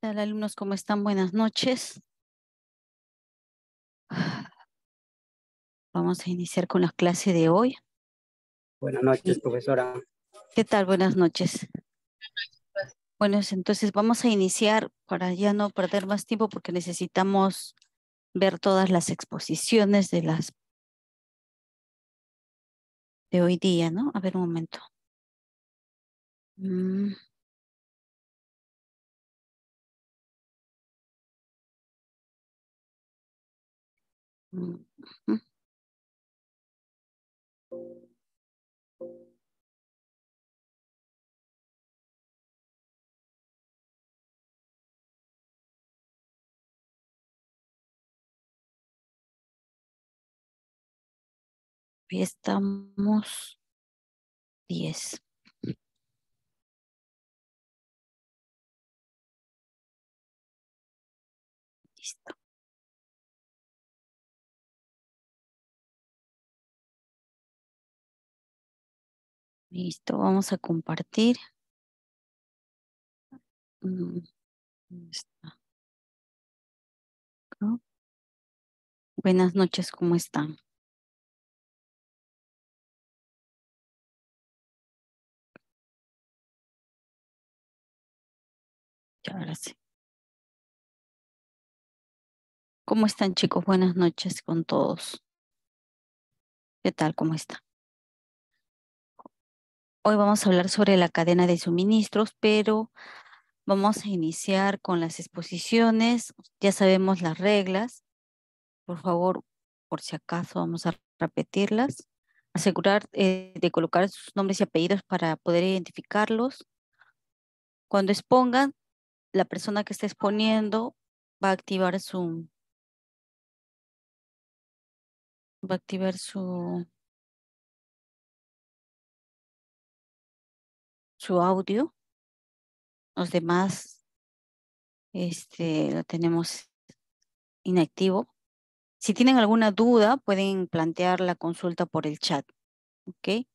tal, alumnos? ¿Cómo están? Buenas noches. Vamos a iniciar con la clase de hoy. Buenas noches, profesora. ¿Qué tal? Buenas noches. Bueno, entonces vamos a iniciar para ya no perder más tiempo porque necesitamos ver todas las exposiciones de las de hoy día, ¿no? A ver un momento. Mm. Mm Estamos 10. Listo, vamos a compartir. Mm, Buenas noches, ¿cómo están? Ya, ahora sí. ¿Cómo están chicos? Buenas noches con todos. ¿Qué tal? ¿Cómo están? Hoy vamos a hablar sobre la cadena de suministros, pero vamos a iniciar con las exposiciones. Ya sabemos las reglas. Por favor, por si acaso, vamos a repetirlas. Asegurar eh, de colocar sus nombres y apellidos para poder identificarlos. Cuando expongan, la persona que está exponiendo va a activar su... Va a activar su su audio. Los demás este, lo tenemos inactivo. Si tienen alguna duda, pueden plantear la consulta por el chat. ¿Ok?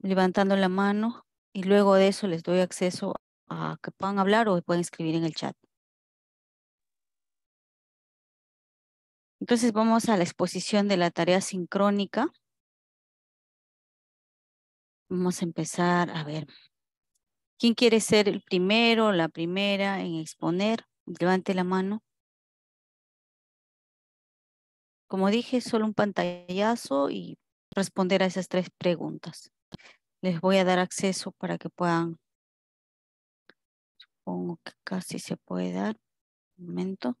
Levantando la mano y luego de eso les doy acceso a que puedan hablar o pueden escribir en el chat. Entonces vamos a la exposición de la tarea sincrónica. Vamos a empezar, a ver. ¿Quién quiere ser el primero, la primera en exponer? Levante la mano. Como dije, solo un pantallazo y responder a esas tres preguntas. Les voy a dar acceso para que puedan. Supongo que casi se puede dar. Un momento.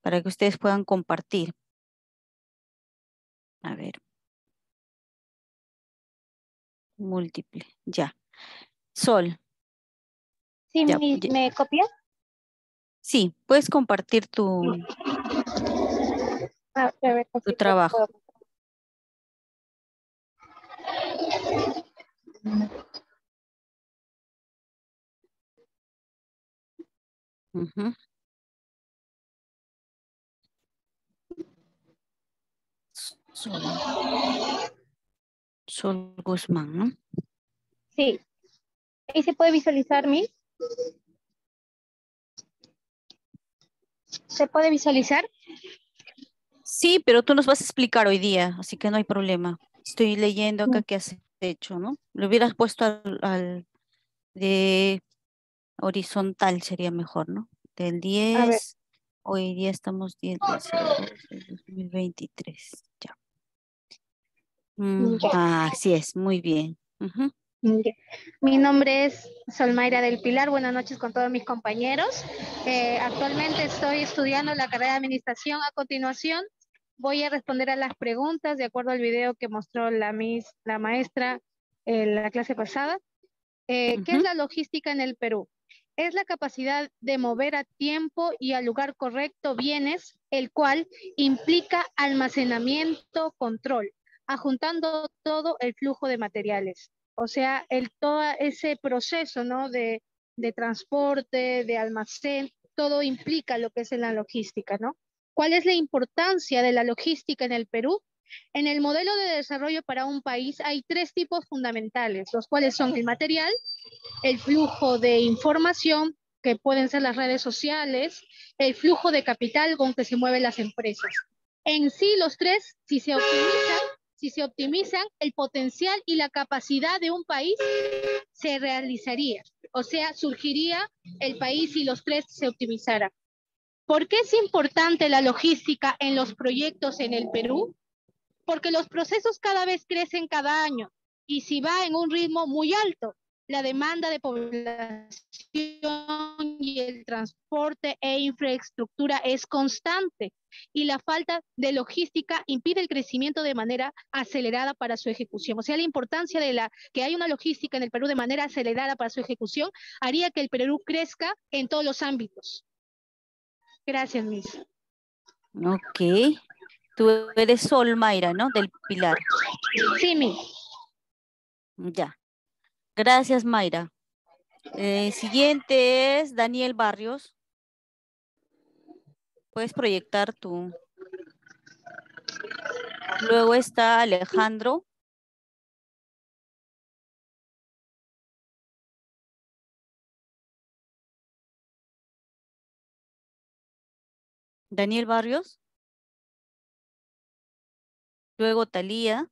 Para que ustedes puedan compartir. A ver. Múltiple, ya. Sol. Sí, ¿me copias? Sí, puedes compartir tu, ah, tu trabajo. Sol Guzmán, ¿no? Sí. ¿Ahí se puede visualizar, mi? ¿Se puede visualizar? Sí, pero tú nos vas a explicar hoy día, así que no hay problema. Estoy leyendo acá mm. qué has hecho, ¿no? Lo hubieras puesto al, de horizontal sería mejor, ¿no? Del 10, hoy día estamos 10 2023, ya. Mm, ah, así es, muy bien. Mi nombre es Solmaira del Pilar. Buenas noches con todos mis compañeros. Eh, actualmente estoy estudiando la carrera de administración. A continuación, voy a responder a las preguntas de acuerdo al video que mostró la, mis, la maestra en la clase pasada. Eh, ¿Qué es la logística en el Perú? es la capacidad de mover a tiempo y al lugar correcto bienes, el cual implica almacenamiento, control, ajuntando todo el flujo de materiales. O sea, el, todo ese proceso ¿no? de, transporte, de almacén, todo implica lo que es la logística, ¿no? ¿Cuál es la importancia de la logística en el Perú? En el modelo de desarrollo para un país hay tres tipos fundamentales, los cuales son el material, el flujo de información, que pueden ser las redes sociales, el flujo de capital con que se mueven las empresas. En sí, los tres, si se optimizan, si se optimizan el potencial y la capacidad de un país, se realizaría. O sea, surgiría el país y los tres se optimizaran. ¿Por qué es importante la logística en los proyectos en el Perú? Porque los procesos cada vez crecen cada año y si va en un ritmo muy alto la demanda de población y el transporte e infraestructura es constante y la falta de logística impide el crecimiento de manera acelerada para su ejecución. O sea, la importancia de la que hay una logística en el Perú de manera acelerada para su ejecución haría que el Perú crezca en todos los ámbitos. Gracias, Miss. Ok. Tú eres Sol Mayra, ¿no? Del Pilar. Sí, mi. Ya. Gracias, Mayra. Eh, siguiente es Daniel Barrios. Puedes proyectar tu. Luego está Alejandro. Daniel Barrios. Luego Talía.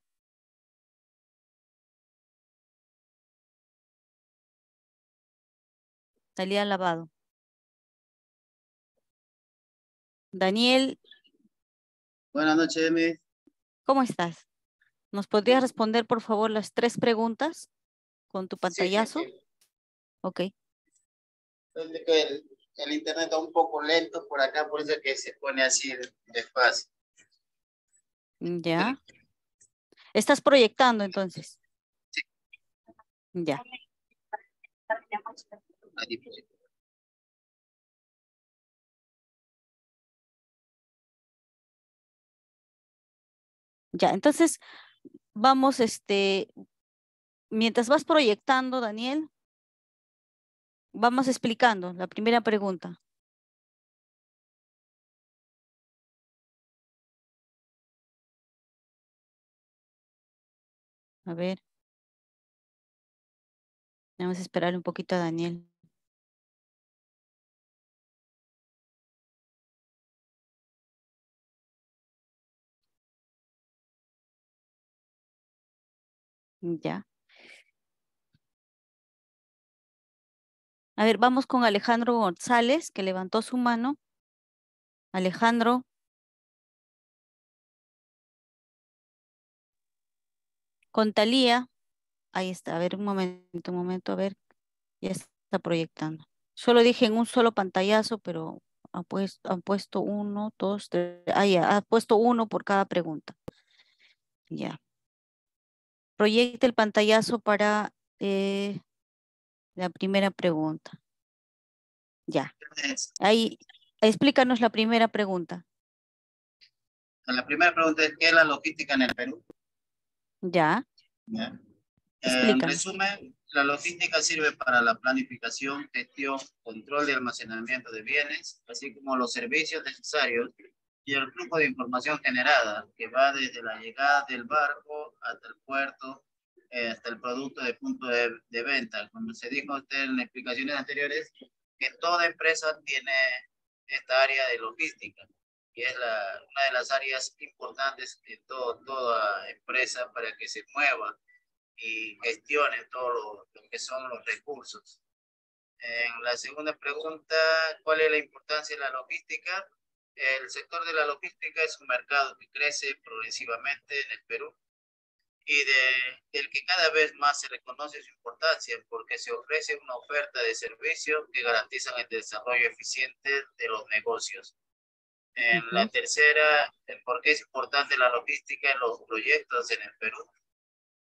Talía Lavado. Daniel. Buenas noches, M. ¿Cómo estás? ¿Nos podrías responder, por favor, las tres preguntas con tu pantallazo? Ok. El, internet está un poco lento por acá, por eso que se pone así despacio. Mm, ya. ¿Estás proyectando entonces? Sí. Ya. Ya, entonces vamos, este, mientras vas proyectando, Daniel, vamos explicando la primera pregunta. A ver. Vamos a esperar un poquito a Daniel. Ya. A ver, vamos con Alejandro González, que levantó su mano. Alejandro. Con Talía. Ahí está, a ver, un momento, un momento, a ver. Ya está proyectando. Solo dije en un solo pantallazo, pero han puesto, puesto uno, dos, tres. Ah, ha puesto uno por cada pregunta. Ya. Proyecte el pantallazo para eh, la primera pregunta. Ya. Ahí, explícanos la primera pregunta. La primera pregunta es, ¿qué es la logística en el Perú? Ya. Eh, en resumen, la logística sirve para la planificación, gestión, control y almacenamiento de bienes, así como los servicios necesarios y el flujo de información generada, que va desde la llegada del barco hasta el puerto, eh, hasta el producto de punto de, venta. Como se dijo usted en las explicaciones anteriores, que toda empresa tiene esta área de logística, que es la, una de las áreas importantes de todo, toda empresa para que se mueva y gestione todo lo que son los recursos. En la segunda pregunta, ¿cuál es la importancia de la logística? El sector de la logística es un mercado que crece progresivamente en el Perú y de, del que cada vez más se reconoce su importancia porque se ofrece una oferta de servicios que garantizan el desarrollo eficiente de los negocios. En la tercera, el por qué es importante la logística en los proyectos en el Perú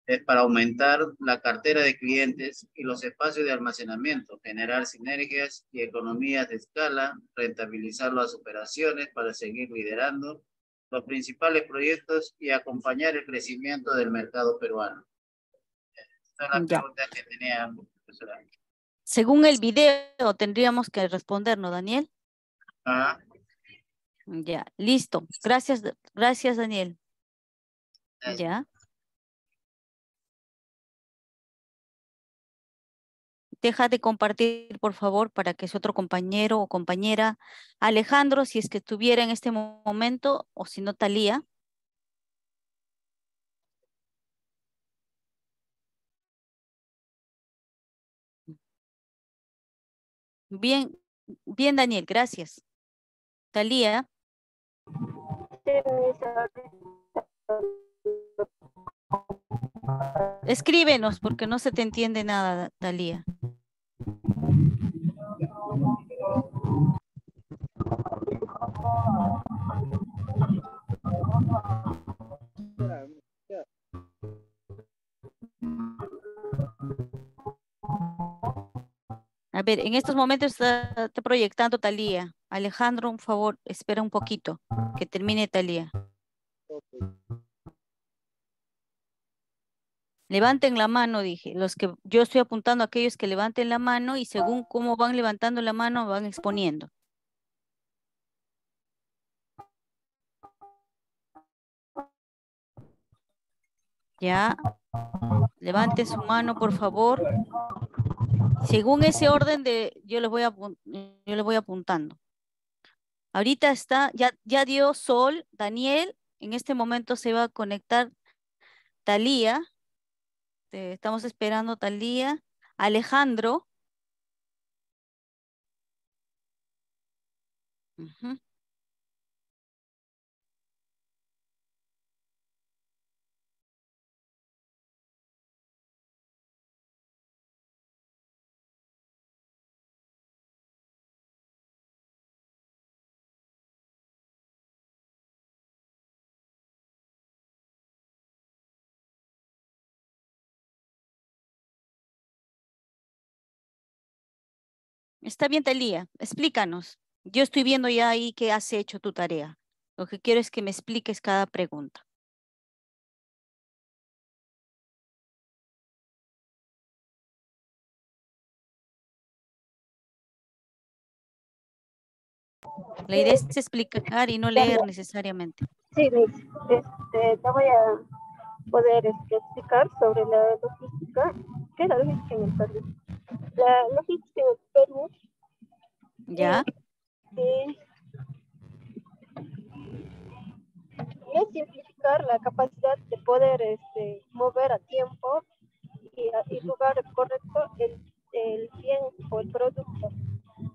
es para aumentar la cartera de clientes y los espacios de almacenamiento, generar sinergias y economías de escala, rentabilizar las operaciones para seguir liderando los principales proyectos y acompañar el crecimiento del mercado peruano. es la pregunta que tenía, Según el video, tendríamos que respondernos, Daniel. Ah. Ya, listo. Gracias, gracias, Daniel. Ya. Deja de compartir, por favor, para que es otro compañero o compañera, Alejandro, si es que estuviera en este momento, o si no, Talía. Bien, bien, Daniel, gracias. Talía. Escríbenos porque no se te entiende nada, Thalía. A ver, en estos momentos está, proyectando Talía. Alejandro, un favor, espera un poquito que termine Talía. Levanten la mano, dije. Los que yo estoy apuntando a aquellos que levanten la mano y según cómo van levantando la mano van exponiendo. Ya. Levanten su mano, por favor. Según ese orden de yo les voy yo voy apuntando. Ahorita está ya ya dio Sol, Daniel, en este momento se va a conectar Talía. Este, estamos esperando tal día. Alejandro. Está bien, Talía, explícanos. Yo estoy viendo ya ahí que has hecho tu tarea. Lo que quiero es que me expliques cada pregunta. La idea es explicar y no leer necesariamente. Sí, este, te voy a poder este, explicar sobre la logística. ¿Qué la logística en el la, logística de Perú. ¿Ya? Este, y es simplificar la capacidad de poder este, mover a tiempo y, jugar correcto el, el, bien o el producto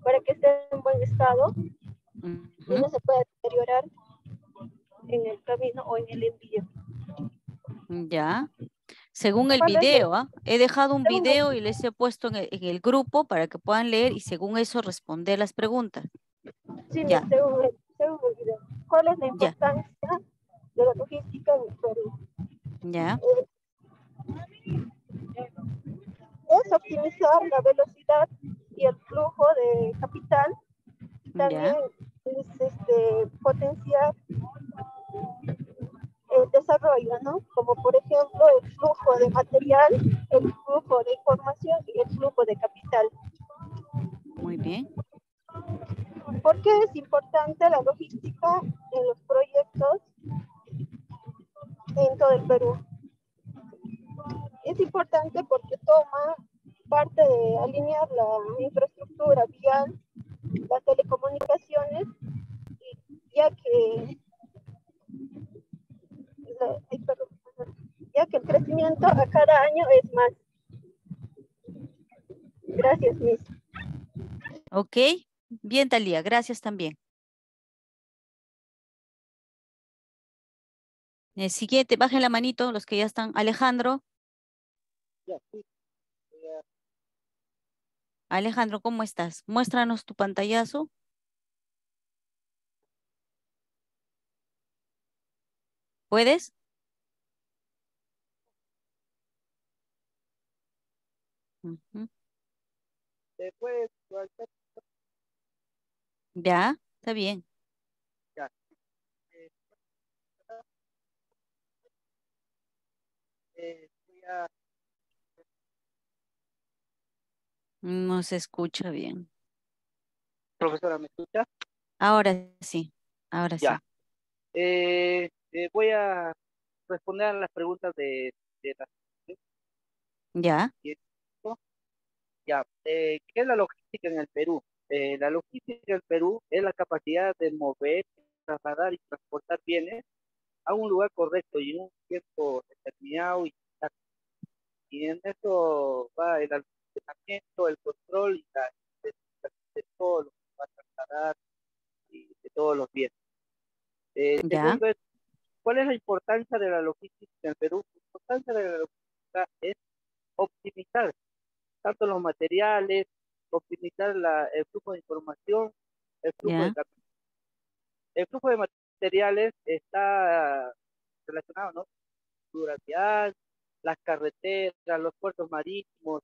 para que esté en buen estado y no se pueda deteriorar en el camino o en el envío. Ya según el video. ¿ah? He dejado un video y les he puesto en el, grupo para que puedan leer y según eso responder las preguntas. Sí, Según, el, video. ¿Cuál es la importancia de la logística en Perú? Ya. Eh, es optimizar la velocidad y el flujo de capital. También es este, potenciar desarrollo, ¿no? Como por ejemplo el flujo de material, el flujo de información y el flujo de capital. Muy bien. ¿Por qué es importante la logística en los proyectos en todo el Perú? Es importante porque toma parte de alinear la infraestructura vial, las telecomunicaciones, ya que ya que el crecimiento a cada año es más. Gracias, Miss. Ok, bien, Talía, gracias también. El eh, siguiente, bajen la manito los que ya están. Alejandro. Alejandro, ¿cómo estás? Muéstranos tu pantallazo. ¿Puedes? ya, está bien. Eh, no se escucha bien. Profesora, ¿me escucha? Ahora sí, ahora sí. Eh, eh, voy a responder a las preguntas de, la... Ya. Ya. Eh, ¿Qué es la logística en el Perú? Eh, la logística en el Perú es la capacidad de mover, trasladar y transportar bienes a un lugar correcto y en un tiempo determinado. Y, en eso va el almacenamiento, el control y la de, de todo lo que va a trasladar y de todos los bienes. Eh, ¿Cuál es la importancia de la logística en Perú? La importancia de la logística es optimizar tanto los materiales, optimizar el flujo de información, el flujo de de El flujo de materiales está relacionado, ¿no? durabilidad, las carreteras, los puertos marítimos,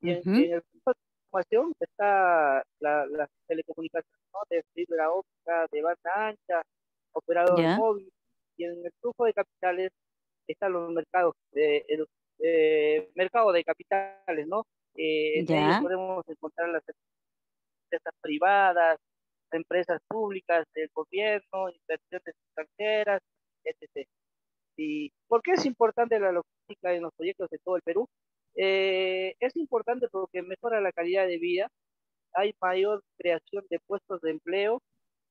y en, el flujo de información está la, telecomunicación, ¿no? De fibra óptica, de banda ancha, operador móvil, y en el flujo de capitales están los mercados, eh, de, eh, mercado de capitales, ¿no? Eh, podemos encontrar las empresas privadas, empresas públicas, del gobierno, inversiones extranjeras, etc. ¿Y por qué es importante la logística en los proyectos de todo el Perú? Eh, es importante porque mejora la calidad de vida, hay mayor creación de puestos de empleo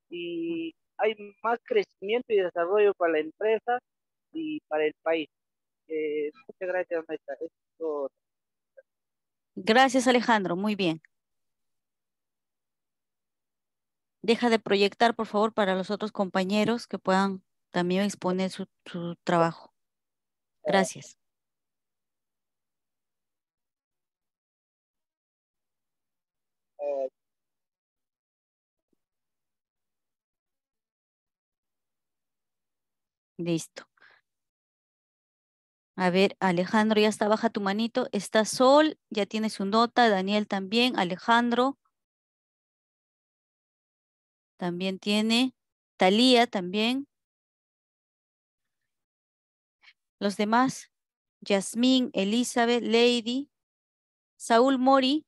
y hay más crecimiento y desarrollo para la empresa y para el país. Eh, muchas gracias, maestra. Gracias, Alejandro. Muy bien. Deja de proyectar, por favor, para los otros compañeros que puedan también exponer su, trabajo. Gracias. Eh, Listo. A ver, Alejandro, ya está, baja tu manito. Está Sol, ya tiene su nota. Daniel también. Alejandro. También tiene. Talía también. Los demás. Yasmín, Elizabeth, Lady. Saúl Mori.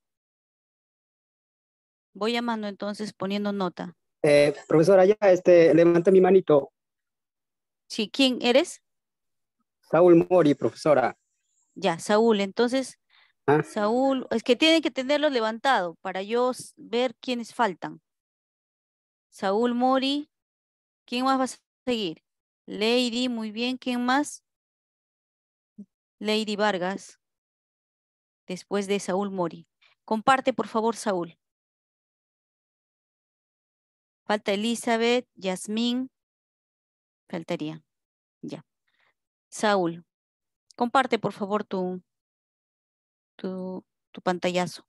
Voy llamando entonces poniendo nota. Eh, profesora, ya este, levanta mi manito. Sí, ¿quién eres? Saúl Mori, profesora. Ya, Saúl, entonces, ah. Saúl, es que tienen que tenerlo levantado para yo ver quiénes faltan. Saúl Mori, ¿quién más va a seguir? Lady, muy bien, ¿quién más? Lady Vargas, después de Saúl Mori. Comparte, por favor, Saúl. Falta Elizabeth, Yasmín, Faltaría. Ya. Saúl, comparte por favor tu, tu, tu pantallazo.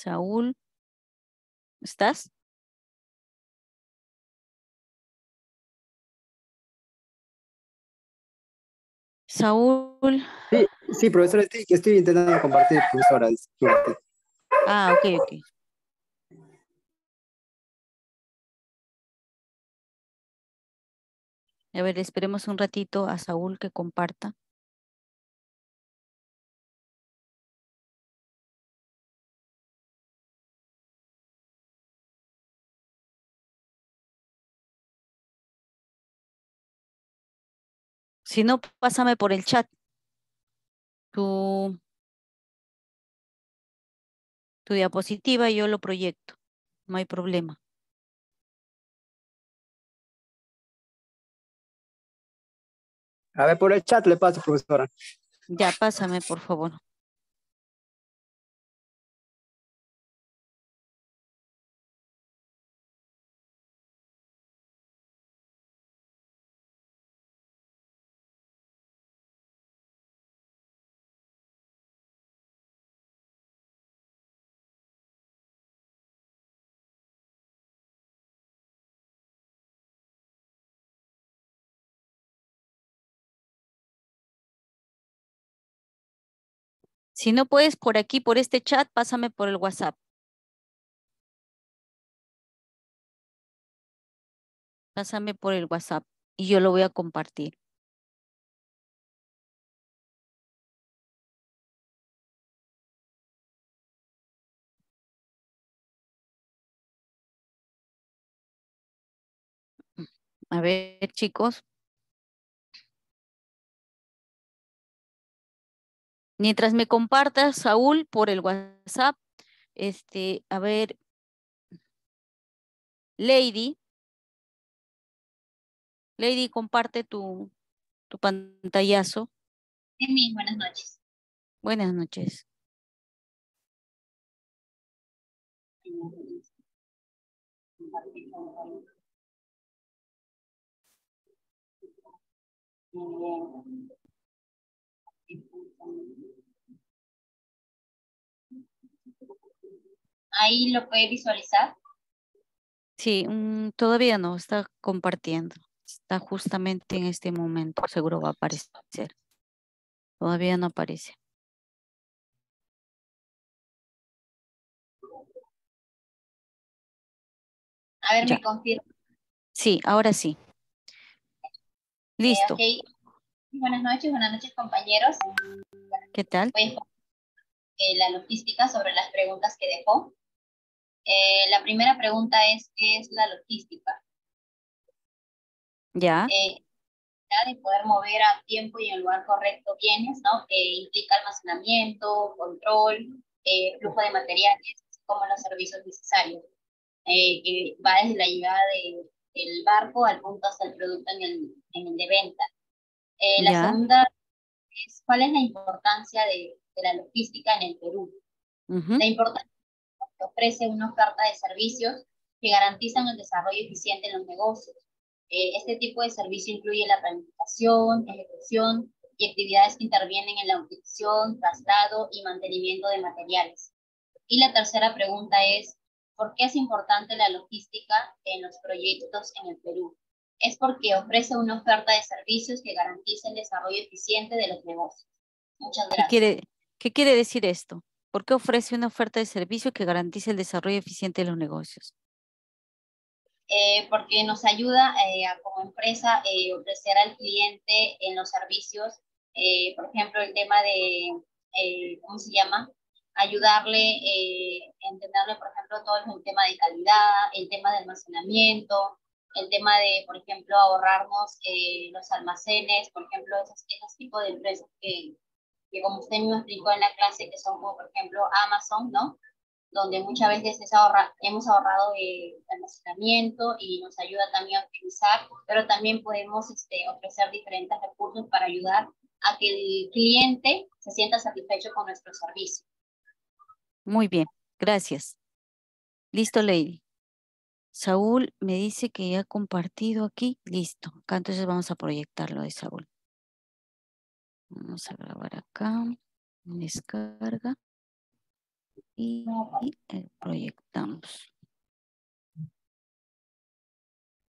Saúl, ¿estás? Saúl. Sí, sí, estoy, estoy intentando compartir, profesora. Ah, ok, ok. A ver, esperemos un ratito a Saúl que comparta. Si no, pásame por el chat tu, diapositiva y yo lo proyecto. No hay problema. A ver, por el chat le paso, profesora. Ya, pásame, por favor. Si no puedes por aquí, por este chat, pásame por el WhatsApp. Pásame por el WhatsApp y yo lo voy a compartir. A ver, chicos. Mientras me compartas, Saúl, por el WhatsApp, este, a ver, Lady, Lady, comparte tu, tu pantallazo. buenas noches. Buenas noches. ahí lo puede visualizar. Sí, mm, todavía no está compartiendo. Está justamente en este momento. Seguro va a aparecer. Todavía no aparece. A ver, me confirmo. Sí, ahora sí. Eh, Listo. Buenas noches, buenas noches compañeros. ¿Qué tal? Pues, eh, la logística sobre las preguntas que dejó. Eh, la primera pregunta es, ¿qué es la logística? Ya. Eh, de poder mover a tiempo y en el lugar correcto bienes, ¿no? Eh, implica almacenamiento, control, eh, flujo de materiales, como los servicios necesarios. Eh, que va desde la llegada del barco al punto hasta el producto en el, en de venta. la segunda es, ¿cuál es la importancia de, la logística en el Perú? La importancia ofrece una oferta de servicios que garantizan el desarrollo eficiente en los negocios. Eh, este tipo de servicio incluye la planificación, ejecución y actividades que intervienen en la utilización, traslado y mantenimiento de materiales. Y la tercera pregunta es, ¿por qué es importante la logística en los proyectos en el Perú? Es porque ofrece una oferta de servicios que garantiza el desarrollo eficiente de los negocios. Muchas gracias. qué quiere decir esto? ¿Por qué ofrece una oferta de servicio que garantice el desarrollo eficiente de los negocios? Eh, porque nos ayuda eh, a, como empresa a eh, ofrecer al cliente en los servicios, por ejemplo, el tema de, ¿cómo se llama? Ayudarle, a entenderle, por ejemplo, todo el tema de calidad, el tema de almacenamiento, el tema de, por ejemplo, ahorrarnos los almacenes, por ejemplo, esos, esos tipos de empresas que, que como usted mismo explicó en la clase, que son como por ejemplo Amazon, ¿no? Donde muchas veces hemos ahorrado eh, almacenamiento y nos ayuda también a optimizar, pero también podemos este, ofrecer diferentes recursos para ayudar a que el cliente se sienta satisfecho con nuestro servicio. Muy bien, gracias. Listo, Lady. Saúl me dice que ya ha compartido aquí. Listo. Acá entonces vamos a proyectarlo de Saúl. Vamos a grabar acá, descarga y, eh, proyectamos. proyectamos.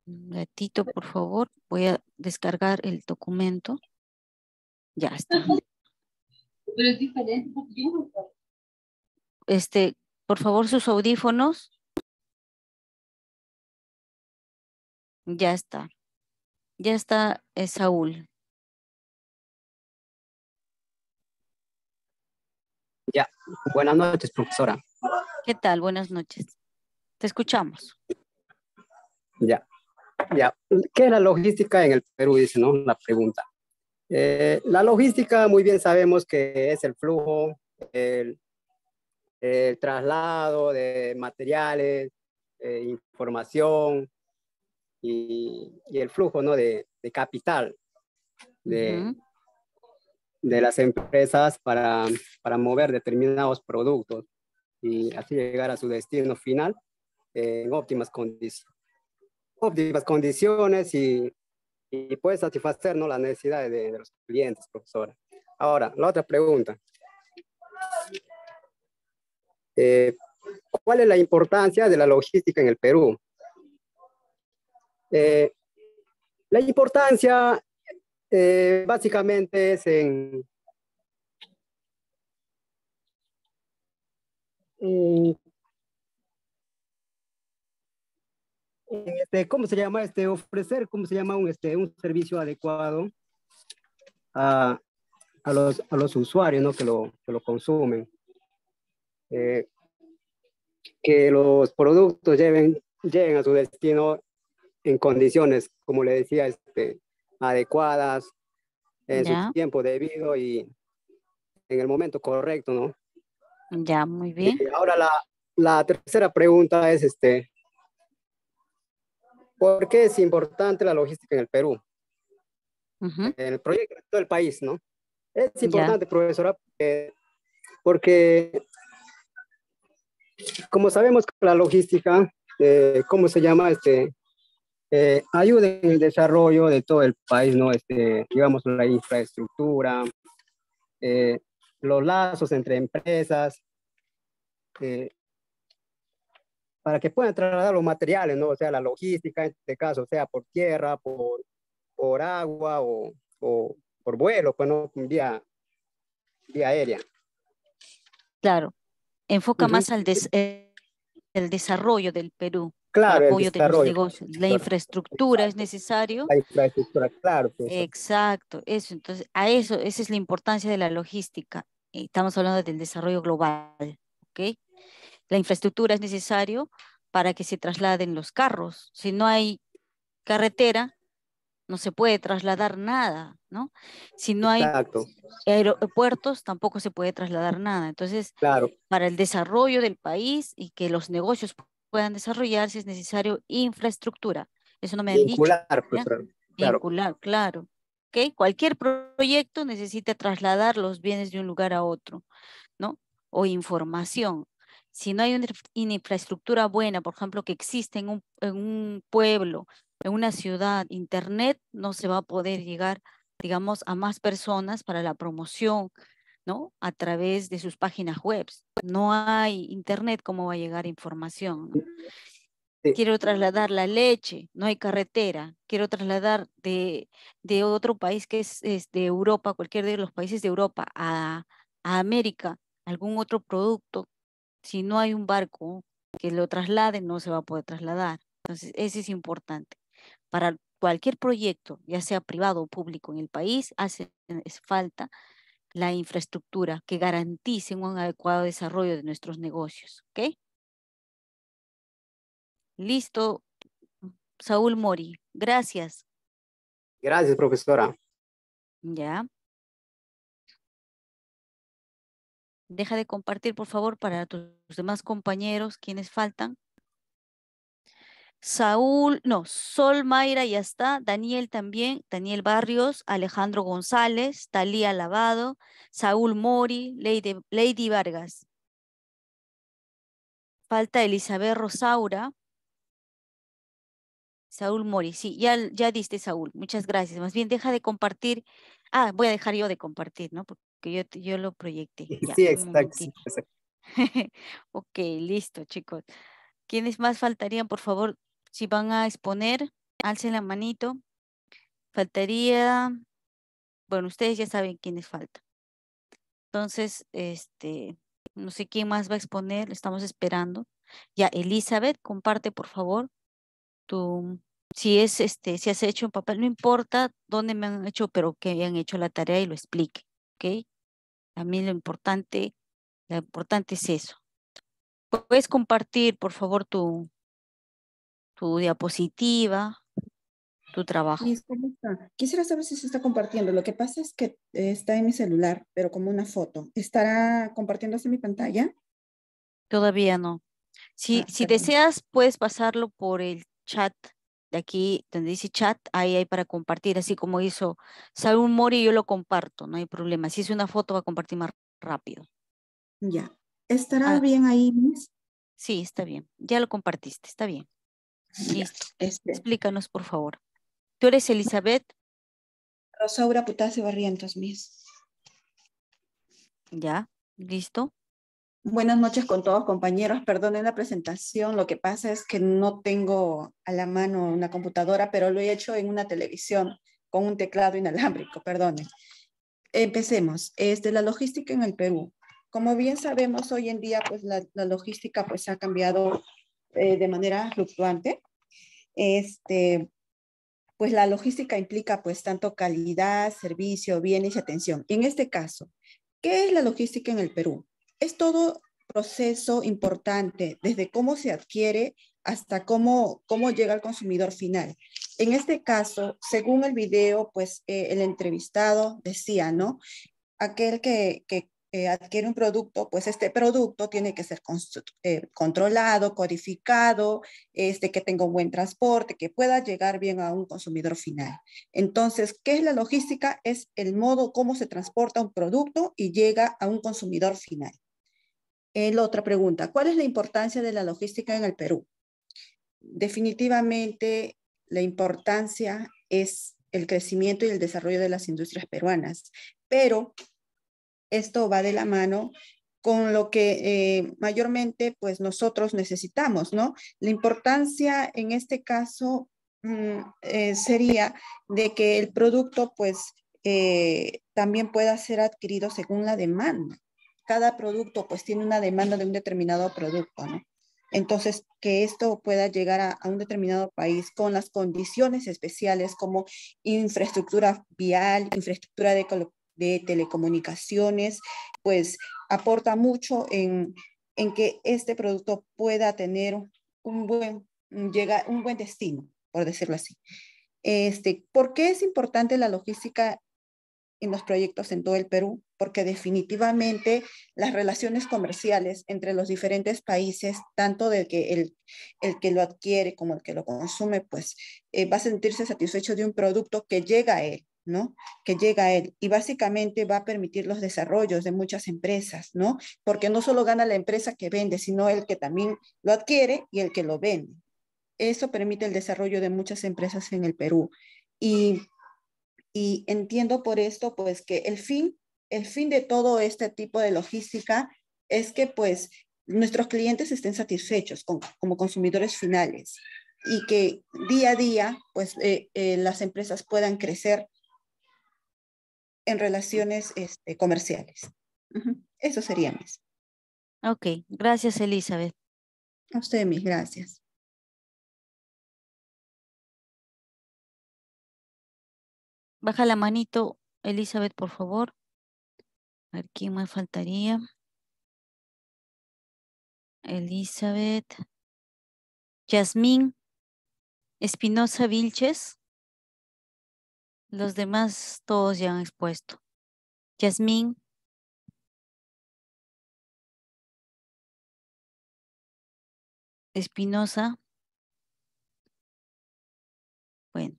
Gatito, por favor, voy a descargar el documento. Ya está. Pero es diferente Este, por favor, sus audífonos. Ya está. Ya está eh, Saúl. Ya, buenas noches, profesora. ¿Qué tal? Buenas noches. Te escuchamos. Ya, ya. ¿Qué es la logística en el Perú? Dice, ¿no? La pregunta. Eh, la logística, muy bien sabemos que es el flujo, el, traslado de materiales, eh, información y, el flujo, ¿no? De, capital, de, de las empresas para, para mover determinados productos y así llegar a su destino final eh, en óptimas condiciones, óptimas condiciones y, y puede satisfacer ¿no? las necesidades de, los clientes, profesora. Ahora, la otra pregunta. Eh, ¿Cuál es la importancia de la logística en el Perú? Eh, la importancia eh, básicamente es en, este, ¿cómo se llama? Este, ofrecer, ¿cómo se llama? Un, este, un servicio adecuado a, los, usuarios ¿no? que, lo, consumen. Eh, que los productos lleguen a su destino en condiciones, como le decía, este, adecuadas, en su tiempo debido y en el momento correcto, ¿no? Ya, muy bien. ahora la, tercera pregunta es, este, ¿por qué es importante la logística en el Perú? En El proyecto del país, ¿no? Es importante, profesora, porque, como sabemos que la logística, eh, ¿cómo se llama? Este, eh, en el desarrollo de todo el país, ¿no? Este, digamos, la infraestructura, eh, los lazos entre empresas, eh, para que puedan trasladar los materiales, ¿no? O sea, la logística en este caso, sea por tierra, por, por agua o, o por vuelo, pues no, vía, vía aérea. Claro, enfoca más al eh, el desarrollo del Perú. Claro, el de La infraestructura es necesario. La infraestructura, claro. Pues, Exacto, eso. Entonces, a eso, esa es la importancia de la logística. Estamos hablando del desarrollo global, ¿ok? La infraestructura es necesario para que se trasladen los carros. Si no hay carretera, no se puede trasladar nada, ¿no? Si no hay aeropuertos, tampoco se puede trasladar nada. Entonces, para el desarrollo del país y que los negocios puedan desarrollar, si es necesario, infraestructura. Eso no me han Vincular, dicho. Pues, claro. Vincular, Cualquier proyecto necesita trasladar los bienes de un lugar a otro, ¿no? O información. Si no hay una infraestructura buena, por ejemplo, que existe un, en un pueblo, en una ciudad, internet, no se va a poder llegar, digamos, a más personas para la promoción, ¿no? A través de sus páginas web. No hay internet, ¿cómo va a llegar información? Quiero trasladar la leche, no hay carretera. Quiero trasladar de, otro país que es, de Europa, cualquier de los países de Europa, a, a América, algún otro producto. Si no hay un barco que lo traslade, no se va a poder trasladar. Entonces, eso es importante. Para cualquier proyecto, ya sea privado o público en el país, hace falta la infraestructura que garantice un adecuado desarrollo de nuestros negocios. ¿Ok? Listo, Saúl Mori. Gracias. Gracias, profesora. Ya. Deja de compartir, por favor, para tus demás compañeros, quienes faltan. Saúl, no, Sol Mayra ya está, Daniel también, Daniel Barrios, Alejandro González, Talía Lavado, Saúl Mori, Lady, Lady Vargas. Falta Elizabeth Rosaura. Saúl Mori, sí, ya, ya diste Saúl, muchas gracias. Más bien deja de compartir. Ah, voy a dejar yo de compartir, ¿no? Porque yo, yo lo proyecté. Sí, ok, listo, chicos. ¿Quiénes más faltarían? Por favor, si van a exponer, alcen la manito. Faltaría, bueno, ustedes ya saben quiénes faltan. Entonces, este, no sé quién más va a exponer, estamos esperando. Ya, Elizabeth, comparte por favor tu, si es este, si has hecho un papel, no importa dónde me han hecho, pero que hayan hecho la tarea y lo explique, ¿ok? A mí lo importante, lo importante es eso. Puedes compartir, por favor, tu, tu diapositiva, tu trabajo. Quisiera saber si se está compartiendo. Lo que pasa es que está en mi celular, pero como una foto. ¿Estará compartiendo compartiéndose mi pantalla? Todavía no. Si, ah, si deseas, puedes pasarlo por el chat de aquí, donde dice chat, ahí hay para compartir, así como hizo Salud Mori, yo lo comparto, no hay problema. Si es una foto, va a compartir más rápido. Ya. ¿Estará ah. bien ahí, Miss? Sí, está bien. Ya lo compartiste, está bien. Listo. Este. Explícanos, por favor. ¿Tú eres Elizabeth? Rosaura Putase Barrientos, mis. Ya, listo. Buenas noches con todos, compañeros. Perdonen la presentación. Lo que pasa es que no tengo a la mano una computadora, pero lo he hecho en una televisión con un teclado inalámbrico. Perdonen. Empecemos. Es de la logística en el Perú. Como bien sabemos, hoy en día, pues la, la logística pues ha cambiado eh, de manera fluctuante. Este, pues la logística implica pues tanto calidad, servicio, bienes y atención. En este caso, ¿qué es la logística en el Perú? Es todo proceso importante, desde cómo se adquiere hasta cómo, cómo llega al consumidor final. En este caso, según el video, pues eh, el entrevistado decía, ¿no? Aquel que, eh, adquiere un producto, pues este producto tiene que ser eh, controlado, codificado, este, que tenga un buen transporte, que pueda llegar bien a un consumidor final. Entonces, ¿qué es la logística? Es el modo cómo se transporta un producto y llega a un consumidor final. Eh, la otra pregunta, ¿cuál es la importancia de la logística en el Perú? Definitivamente, la importancia es el crecimiento y el desarrollo de las industrias peruanas, pero esto va de la mano con lo que eh, mayormente pues nosotros necesitamos, ¿no? La importancia en este caso mm, eh, sería de que el producto pues eh, también pueda ser adquirido según la demanda. Cada producto pues tiene una demanda de un determinado producto, ¿no? Entonces, que esto pueda llegar a, a, un determinado país con las condiciones especiales como infraestructura vial, infraestructura de de telecomunicaciones, pues aporta mucho en, que este producto pueda tener un buen, llega, un buen destino, por decirlo así. Este, ¿Por qué es importante la logística en los proyectos en todo el Perú? Porque definitivamente las relaciones comerciales entre los diferentes países, tanto del que el, el que lo adquiere como el que lo consume, pues eh, va a sentirse satisfecho de un producto que llega a él ¿no? Que llega a él y básicamente va a permitir los desarrollos de muchas empresas, ¿no? Porque no solo gana la empresa que vende, sino el que también lo adquiere y el que lo vende. Eso permite el desarrollo de muchas empresas en el Perú. Y, y entiendo por esto, pues, que el fin, el fin de todo este tipo de logística es que, pues, nuestros clientes estén satisfechos como consumidores finales y que día a día, pues, eh, eh, las empresas puedan crecer en relaciones este, comerciales. Eso sería, más Ok, gracias, Elizabeth. A usted, mis gracias. Baja la manito, Elizabeth, por favor. A ver, ¿quién más faltaría? Elizabeth. Yasmín Espinosa Vilches. Los demás todos ya han expuesto. Yasmín. Espinosa. Bueno.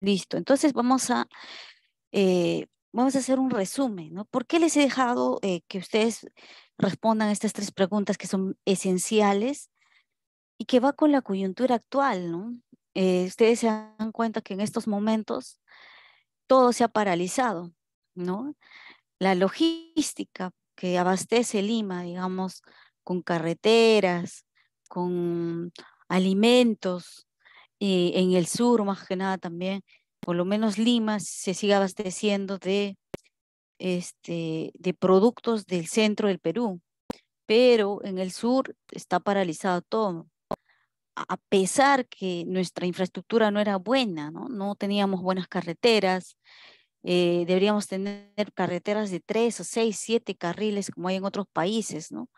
Listo. Entonces vamos a eh, vamos a hacer un resumen, ¿no? ¿Por qué les he dejado eh, que ustedes respondan estas tres preguntas que son esenciales y que va con la coyuntura actual, ¿no? Eh, ustedes se dan cuenta que en estos momentos todo se ha paralizado, ¿no? La logística que abastece Lima, digamos, con carreteras, con alimentos, y eh, en el sur más que nada también, por lo menos Lima se sigue abasteciendo de, este, de productos del centro del Perú, pero en el sur está paralizado todo a pesar que nuestra infraestructura no era buena, no, teníamos buenas carreteras, eh, deberíamos tener carreteras de tres o seis, siete carriles como hay en otros países, ¿no?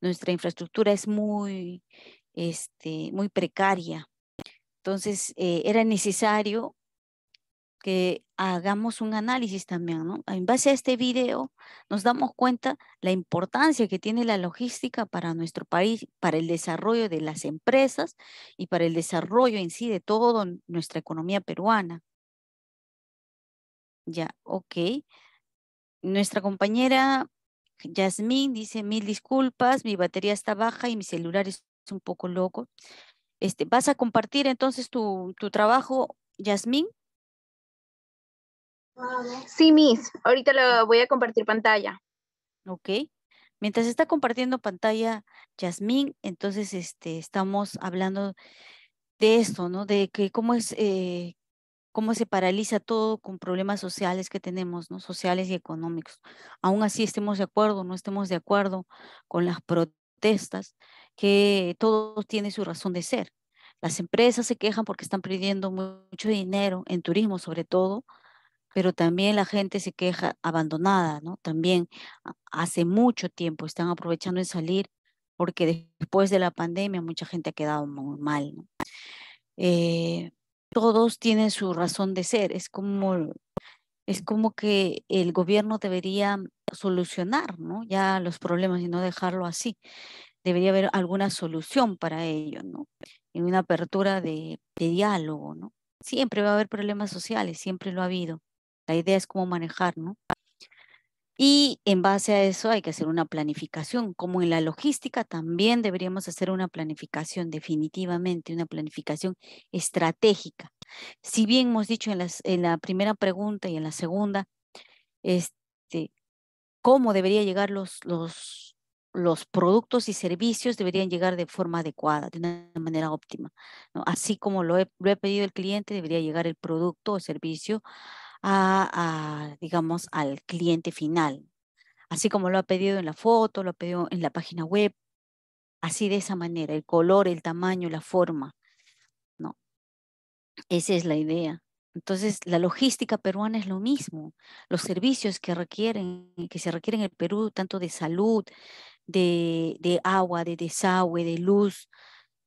Nuestra infraestructura es muy, este, muy precaria. Entonces, eh, era necesario que hagamos un análisis también, ¿no? En base a este video nos damos cuenta la importancia que tiene la logística para nuestro país, para el desarrollo de las empresas y para el desarrollo en sí de toda nuestra economía peruana. Ya, ok. Nuestra compañera Yasmín dice mil disculpas, mi batería está baja y mi celular es un poco loco. Este, ¿Vas a compartir entonces tu, tu trabajo, Yasmín? Sí, Miss. Ahorita lo voy a compartir pantalla. Ok. Mientras está compartiendo pantalla Yasmín, entonces este, estamos hablando de esto, ¿no? De que cómo es, eh, cómo se paraliza todo con problemas sociales que tenemos, ¿no? Sociales y económicos. Aún así estemos de acuerdo, no estemos de acuerdo con las protestas, que todo tiene su razón de ser. Las empresas se quejan porque están perdiendo mucho dinero en turismo, sobre todo, pero también la gente se queja abandonada, ¿no? También hace mucho tiempo están aprovechando de salir porque después de la pandemia mucha gente ha quedado muy mal, ¿no? Eh, todos tienen su razón de ser, es como, es como que el gobierno debería solucionar, ¿no? Ya los problemas y no dejarlo así. Debería haber alguna solución para ello, ¿no? En una apertura de diálogo, ¿no? Siempre va a haber problemas sociales, siempre lo ha habido. La idea es cómo manejar, ¿no? Y en base a eso hay que hacer una planificación. Como en la logística, también deberíamos hacer una planificación, definitivamente, una planificación estratégica. Si bien hemos dicho en, la primera pregunta y en la segunda, este, cómo deberían llegar los, los, los, productos y servicios, deberían llegar de forma adecuada, de una manera óptima. ¿no? Así como lo he, lo he pedido el cliente, debería llegar el producto o servicio a, digamos, al cliente final. Así como lo ha pedido en la foto, lo ha pedido en la página web, así de esa manera, el color, el tamaño, la forma. ¿no? Esa es la idea. Entonces, la logística peruana es lo mismo. Los servicios que requieren, que se requieren en el Perú, tanto de salud, de agua, de desagüe, de luz,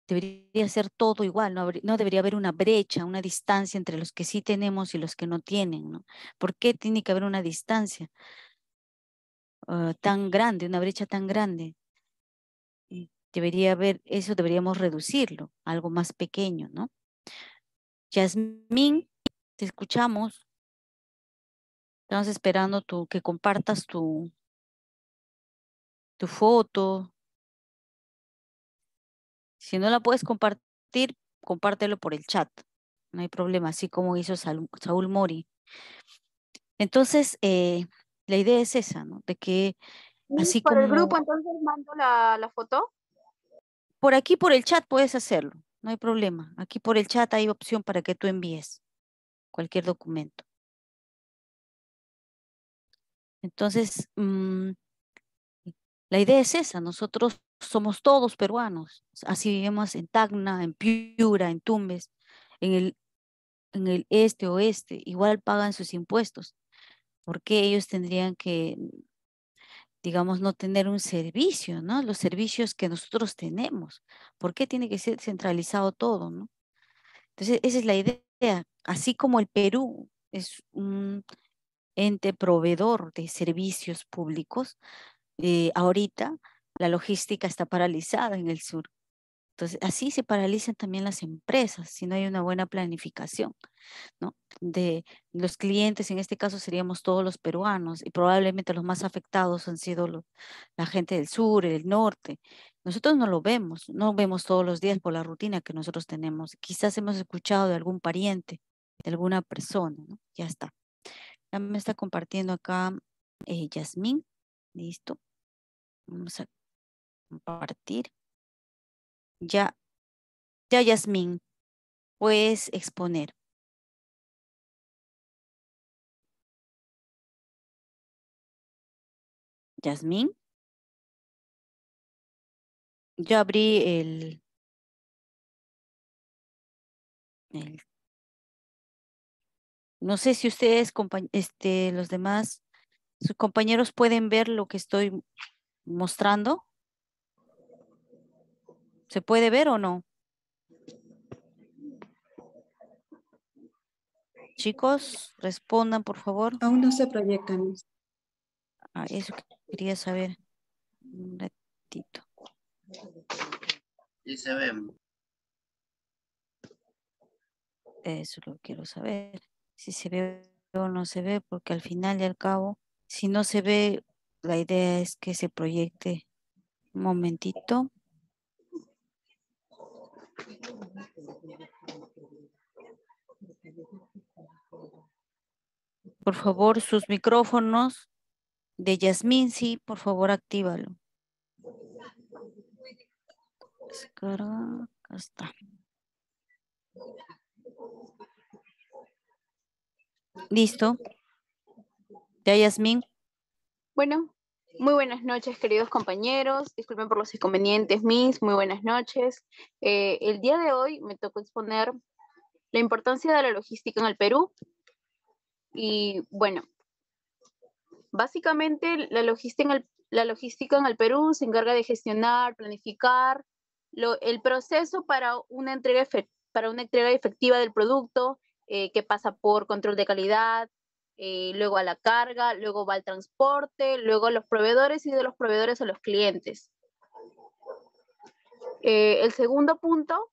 debería ser todo igual, no, no, debería haber una brecha, una distancia entre los que sí tenemos y los que no tienen. ¿no? ¿Por qué tiene que haber una distancia ah, tan grande, una brecha tan grande? Debería haber, eso deberíamos reducirlo, algo más pequeño, ¿no? Yasmín, te escuchamos. Estamos esperando que compartas tu, tu foto, si no la puedes compartir, compártelo por el chat. No hay problema, así como hizo Saúl Mori. Entonces, eh, la idea es esa, ¿no? De que así ¿Por el grupo entonces mando la, foto? Por aquí, por el chat puedes hacerlo, no hay problema. Aquí por el chat hay opción para que tú envíes cualquier documento. Entonces, mm, la idea es esa, nosotros somos todos peruanos. Así vivimos en Tacna, en Piura, en Tumbes, en el, este, oeste. Igual pagan sus impuestos. ¿Por qué ellos tendrían que, digamos, no tener un servicio, Los servicios que nosotros tenemos. ¿Por qué tiene que ser centralizado todo, Entonces, esa es la idea. Así como el Perú es un ente proveedor de servicios públicos, eh, ahorita la logística está paralizada en el sur. Entonces, así se paralizan también las empresas si no hay una buena planificación, ¿no? De los clientes, en este caso seríamos todos los peruanos y probablemente los más afectados han sido la gente del sur, el norte. Nosotros no lo vemos, no vemos todos los días por la rutina que nosotros tenemos. Quizás hemos escuchado de algún pariente, de alguna persona, ¿no? Ya está. Ya me está compartiendo acá eh, Yasmín. Listo. Vamos a compartir. Ya, ya Yasmín, puedes exponer. Yasmín. Yo abrí el, el no sé si ustedes, este, los demás, sus compañeros pueden ver lo que estoy mostrando. ¿Se puede ver o no? Chicos, respondan, por favor. Aún no se proyectan. Ah, eso quería saber. Un ratito. Sí se ve. Eso lo quiero saber. Si se ve o no se ve, porque al final y al cabo, si no se ve, la idea es que se proyecte. Un momentito. Por favor, sus micrófonos de Yasmín, sí, por favor, actívalo. Listo. Ya, Yasmín. Bueno. Muy buenas noches, queridos compañeros. Disculpen por los inconvenientes, mis. Muy buenas noches. Eh, el día de hoy me tocó exponer la importancia de la logística en el Perú. Y bueno, básicamente la logística en el, Perú se encarga de gestionar, planificar el proceso para una, entrega efectiva del producto eh, que pasa por control de calidad, eh, luego a la carga, luego va al transporte, luego a los proveedores y de los proveedores a los clientes. Eh, el segundo punto,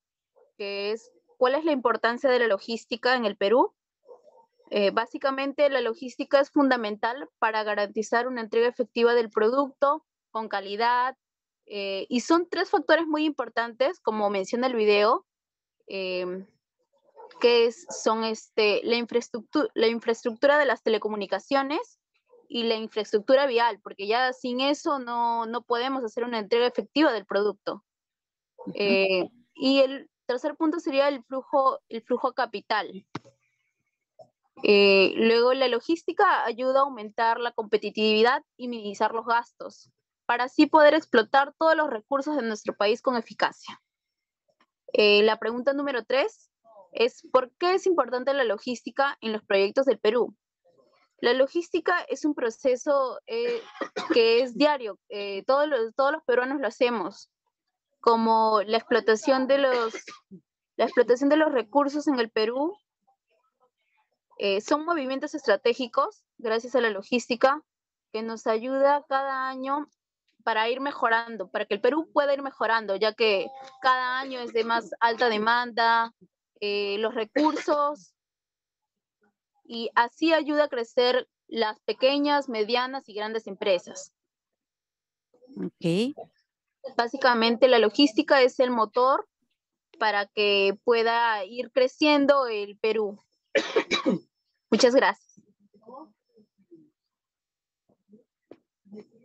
que es cuál es la importancia de la logística en el Perú. Eh, básicamente, la logística es fundamental para garantizar una entrega efectiva del producto con calidad. y son tres factores muy importantes, como menciona el video, que son este, la, infraestructura, la infraestructura de las telecomunicaciones y la infraestructura vial, porque ya sin eso no, no podemos hacer una entrega efectiva del producto. Eh, y el tercer punto sería el flujo, el flujo capital. Eh, luego, la logística ayuda a aumentar la competitividad y minimizar los gastos, para así poder explotar todos los recursos de nuestro país con eficacia. Eh, la pregunta número tres es por qué es importante la logística en los proyectos del Perú. La logística es un proceso eh, que es diario, eh, todos, los, todos los peruanos lo hacemos, como la explotación de los, la explotación de los recursos en el Perú. Eh, son movimientos estratégicos, gracias a la logística, que nos ayuda cada año para ir mejorando, para que el Perú pueda ir mejorando, ya que cada año es de más alta demanda, eh, los recursos y así ayuda a crecer las pequeñas, medianas y grandes empresas. ok Básicamente la logística es el motor para que pueda ir creciendo el Perú. Muchas gracias.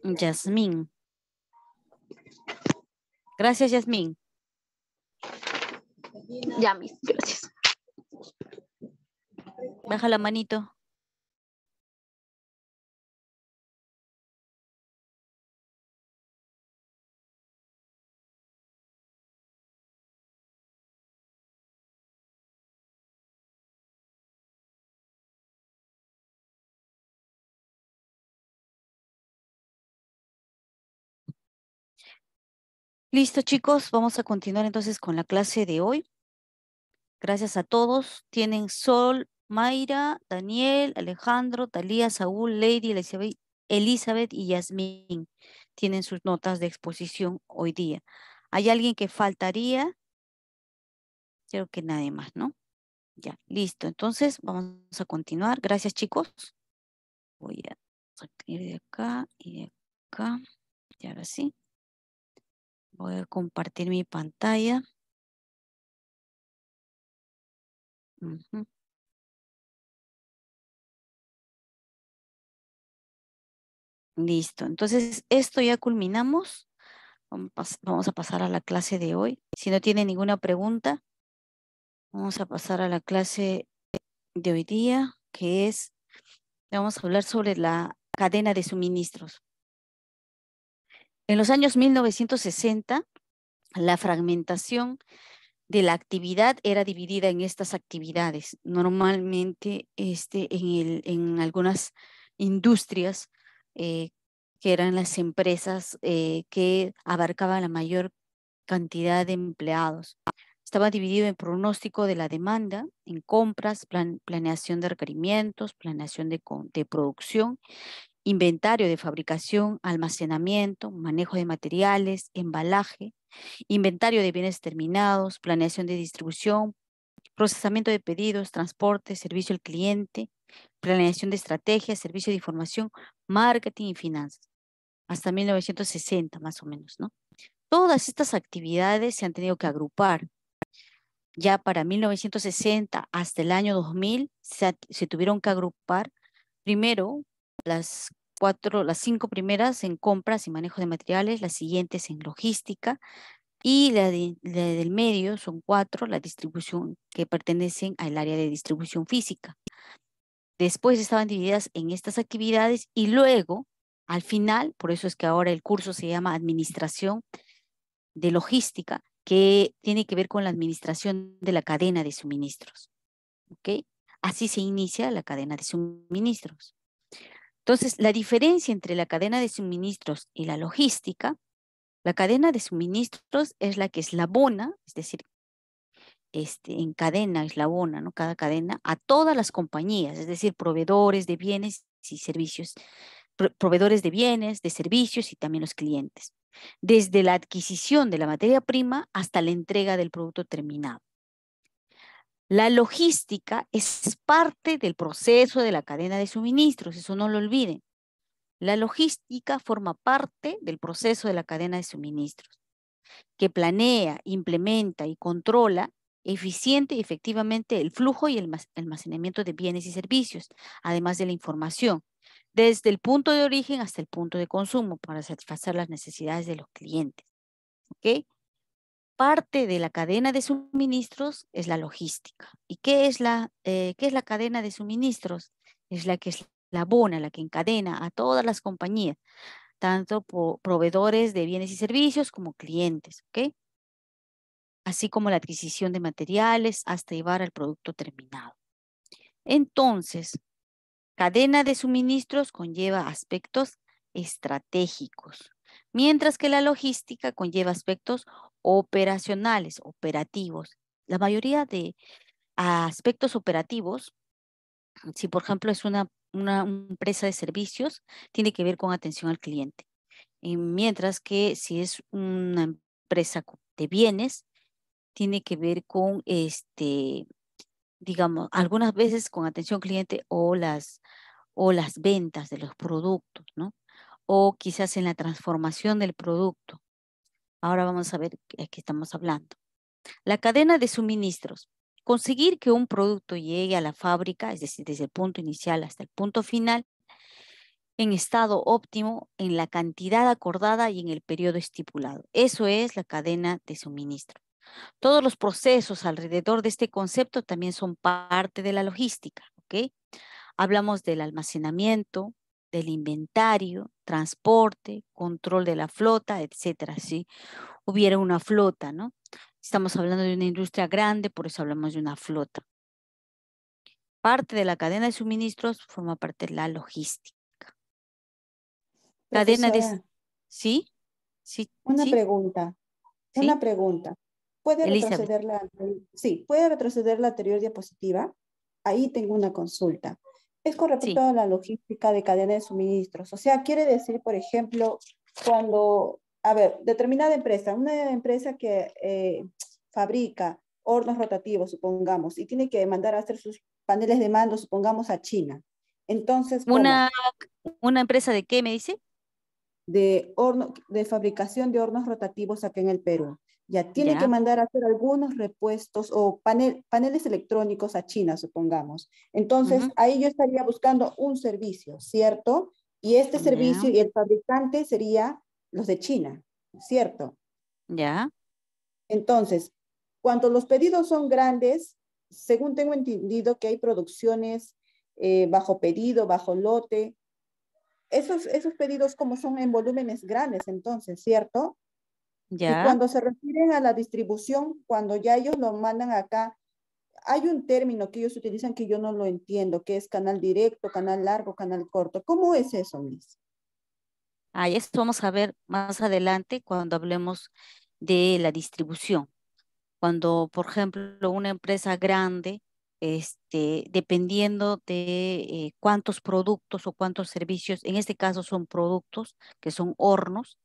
Yasmín. Gracias, Yasmín. Ya, mis, gracias. Baja la manito. Listo, chicos, vamos a continuar entonces con la clase de hoy. Gracias a todos. Tienen Sol, Mayra, Daniel, Alejandro, Talía, Saúl, Lady, Elizabeth, Elizabeth y Yasmín. Tienen sus notas de exposición hoy día. ¿Hay alguien que faltaría? Creo que nadie más, ¿no? Ya, listo. Entonces, vamos a continuar. Gracias, chicos. Voy a salir de acá y de acá. Y ahora sí. Voy a compartir mi pantalla. Listo, entonces esto ya culminamos. Vamos a pasar a la clase de hoy. Si no tiene ninguna pregunta, vamos a pasar a la clase de hoy día, que es, vamos a hablar sobre la cadena de suministros. En los años 1960, la fragmentación de la actividad era dividida en estas actividades. Normalmente este, en, el, en algunas industrias, eh, que eran las empresas eh, que abarcaban la mayor cantidad de empleados. Estaba dividido en pronóstico de la demanda, en compras, planeación de requerimientos, planeación de, de producción inventario de fabricación, almacenamiento, manejo de materiales, embalaje, inventario de bienes terminados, planeación de distribución, procesamiento de pedidos, transporte, servicio al cliente, planeación de estrategias, servicio de información, marketing y finanzas, hasta 1960 más o menos, ¿no? Todas estas actividades se han tenido que agrupar. Ya para 1960 hasta el año 2000 se tuvieron que agrupar primero las cuatro, las cinco primeras en compras y manejo de materiales, las siguientes en logística y la, del medio son cuatro, la distribución que pertenecen al área de distribución física. Después estaban divididas en estas actividades y luego, al final, por eso es que ahora el curso se llama Administración de Logística, que tiene que ver con la administración de la cadena de suministros. ¿Ok? Así se inicia la cadena de suministros. Entonces, la diferencia entre la cadena de suministros y la logística, la cadena de suministros es la que es la eslabona, es decir, este, en cadena, es eslabona, ¿no? Cada cadena a todas las compañías, es decir, proveedores de bienes y servicios, proveedores de bienes, de servicios y también los clientes, desde la adquisición de la materia prima hasta la entrega del producto terminado. La logística es parte del proceso de la cadena de suministros, eso no lo olviden. La logística forma parte del proceso de la cadena de suministros, que planea, implementa y controla eficiente y efectivamente el flujo y el almacenamiento de bienes y servicios, además de la información, desde el punto de origen hasta el punto de consumo para satisfacer las necesidades de los clientes parte de la cadena de suministros es la logística. ¿Y qué es la, eh, es la cadena de suministros? Es la que es la bona, la que encadena a todas las compañías, tanto proveedores de bienes y servicios como clientes, ¿ok? Así como la adquisición de materiales hasta llevar al producto terminado. Entonces, cadena de suministros conlleva aspectos estratégicos, mientras que la logística conlleva aspectos operacionales, operativos. La mayoría de aspectos operativos, si por ejemplo es una, una empresa de servicios, tiene que ver con atención al cliente. mientras que si es una empresa de bienes, tiene que ver con este digamos, algunas veces con atención al cliente o las, o las ventas de los productos, ¿no? O quizás en la transformación del producto. Ahora vamos a ver de qué estamos hablando. La cadena de suministros. Conseguir que un producto llegue a la fábrica, es decir, desde el punto inicial hasta el punto final, en estado óptimo, en la cantidad acordada y en el periodo estipulado. Eso es la cadena de suministro. Todos los procesos alrededor de este concepto también son parte de la logística. Hablamos del almacenamiento, del inventario, transporte, control de la flota, etcétera. Si hubiera una flota, ¿no? Estamos hablando de una industria grande, por eso hablamos de una flota. Parte de la cadena de suministros forma parte de la logística. Cadena de. ¿Sí? ¿Sí? Una pregunta. Una pregunta. ¿Puede retroceder, la, sí, ¿Puede retroceder la anterior diapositiva? Ahí tengo una consulta es correcto respecto a la logística de cadena de suministros. O sea, quiere decir, por ejemplo, cuando, a ver, determinada empresa, una empresa que eh, fabrica hornos rotativos, supongamos, y tiene que mandar a hacer sus paneles de mando, supongamos, a China. Entonces, una, ¿una empresa de qué me dice? De, horno, de fabricación de hornos rotativos aquí en el Perú. Ya tiene que mandar a hacer algunos repuestos o paneles electrónicos a China, supongamos. Entonces, ahí yo estaría buscando un servicio, ¿cierto? Y este servicio y el fabricante sería los de China, ¿cierto? Ya. Entonces, cuando los pedidos son grandes, según tengo entendido que hay producciones eh, bajo pedido, bajo lote, esos, esos pedidos como son en volúmenes grandes, entonces, ¿cierto? Y cuando se refieren a la distribución, cuando ya ellos lo mandan acá, hay un término que ellos utilizan que yo no lo entiendo, que es canal directo, canal largo, canal corto. ¿Cómo es eso, Luis? Ah, esto vamos a ver más adelante cuando hablemos de la distribución. Cuando, por ejemplo, una empresa grande, este, dependiendo de eh, cuántos productos o cuántos servicios, en este caso son productos, que son hornos,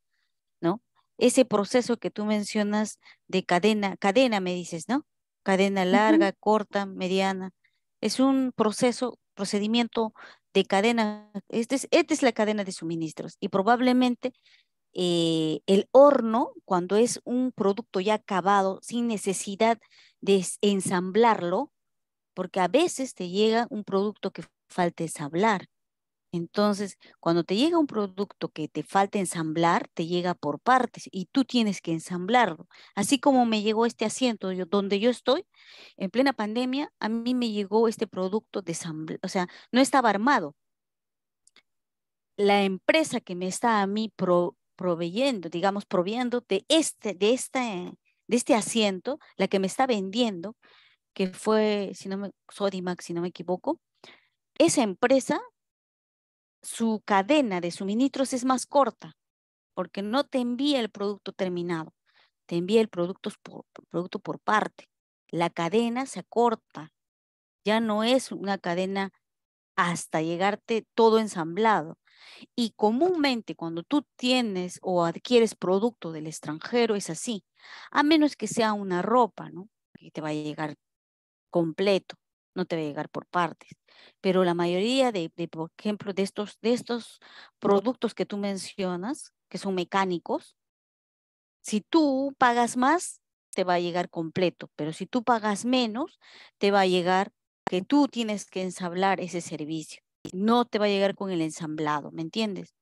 ¿no? ese proceso que tú mencionas de cadena, cadena me dices, ¿no? Cadena larga, corta, mediana. Es un proceso, procedimiento de cadena. Este es, esta es la cadena de suministros y probablemente eh, el horno, cuando es un producto ya acabado, sin necesidad de ensamblarlo, porque a veces te llega un producto que falta hablar. Entonces, cuando te llega un producto que te falta ensamblar, te llega por partes y tú tienes que ensamblarlo. Así como me llegó este asiento yo, donde yo estoy, en plena pandemia, a mí me llegó este producto de o sea, no estaba armado. La empresa que me está a mí proveyendo, digamos, proveyendo de este, de, este, de este asiento, la que me está vendiendo, que fue, si no me, Sodimac, si no me equivoco, esa empresa su cadena de suministros es más corta, porque no te envía el producto terminado, te envía el producto por, producto por parte. La cadena se acorta, ya no es una cadena hasta llegarte todo ensamblado. Y comúnmente cuando tú tienes o adquieres producto del extranjero es así, a menos que sea una ropa, ¿no? Que te va a llegar completo no te va a llegar por partes. Pero la mayoría de, por ejemplo, de estos, de estos productos que tú mencionas, que son mecánicos, si tú pagas más, te va a llegar completo, pero si tú pagas menos, te va a llegar que tú tienes que ensamblar ese servicio. No te va a llegar con el ensamblado, ¿me entiendes?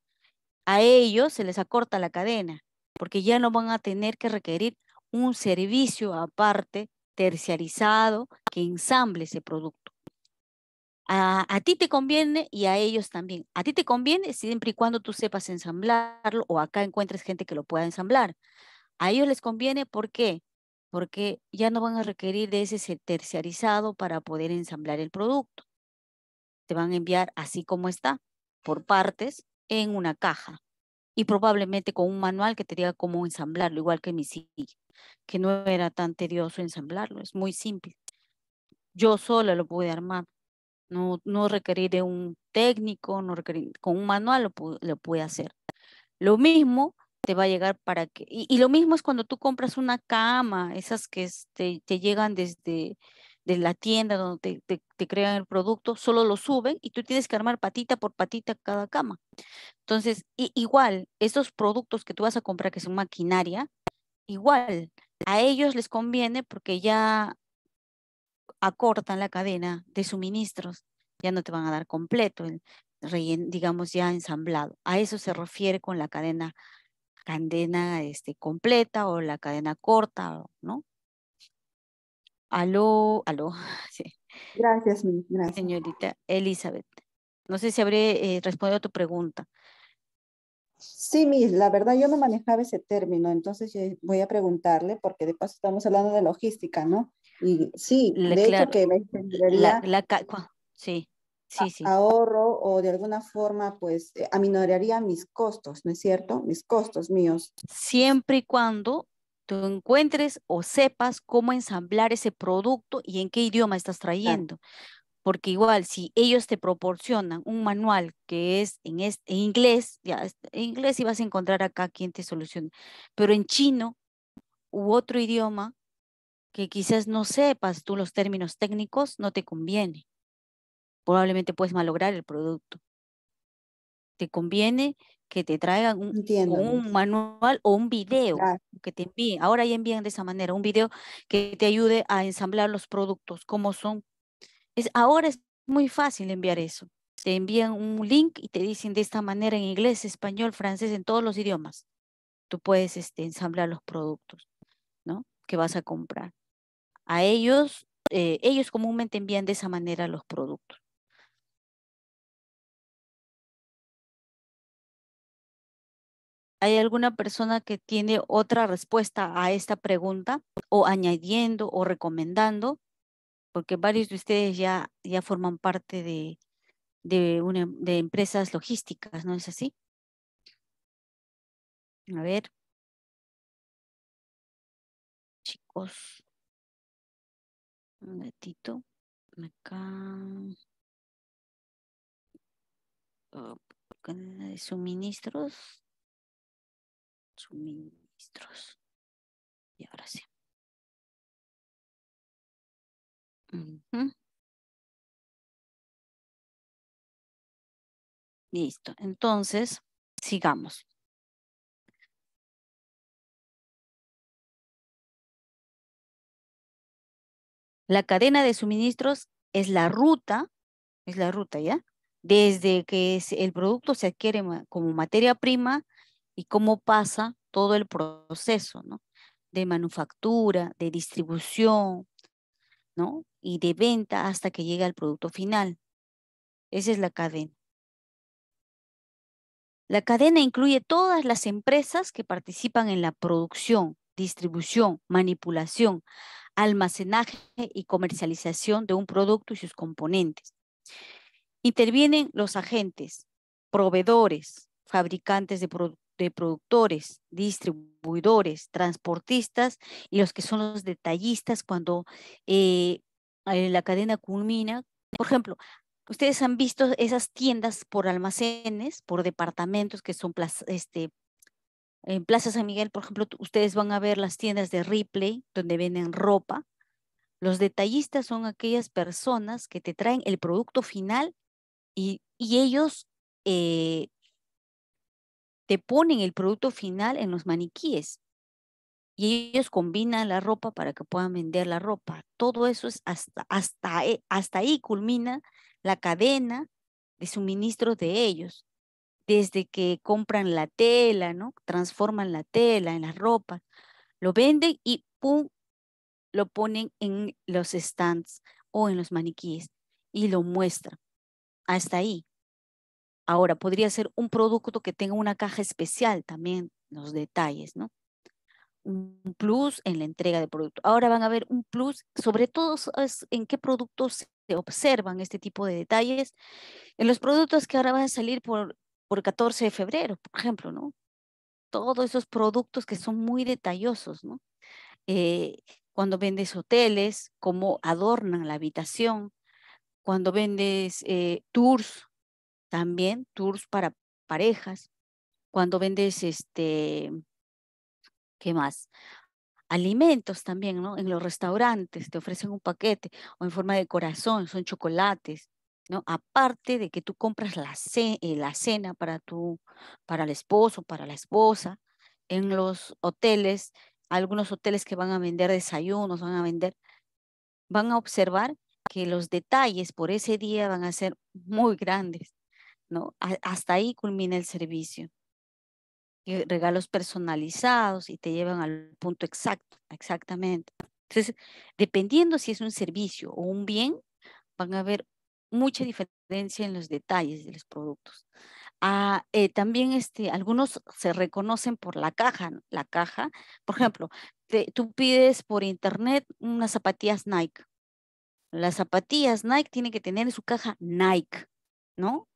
A ellos se les acorta la cadena, porque ya no van a tener que requerir un servicio aparte terciarizado que ensamble ese producto. A, ti te conviene y a ellos también. A ti te conviene siempre y cuando tú sepas ensamblarlo o acá encuentres gente que lo pueda ensamblar. A ellos les conviene, ¿por qué? Porque ya no van a requerir de ese terciarizado para poder ensamblar el producto. Te van a enviar así como está, por partes, en una caja y probablemente con un manual que te diga cómo ensamblarlo, igual que mi silla, que no era tan tedioso ensamblarlo, es muy simple. Yo sola lo pude armar, no, no requerí de un técnico, no con un manual lo, lo pude hacer. Lo mismo te va a llegar para que, y, lo mismo es cuando tú compras una cama, esas que este, te llegan desde, de la tienda donde te, crean el producto, solo lo suben y tú tienes que armar patita por patita cada cama. Entonces, igual, esos productos que tú vas a comprar, que son maquinaria, igual, a ellos les conviene porque ya acortan la cadena de suministros, ya no te van a dar completo, el digamos ya ensamblado. A eso se refiere con la cadena cadena este, completa o la cadena corta, ¿no? Aló, aló. Sí. Gracias, gracias. Señorita Elizabeth, no sé si habré eh, respondido a tu pregunta. Sí, mis. la verdad yo no manejaba ese término, entonces voy a preguntarle, porque de paso estamos hablando de logística, ¿no? Y sí, de que me la, sí, sí, sí. ahorro o de alguna forma pues eh, aminoraría mis costos, ¿no es cierto? Mis costos míos. Siempre y cuando tú encuentres o sepas cómo ensamblar ese producto y en qué idioma estás trayendo. Porque igual, si ellos te proporcionan un manual que es en, inglés, ya, en inglés y vas a encontrar acá quien te soluciona. pero en chino u otro idioma que quizás no sepas tú los términos técnicos, no te conviene. Probablemente puedes malograr el producto te conviene que te traigan un, manual o un video que te envíen. Ahora ya envían de esa manera un video que te ayude a ensamblar los productos, cómo son. Es, ahora es muy fácil enviar eso. Te envían un link y te dicen de esta manera en inglés, español, francés, en todos los idiomas. Tú puedes este, ensamblar los productos ¿no? que vas a comprar. A ellos, eh, ellos comúnmente envían de esa manera los productos. ¿Hay alguna persona que tiene otra respuesta a esta pregunta o añadiendo o recomendando? Porque varios de ustedes ya, ya forman parte de, de, em, empresas logísticas, ¿no es así? A ver. Chicos. Un ratito, Acá. Oh, suministros suministros. Y ahora sí. Listo. Entonces, sigamos. La cadena de suministros es la ruta, es la ruta, ¿ya? Desde que el producto se adquiere como materia prima y cómo pasa todo el proceso, De manufactura, de distribución, Y de venta hasta que llega al producto final. Esa es la cadena. La cadena incluye todas las empresas que participan en la producción, distribución, manipulación, almacenaje y comercialización de un producto y sus componentes. Intervienen los agentes, proveedores, fabricantes de, productos de productores, distribuidores, transportistas y los que son los detallistas cuando eh, la cadena culmina. Por ejemplo, ustedes han visto esas tiendas por almacenes, por departamentos que son este, en Plaza San Miguel, por ejemplo, ustedes van a ver las tiendas de Ripley donde venden ropa. Los detallistas son aquellas personas que te traen el producto final y, ellos eh, te ponen el producto final en los maniquíes. Y ellos combinan la ropa para que puedan vender la ropa. Todo eso es hasta, eh, hasta, ahí culmina la cadena de suministro de ellos. Desde que compran la tela, ¿no? Transforman la tela en la ropa, lo venden y pum, lo ponen en los stands o en los maniquíes y lo muestran. Hasta ahí. Ahora, podría ser un producto que tenga una caja especial también, los detalles, ¿no? Un plus en la entrega de producto. Ahora van a ver un plus, sobre todo en qué productos se observan este tipo de detalles. En los productos que ahora van a salir por, por 14 de febrero, por ejemplo, ¿no? Todos esos productos que son muy detallosos, ¿no? Eh, cuando vendes hoteles, cómo adornan la habitación, cuando vendes eh, tours, también tours para parejas, cuando vendes este, ¿qué más? Alimentos también, ¿no? En los restaurantes te ofrecen un paquete o en forma de corazón, son chocolates, ¿no? Aparte de que tú compras la, eh, la cena para tu, para el esposo, para la esposa, en los hoteles, algunos hoteles que van a vender desayunos, van a vender, van a observar que los detalles por ese día van a ser muy grandes. ¿no? hasta ahí culmina el servicio. regalos personalizados y te llevan al punto exacto, exactamente. Entonces, dependiendo si es un servicio o un bien, van a haber mucha diferencia en los detalles de los productos. Ah, eh, también este, algunos se reconocen por la caja. La caja, por ejemplo, tú pides por internet unas zapatillas Nike. Las zapatillas Nike tienen que tener en su caja Nike, ¿no?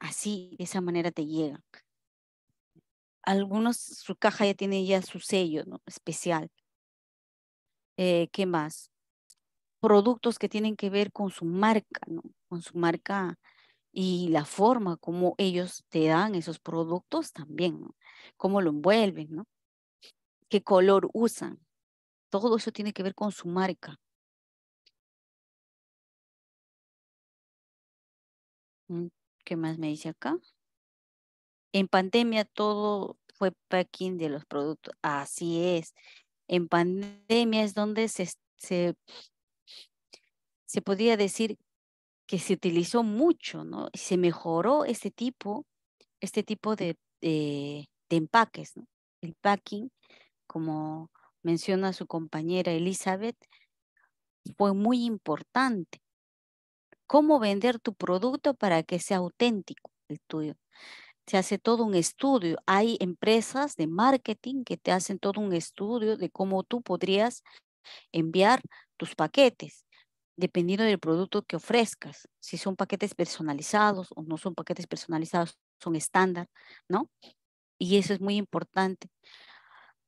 Así, de esa manera te llegan. Algunos, su caja ya tiene ya su sello ¿no? especial. Eh, ¿Qué más? Productos que tienen que ver con su marca, ¿no? Con su marca y la forma como ellos te dan esos productos también, ¿no? Cómo lo envuelven, ¿no? Qué color usan. Todo eso tiene que ver con su marca. ¿Qué más me dice acá? En pandemia todo fue packing de los productos. Así es. En pandemia es donde se, se, podía decir que se utilizó mucho, ¿no? Se mejoró este tipo, este tipo de, empaques, ¿no? El packing, como menciona su compañera Elizabeth, fue muy importante cómo vender tu producto para que sea auténtico el tuyo. Se hace todo un estudio. Hay empresas de marketing que te hacen todo un estudio de cómo tú podrías enviar tus paquetes, dependiendo del producto que ofrezcas. Si son paquetes personalizados o no son paquetes personalizados, son estándar, ¿no? Y eso es muy importante.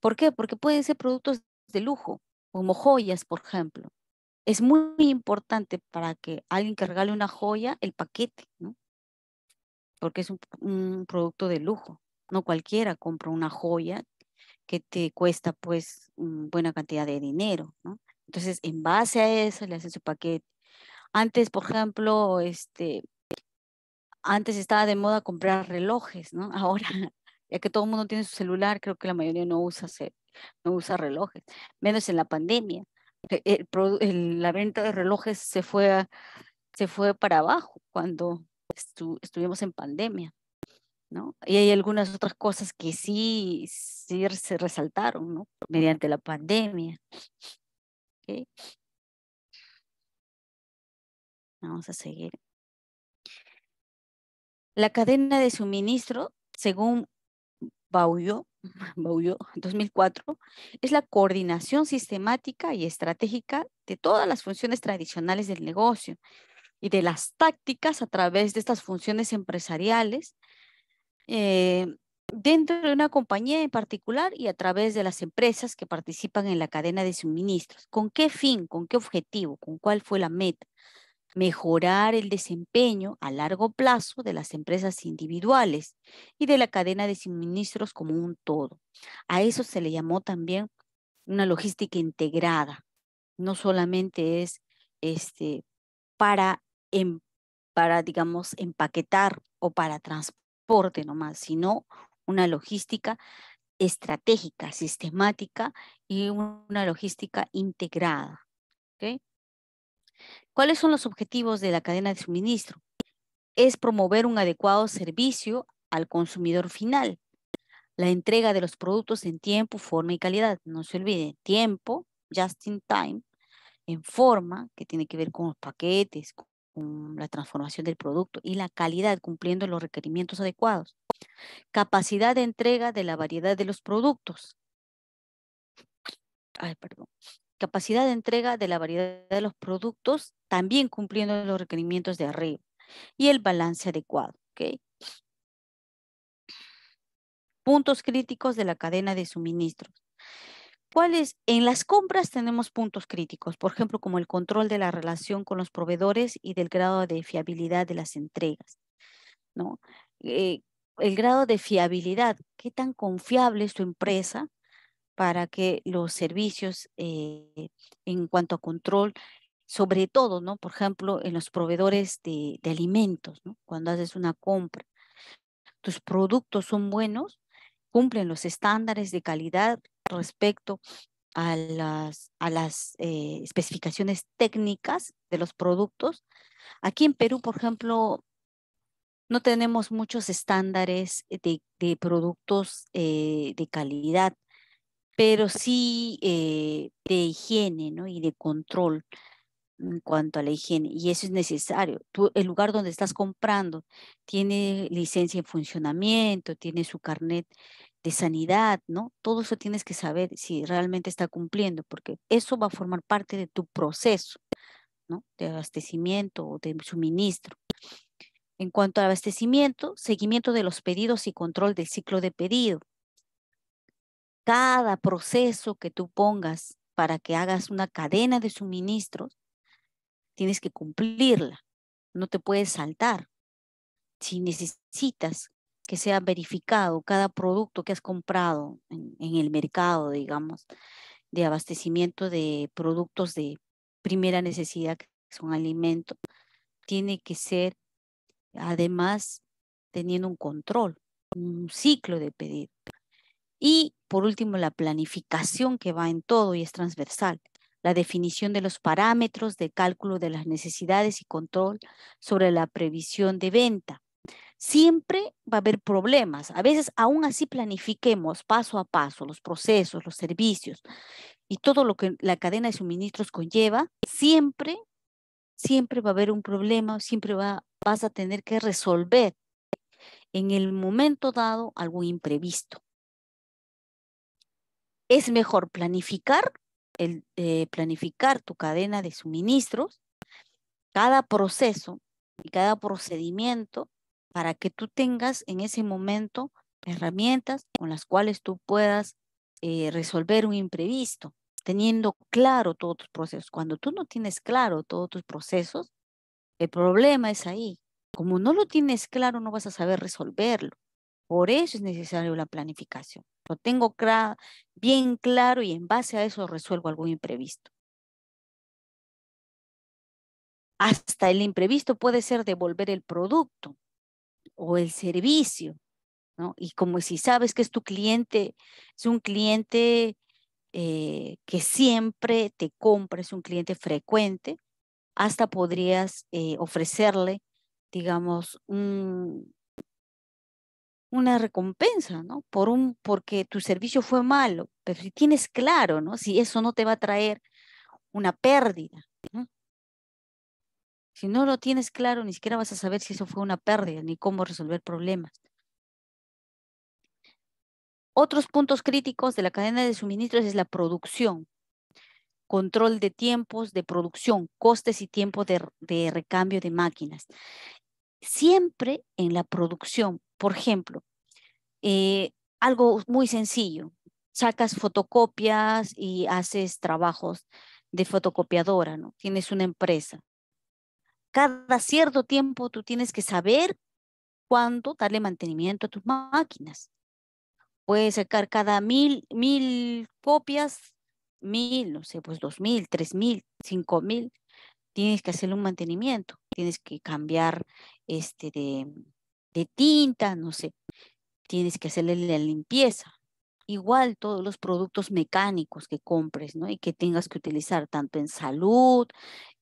¿Por qué? Porque pueden ser productos de lujo, como joyas, por ejemplo es muy, importante para que alguien que regale una joya, el paquete, ¿no? Porque es un, producto de lujo. No cualquiera compra una joya que te cuesta pues buena cantidad de dinero, ¿no? Entonces, en base a eso le hacen su paquete. Antes, por ejemplo, este, antes estaba de moda comprar relojes, ¿no? Ahora, ya que todo el mundo tiene su celular, creo que la mayoría no usa, no usa relojes, menos en la pandemia. Eh, la venta de relojes se fue, se fue para abajo cuando estuvimos en pandemia. Y hay algunas otras cosas que sí, se resaltaron ¿no? mediante la pandemia. Vamos a seguir. La cadena de suministro, según Baulio 2004, es la coordinación sistemática y estratégica de todas las funciones tradicionales del negocio y de las tácticas a través de estas funciones empresariales eh, dentro de una compañía en particular y a través de las empresas que participan en la cadena de suministros. ¿Con qué fin? ¿Con qué objetivo? ¿Con cuál fue la meta? mejorar el desempeño a largo plazo de las empresas individuales y de la cadena de suministros como un todo. A eso se le llamó también una logística integrada. No solamente es este, para, em, para, digamos, empaquetar o para transporte nomás, sino una logística estratégica, sistemática y una logística integrada. ¿okay? ¿Cuáles son los objetivos de la cadena de suministro? Es promover un adecuado servicio al consumidor final, la entrega de los productos en tiempo, forma y calidad. No se olviden, tiempo, just in time, en forma, que tiene que ver con los paquetes, con la transformación del producto y la calidad, cumpliendo los requerimientos adecuados. Capacidad de entrega de la variedad de los productos. Ay, perdón capacidad de entrega de la variedad de los productos, también cumpliendo los requerimientos de arriba, y el balance adecuado. Puntos críticos de la cadena de suministros. ¿Cuáles? En las compras tenemos puntos críticos, por ejemplo, como el control de la relación con los proveedores y del grado de fiabilidad de las entregas. ¿no? Eh, el grado de fiabilidad, qué tan confiable es tu empresa para que los servicios eh, en cuanto a control, sobre todo, ¿no? Por ejemplo, en los proveedores de, alimentos, ¿no? Cuando haces una compra, tus productos son buenos, cumplen los estándares de calidad respecto a las, a las eh, especificaciones técnicas de los productos. Aquí en Perú, por ejemplo, no tenemos muchos estándares de, productos eh, de calidad pero sí eh, de higiene ¿no? y de control en cuanto a la higiene. Y eso es necesario. el lugar donde estás comprando tiene licencia en funcionamiento, tiene su carnet de sanidad, ¿no? Todo eso tienes que saber si realmente está cumpliendo, porque eso va a formar parte de tu proceso, ¿no? De abastecimiento o de suministro. En cuanto a abastecimiento, seguimiento de los pedidos y control del ciclo de pedido cada proceso que tú pongas para que hagas una cadena de suministros, tienes que cumplirla, no te puedes saltar. Si necesitas que sea verificado cada producto que has comprado en, el mercado, digamos, de abastecimiento de productos de primera necesidad, que son alimentos, tiene que ser además teniendo un control, un ciclo de pedido. Y por último, la planificación que va en todo y es transversal. La definición de los parámetros de cálculo de las necesidades y control sobre la previsión de venta. Siempre va a haber problemas. A veces, aún así, planifiquemos paso a paso los procesos, los servicios y todo lo que la cadena de suministros conlleva. Siempre, siempre va a haber un problema, siempre va, vas a tener que resolver en el momento dado algo imprevisto es mejor planificar, el, eh, planificar tu cadena de suministros, cada proceso y cada procedimiento para que tú tengas en ese momento herramientas con las cuales tú puedas eh, resolver un imprevisto, teniendo claro todos tus procesos. Cuando tú no tienes claro todos tus procesos, el problema es ahí. Como no lo tienes claro, no vas a saber resolverlo. Por eso es necesario la planificación. Lo tengo bien claro y en base a eso resuelvo algún imprevisto. Hasta el imprevisto puede ser devolver el producto o el servicio, ¿no? Y como si sabes que es tu cliente, es un cliente eh, que siempre te compra, es un cliente frecuente, hasta podrías eh, ofrecerle, digamos, un, una recompensa, ¿no? Por un, porque tu servicio fue malo, pero si tienes claro, ¿no? Si eso no te va a traer una pérdida, Si no lo tienes claro, ni siquiera vas a saber si eso fue una pérdida, ni cómo resolver problemas. Otros puntos críticos de la cadena de suministros es la producción, control de tiempos de producción, costes y tiempo de recambio de máquinas. Siempre en la producción por ejemplo, eh, algo muy sencillo, sacas fotocopias y haces trabajos de fotocopiadora, ¿no? Tienes una empresa. Cada cierto tiempo tú tienes que saber cuándo darle mantenimiento a tus máquinas. Puedes sacar cada mil, mil copias, mil, no sé, pues dos mil, tres mil, cinco mil. Tienes que hacer un mantenimiento, tienes que cambiar este de de tinta, no sé. Tienes que hacerle la limpieza. Igual todos los productos mecánicos que compres, ¿no? Y que tengas que utilizar tanto en salud,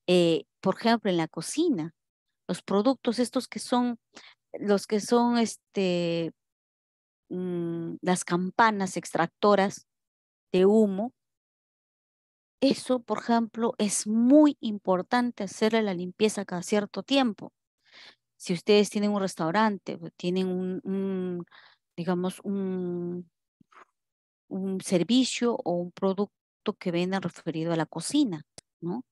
eh, por ejemplo, en la cocina. Los productos estos que son, los que son, este, mm, las campanas extractoras de humo, eso, por ejemplo, es muy importante hacerle la limpieza cada cierto tiempo si ustedes tienen un restaurante, pues, tienen un, digamos, un, un, servicio o un producto que vendan referido a la cocina, ¿no?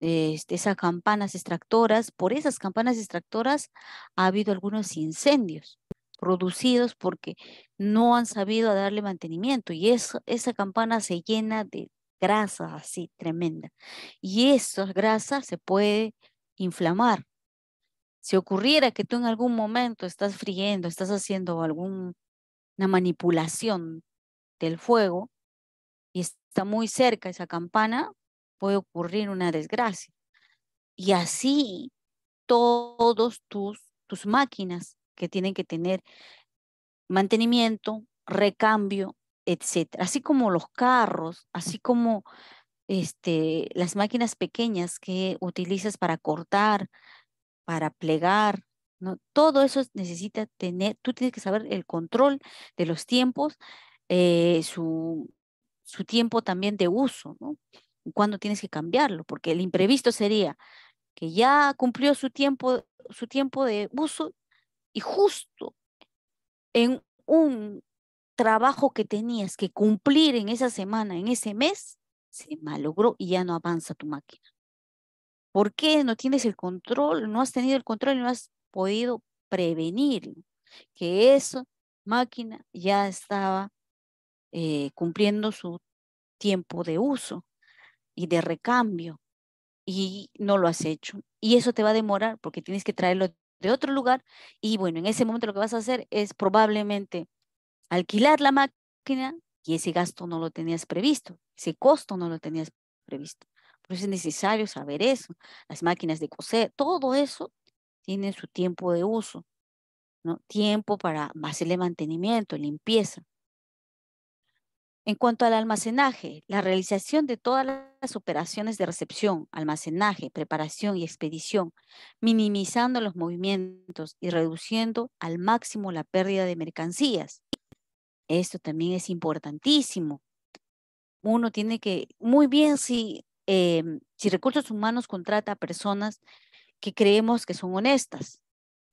Este, esas campanas extractoras, por esas campanas extractoras ha habido algunos incendios producidos porque no han sabido darle mantenimiento y eso, esa campana se llena de grasa así tremenda y esa grasa se puede inflamar si ocurriera que tú en algún momento estás friendo, estás haciendo alguna manipulación del fuego y está muy cerca esa campana, puede ocurrir una desgracia. Y así todos tus, tus máquinas que tienen que tener mantenimiento, recambio, etc. Así como los carros, así como este, las máquinas pequeñas que utilizas para cortar, para plegar, ¿no? Todo eso necesita tener, tú tienes que saber el control de los tiempos, eh, su, su tiempo también de uso, ¿no? Cuándo tienes que cambiarlo, porque el imprevisto sería que ya cumplió su tiempo, su tiempo de uso y justo en un trabajo que tenías que cumplir en esa semana, en ese mes, se malogró y ya no avanza tu máquina. ¿Por qué no tienes el control? No has tenido el control y no has podido prevenir que esa máquina ya estaba eh, cumpliendo su tiempo de uso y de recambio y no lo has hecho. Y eso te va a demorar porque tienes que traerlo de otro lugar y bueno, en ese momento lo que vas a hacer es probablemente alquilar la máquina y ese gasto no lo tenías previsto, ese costo no lo tenías previsto es necesario saber eso. Las máquinas de coser, todo eso tiene su tiempo de uso, ¿no? Tiempo para hacerle mantenimiento, limpieza. En cuanto al almacenaje, la realización de todas las operaciones de recepción, almacenaje, preparación y expedición, minimizando los movimientos y reduciendo al máximo la pérdida de mercancías. Esto también es importantísimo. Uno tiene que, muy bien si Em, si recursos humanos contrata a personas que creemos que son honestas,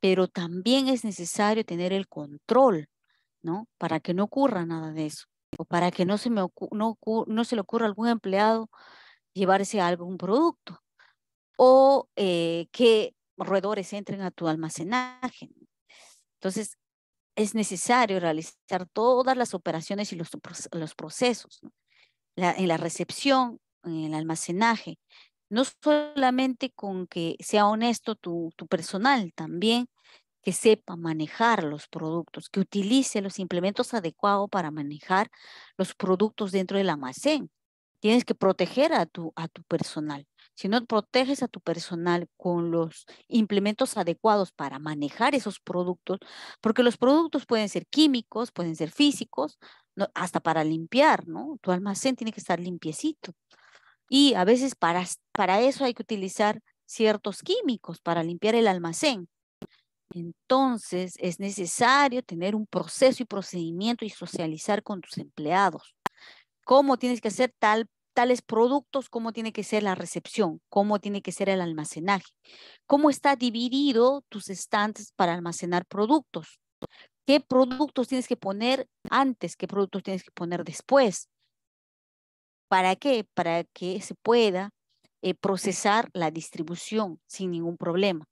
pero también es necesario tener el control, ¿no? Para que no ocurra nada de eso, o para que no se, me no, se le ocurra a algún empleado llevarse algún producto, o eh, que roedores entren a tu almacenaje. Entonces, es necesario realizar todas las operaciones y los, los procesos. ¿no? en la recepción, en el almacenaje. No solamente con que sea honesto tu, personal, también que sepa manejar los productos, que utilice los implementos adecuados para manejar los productos dentro del almacén. Tienes que proteger a tu, a tu personal. Si no proteges a tu personal con los implementos adecuados para manejar esos productos, porque los productos pueden ser químicos, pueden ser físicos, hasta para limpiar, ¿no? Tu almacén tiene que estar limpiecito. Y a veces para, para eso hay que utilizar ciertos químicos para limpiar el almacén. Entonces es necesario tener un proceso y procedimiento y socializar con tus empleados. Cómo tienes que hacer tal, tales productos, cómo tiene que ser la recepción, cómo tiene que ser el almacenaje, cómo está dividido tus estantes para almacenar productos, qué productos tienes que poner antes, qué productos tienes que poner después, ¿Para qué? Para que se pueda eh, procesar la distribución sin ningún problema,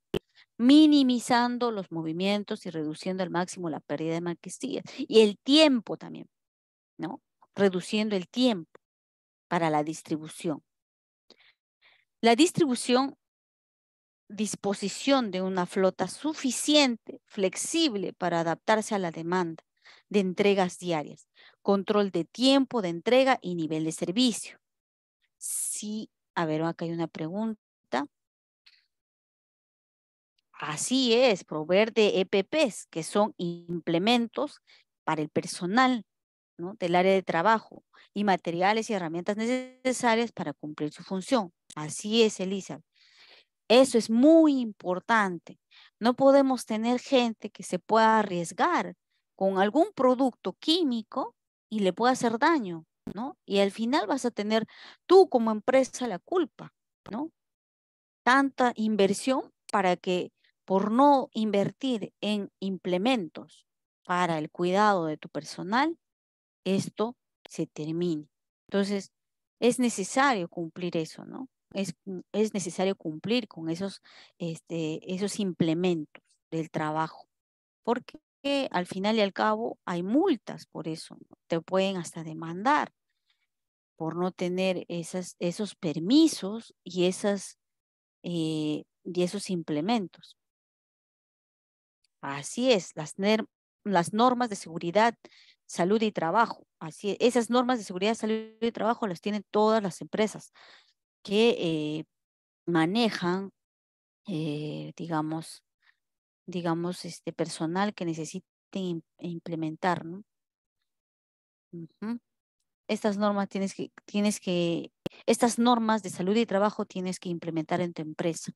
minimizando los movimientos y reduciendo al máximo la pérdida de marquesía y el tiempo también, ¿no? Reduciendo el tiempo para la distribución. La distribución, disposición de una flota suficiente, flexible para adaptarse a la demanda de entregas diarias control de tiempo, de entrega y nivel de servicio. Sí, a ver, acá hay una pregunta. Así es, proveer de EPPs, que son implementos para el personal del área de trabajo y materiales y herramientas necesarias para cumplir su función. Así es, Elisa. Eso es muy importante. No podemos tener gente que se pueda arriesgar con algún producto químico y le puede hacer daño, ¿no? Y al final vas a tener tú como empresa la culpa, ¿no? Tanta inversión para que por no invertir en implementos para el cuidado de tu personal, esto se termine. Entonces, es necesario cumplir eso, ¿no? Es, es necesario cumplir con esos, este, esos implementos del trabajo, ¿Por qué? al final y al cabo hay multas por eso, te pueden hasta demandar por no tener esas, esos permisos y, esas, eh, y esos implementos. Así es, las, las normas de seguridad, salud y trabajo. Así e, esas normas de seguridad, salud y trabajo las tienen todas las empresas que eh, manejan, eh, digamos, digamos, este personal que necesiten implementar, ¿no? Estas normas tienes que, tienes que, estas normas de salud y trabajo tienes que implementar en tu empresa.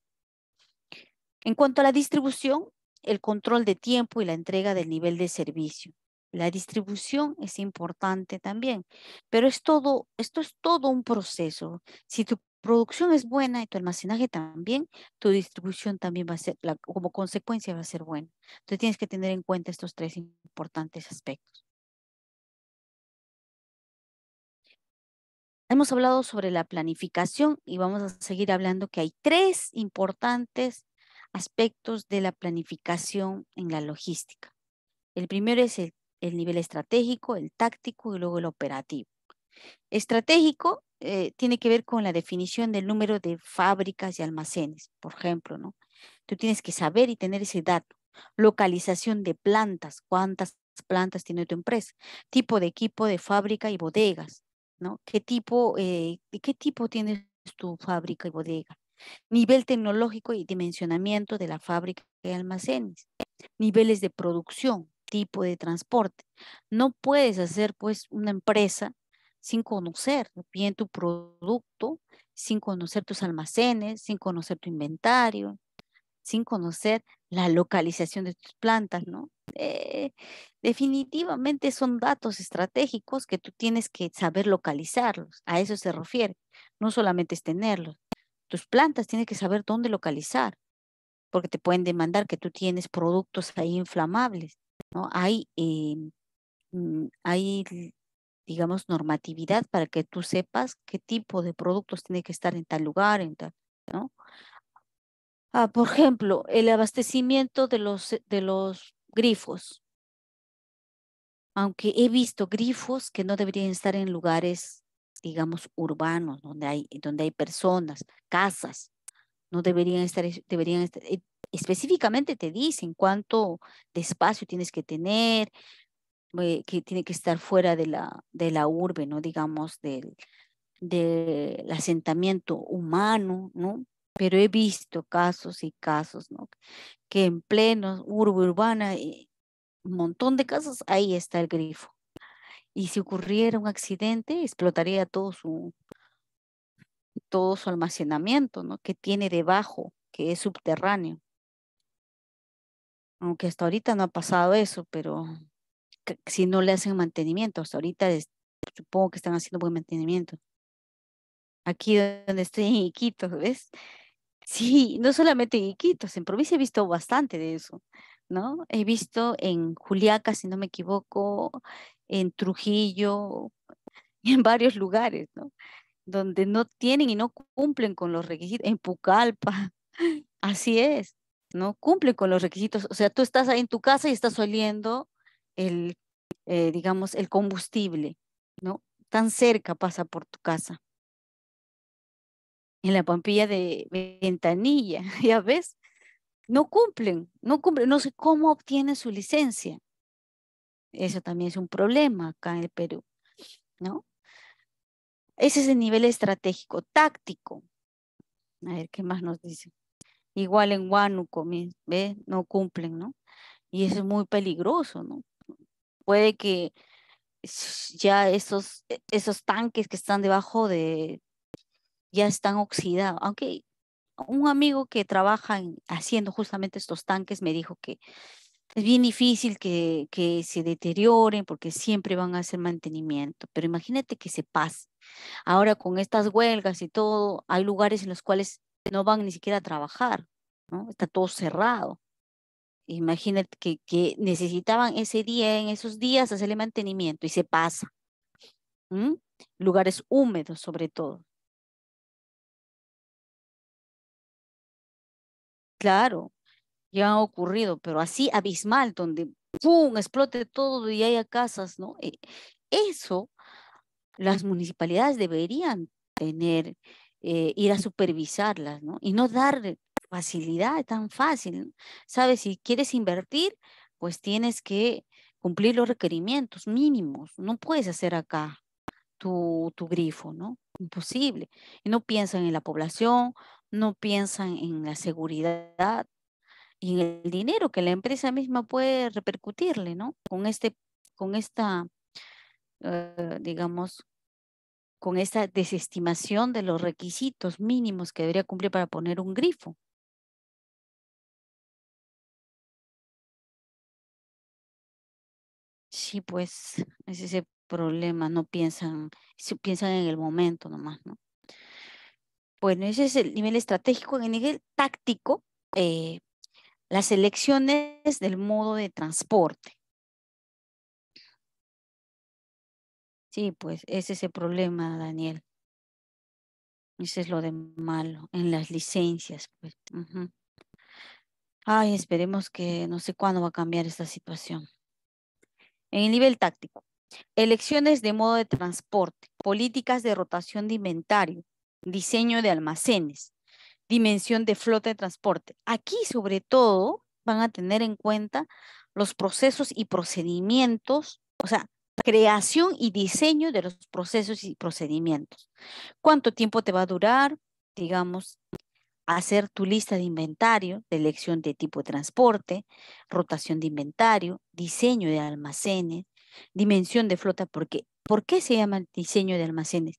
En cuanto a la distribución, el control de tiempo y la entrega del nivel de servicio. La distribución es importante también, pero es todo, esto es todo un proceso. Si tú producción es buena y tu almacenaje también, tu distribución también va a ser, como consecuencia va a ser buena. Entonces tienes que tener en cuenta estos tres importantes aspectos. Hemos hablado sobre la planificación y vamos a seguir hablando que hay tres importantes aspectos de la planificación en la logística. El primero es el nivel estratégico, el táctico y luego el operativo. Estratégico eh, tiene que ver con la definición del número de fábricas y almacenes, por ejemplo, ¿no? Tú tienes que saber y tener ese dato. Localización de plantas, cuántas plantas tiene tu empresa, tipo de equipo de fábrica y bodegas, ¿no? ¿Qué tipo, eh, qué tipo tienes tu fábrica y bodega? Nivel tecnológico y dimensionamiento de la fábrica y almacenes. Niveles de producción, tipo de transporte. No puedes hacer, pues, una empresa sin conocer bien tu producto, sin conocer tus almacenes, sin conocer tu inventario, sin conocer la localización de tus plantas, ¿no? Eh, definitivamente son datos estratégicos que tú tienes que saber localizarlos, a eso se refiere, no solamente es tenerlos. Tus plantas tienen que saber dónde localizar, porque te pueden demandar que tú tienes productos ahí inflamables, ¿no? Hay, em, mm, hay digamos, normatividad para que tú sepas qué tipo de productos tiene que estar en tal lugar, en tal, ¿no? Ah, por ejemplo, el abastecimiento de los, eh, de los grifos. Aunque he visto grifos que no deberían estar en lugares, digamos, urbanos, donde hay, donde hay personas, casas, no deberían estar, deberían estar, eh, específicamente te dicen cuánto de espacio tienes que tener, eh, que tiene que estar fuera de la, de la urbe, ¿no? Digamos, del, del asentamiento humano, ¿no? Pero he visto casos y casos, ¿no? Que en pleno urbe urbana, eh, un montón de casos, ahí está el grifo. Y si ocurriera un accidente, explotaría todo su, todo su almacenamiento, ¿no? Que tiene debajo, que es subterráneo aunque hasta ahorita no ha pasado eso, pero si no le hacen mantenimiento. ahorita supongo que están haciendo buen mantenimiento. Aquí donde estoy en Iquitos, ¿ves? Sí, no solamente en Iquitos, en provincia he visto bastante de eso, ¿no? He visto en Juliaca, si no me equivoco, en Trujillo, en varios lugares, ¿no? Donde no tienen y no cumplen con los requisitos, en Pucallpa, así es, no cumplen con los requisitos. O sea, tú estás ahí en tu casa y estás oliendo el, eh, digamos, el combustible, ¿no? Tan cerca pasa por tu casa. En la pampilla de ventanilla, ya ves, no cumplen, no cumplen, no sé cómo obtiene su licencia. Eso también es un problema acá en el Perú, ¿no? Ese es el nivel estratégico, táctico. A ver, ¿qué más nos dice? Igual en Huánuco, ¿ves? No cumplen, ¿no? Y eso es muy peligroso, ¿no? puede que ya esos, e, esos tanques que están debajo de, ya están oxidados. Aunque un amigo que trabaja haciendo justamente estos tanques me dijo que es bien difícil que, que, se deterioren porque siempre van a hacer mantenimiento, pero imagínate que se pase. Ahora con estas huelgas y todo, hay lugares en los cuales no van ni siquiera a trabajar, ¿no? Está todo cerrado. Imagínate que, necesitaban ese día, en esos días, hacerle mantenimiento y se pasa. Lugares húmedos sobre todo. Claro, ya ha ocurrido, pero así abismal, donde ¡pum! explote todo y haya casas, ¿no? Eh, eso las municipalidades deberían tener, eh, ir a supervisarlas, ¿no? Y no dar facilidad, tan fácil. Sabes, si quieres invertir, pues tienes que cumplir los requerimientos mínimos. No puedes hacer acá tu, tu grifo, ¿no? Imposible. no piensan en la población, no piensan en la seguridad y en el dinero que la empresa misma puede repercutirle, ¿no? Con este, con esta, eh, digamos, con esta desestimación de los requisitos mínimos que debería cumplir para poner un grifo. Sí, pues ese es el problema, no piensan, piensan en el momento nomás, ¿no? Bueno, ese es el nivel estratégico. En el nivel táctico, eh, las elecciones del modo de transporte. Sí, pues ese es el problema, Daniel. Ese es lo de malo, en las licencias. Pues, Ay, esperemos que no sé cuándo va a cambiar esta situación. En el nivel táctico, elecciones de modo de transporte, políticas de rotación de inventario, diseño de almacenes, dimensión de flota de transporte. Aquí, sobre todo, van a tener en cuenta los procesos y procedimientos, o sea, creación y diseño de los procesos y procedimientos. ¿Cuánto tiempo te va a durar? Digamos, hacer tu lista de inventario, de elección de tipo de transporte, rotación de inventario, diseño de almacenes, dimensión de flota, porque ¿por qué se llama diseño de almacenes?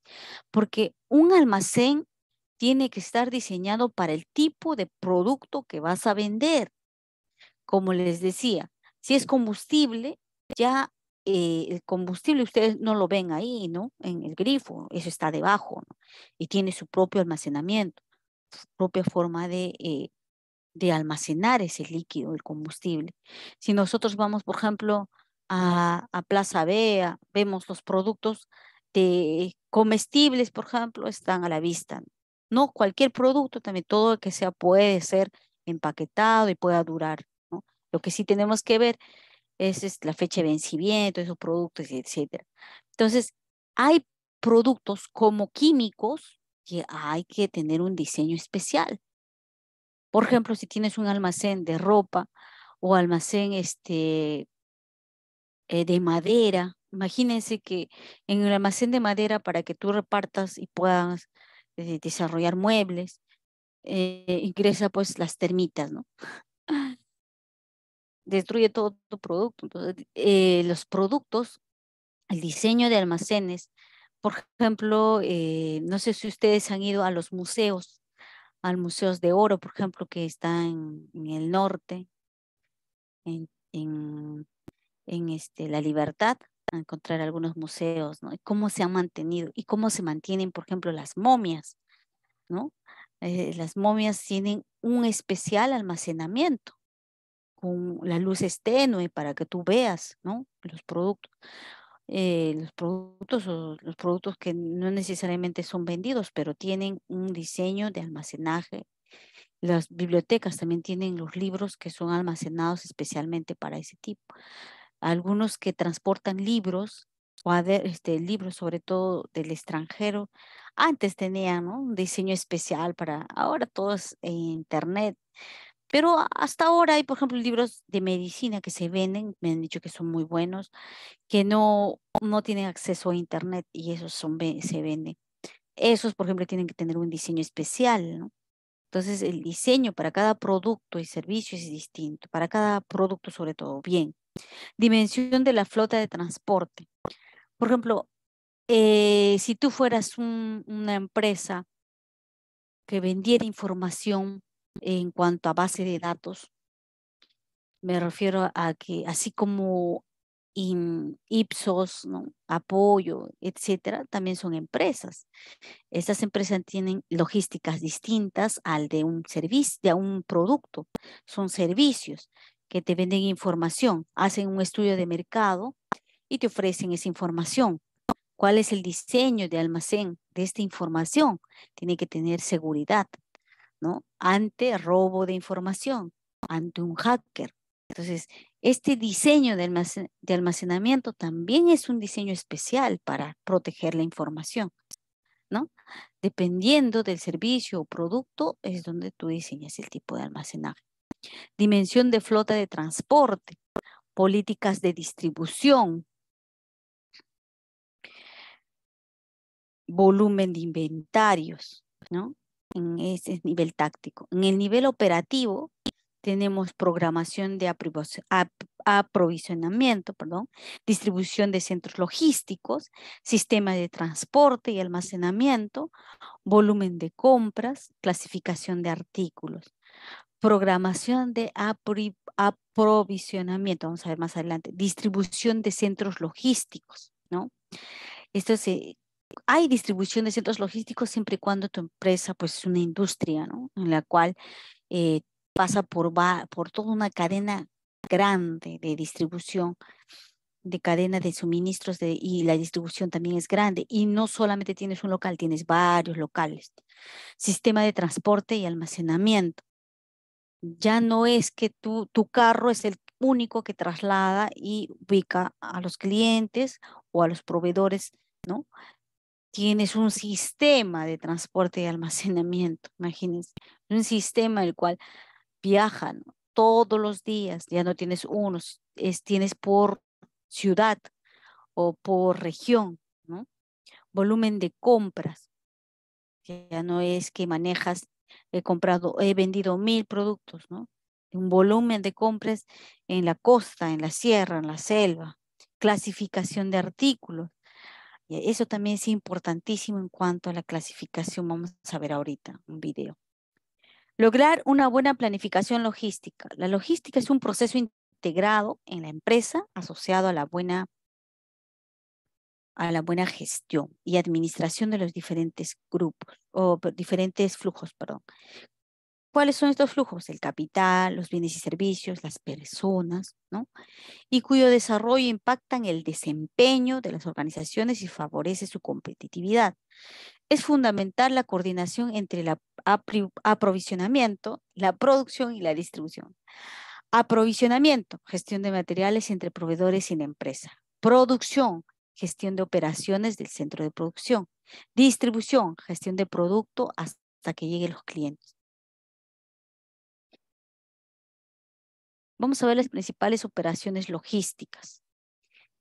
Porque un almacén tiene que estar diseñado para el tipo de producto que vas a vender. Como les decía, si es combustible, ya eh, el combustible ustedes no lo ven ahí, ¿no? En el grifo, eso está debajo, ¿no? Y tiene su propio almacenamiento propia forma de, eh, de almacenar ese líquido, el combustible. Si nosotros vamos, por ejemplo, a, Plaza Vea, vemos los productos de comestibles, por ejemplo, están a la vista. No cualquier producto, también todo lo que sea puede ser empaquetado y pueda durar. ¿no? Lo que sí tenemos que ver es, la fecha de vencimiento, esos productos, etcétera. Entonces, hay productos como químicos que hay que tener un diseño especial. Por ejemplo, si tienes un almacén de ropa o almacén este, eh, de madera, imagínense que en el almacén de madera para que tú repartas y puedas eh, desarrollar muebles, eh, ingresa pues las termitas, ¿no? Destruye todo tu producto. los productos, el diseño de almacenes por ejemplo, eh, no sé si ustedes han ido a los museos, al Museos de Oro, por ejemplo, que está en, el norte, en, este, La Libertad, a encontrar algunos museos, ¿no? cómo se han mantenido y cómo se mantienen, por ejemplo, las momias, ¿no? Eh, las momias tienen un especial almacenamiento con la luz tenue para que tú veas, ¿no? Los productos. Eh, los productos o los productos que no necesariamente son vendidos, pero tienen un diseño de almacenaje. Las bibliotecas también tienen los libros que son almacenados especialmente para ese tipo. Algunos que transportan libros, o este, libros sobre todo del extranjero, antes tenían un diseño especial para, ahora todo en Internet, pero hasta ahora hay, por ejemplo, libros de medicina que se venden, me han dicho que son muy buenos, que no, no tienen acceso a Internet y esos son, se venden. Esos, por ejemplo, tienen que tener un diseño especial, ¿no? Entonces, el diseño para cada producto y servicio es distinto, para cada producto sobre todo. Bien, dimensión de la flota de transporte. Por ejemplo, eh, si tú fueras una empresa que vendiera información en cuanto a base de datos. Me refiero a que así como Ipsos, Apoyo, etcétera, también son empresas. Estas empresas tienen logísticas distintas al de un servicio, de un producto. Son servicios que te venden información, hacen un estudio de mercado y te ofrecen esa información. ¿Cuál es el diseño de almacén de esta información? Tiene que tener seguridad, ¿no? Ante robo de información, ante un hacker. Entonces, este diseño de, almacenamiento también es un diseño especial para proteger la información, ¿no? Dependiendo del servicio o producto es donde tú diseñas el tipo de almacenaje. Dimensión de flota de transporte, políticas de distribución, volumen de inventarios, ¿no? en ese nivel táctico. En el nivel operativo tenemos programación de aprovisionamiento, perdón, distribución de centros logísticos, sistema de transporte y almacenamiento, volumen de compras, clasificación de artículos, programación de aprovisionamiento, vamos a ver más adelante, distribución de centros logísticos, ¿no? Esto se hay distribución de centros logísticos siempre y cuando tu empresa pues es una industria, ¿no? En la cual eh, pasa por, por toda una cadena grande de distribución, de cadena de suministros y la distribución también es grande. Y no solamente tienes un local, tienes varios locales. Sistema de transporte y almacenamiento. Ya no es que tu, tu carro es el único que traslada y ubica a los clientes o a los proveedores, ¿no? tienes un sistema de transporte y almacenamiento, imagínense, un sistema el cual viajan todos los días, ya no tienes unos, es, tienes por ciudad o por región, ¿no? Volumen de compras, ya no es que manejas, he comprado, he vendido mil productos, ¿no? Un volumen de compras en la costa, en la sierra, en la selva, clasificación de artículos, eh, eso también es importantísimo en cuanto a la clasificación. Vamos a ver ahorita un video. Lograr una buena planificación logística. La logística es un proceso integrado en la empresa asociado a la buena a la buena gestión y administración de los diferentes grupos o diferentes flujos, perdón, ¿Cuáles son estos flujos? El capital, los bienes y servicios, las personas, ¿no? Y cuyo desarrollo impacta en el desempeño de las organizaciones y favorece su competitividad. Es fundamental la coordinación entre el aprovisionamiento, la producción y la distribución. Aprovisionamiento, gestión de materiales entre proveedores y la empresa. Producción, gestión de operaciones del centro de producción. Distribución, gestión de producto hasta que lleguen los clientes Vamos a ver las principales operaciones logísticas.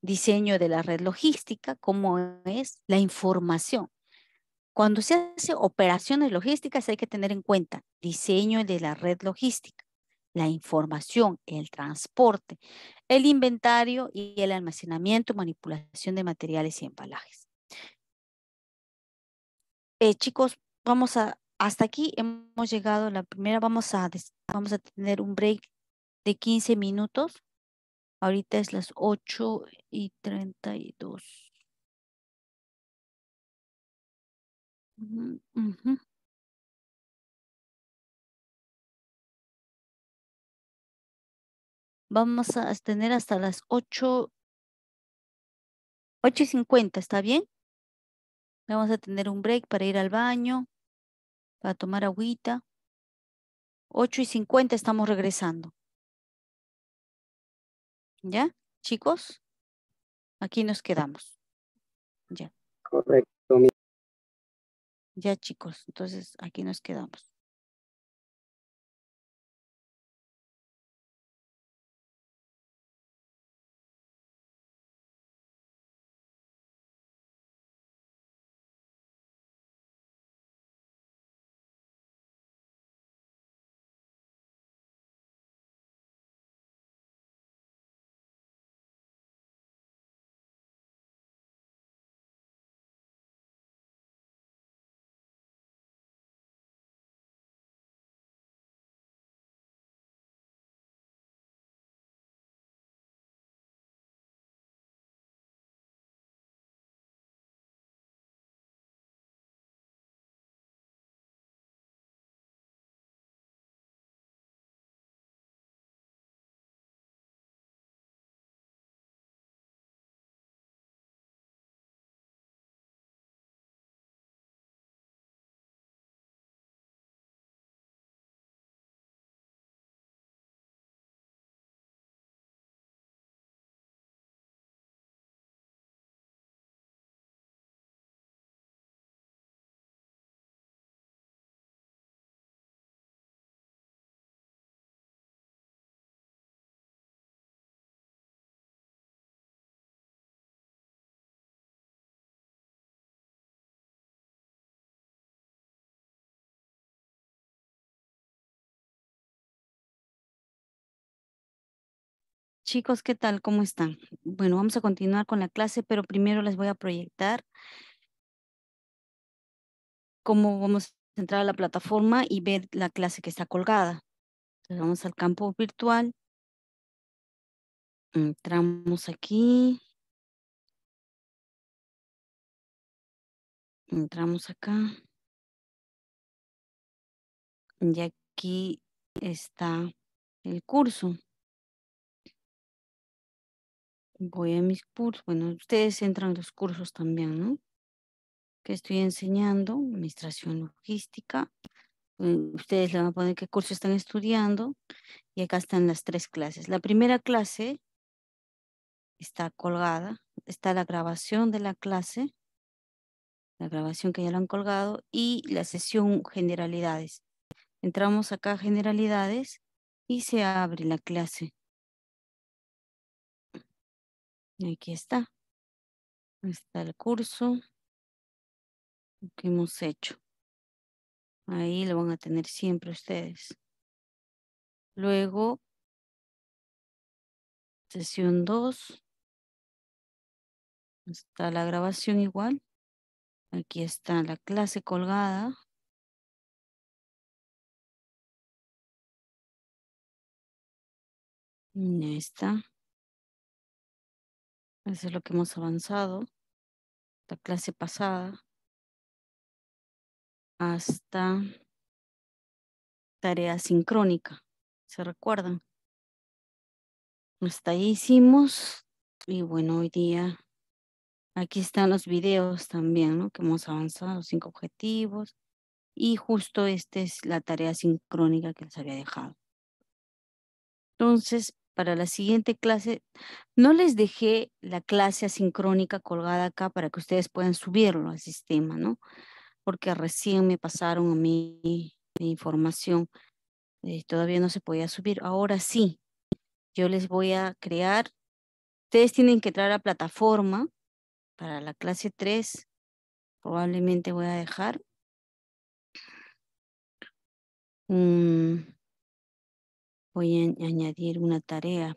Diseño de la red logística, cómo es la información. Cuando se hace operaciones logísticas hay que tener en cuenta diseño de la red logística, la información, el transporte, el inventario y el almacenamiento, manipulación de materiales y embalajes. Eh, chicos, vamos a, hasta aquí hemos llegado la primera, vamos a, vamos a tener un break de 15 minutos. Ahorita es las 8 y 32. Vamos a tener hasta las 8, 8 y 50, ¿está bien? Vamos a tener un break para ir al baño, para tomar agüita. 8 y 50 estamos regresando. ¿Ya? Chicos, aquí nos quedamos. Ya. Correcto. Ya, chicos, entonces aquí nos quedamos. Chicos, ¿qué tal? ¿Cómo están? Bueno, vamos a continuar con la clase, pero primero les voy a proyectar cómo vamos a entrar a la plataforma y ver la clase que está colgada. Entonces vamos al campo virtual. Entramos aquí. Entramos acá. Y aquí está el curso voy a mis cursos, bueno, ustedes entran los cursos también, ¿no? Que estoy enseñando, administración logística. Eh, ustedes le van a poner qué curso están estudiando y acá están las tres clases. La primera clase está colgada, está la grabación de la clase, la grabación que ya la han colgado y la sesión generalidades. Entramos acá a generalidades y se abre la clase. Aquí está. Está el curso que hemos hecho. Ahí lo van a tener siempre ustedes. Luego, sesión 2. Está la grabación igual. Aquí está la clase colgada. ahí está. Eso es lo que hemos avanzado. La clase pasada hasta tarea sincrónica. ¿Se recuerdan? Hasta ahí hicimos. Y bueno, hoy día aquí están los videos también, ¿no? Que hemos avanzado, cinco objetivos. Y justo esta es la tarea sincrónica que les había dejado. Entonces, para la siguiente clase. No les dejé la clase asincrónica colgada acá para que ustedes puedan subirlo al sistema, ¿no? Porque recién me pasaron a mí mi información. todavía no se podía subir. Ahora sí, yo les voy a crear. Ustedes tienen que entrar a la plataforma para la clase 3. Probablemente voy a dejar voy a añadir una tarea.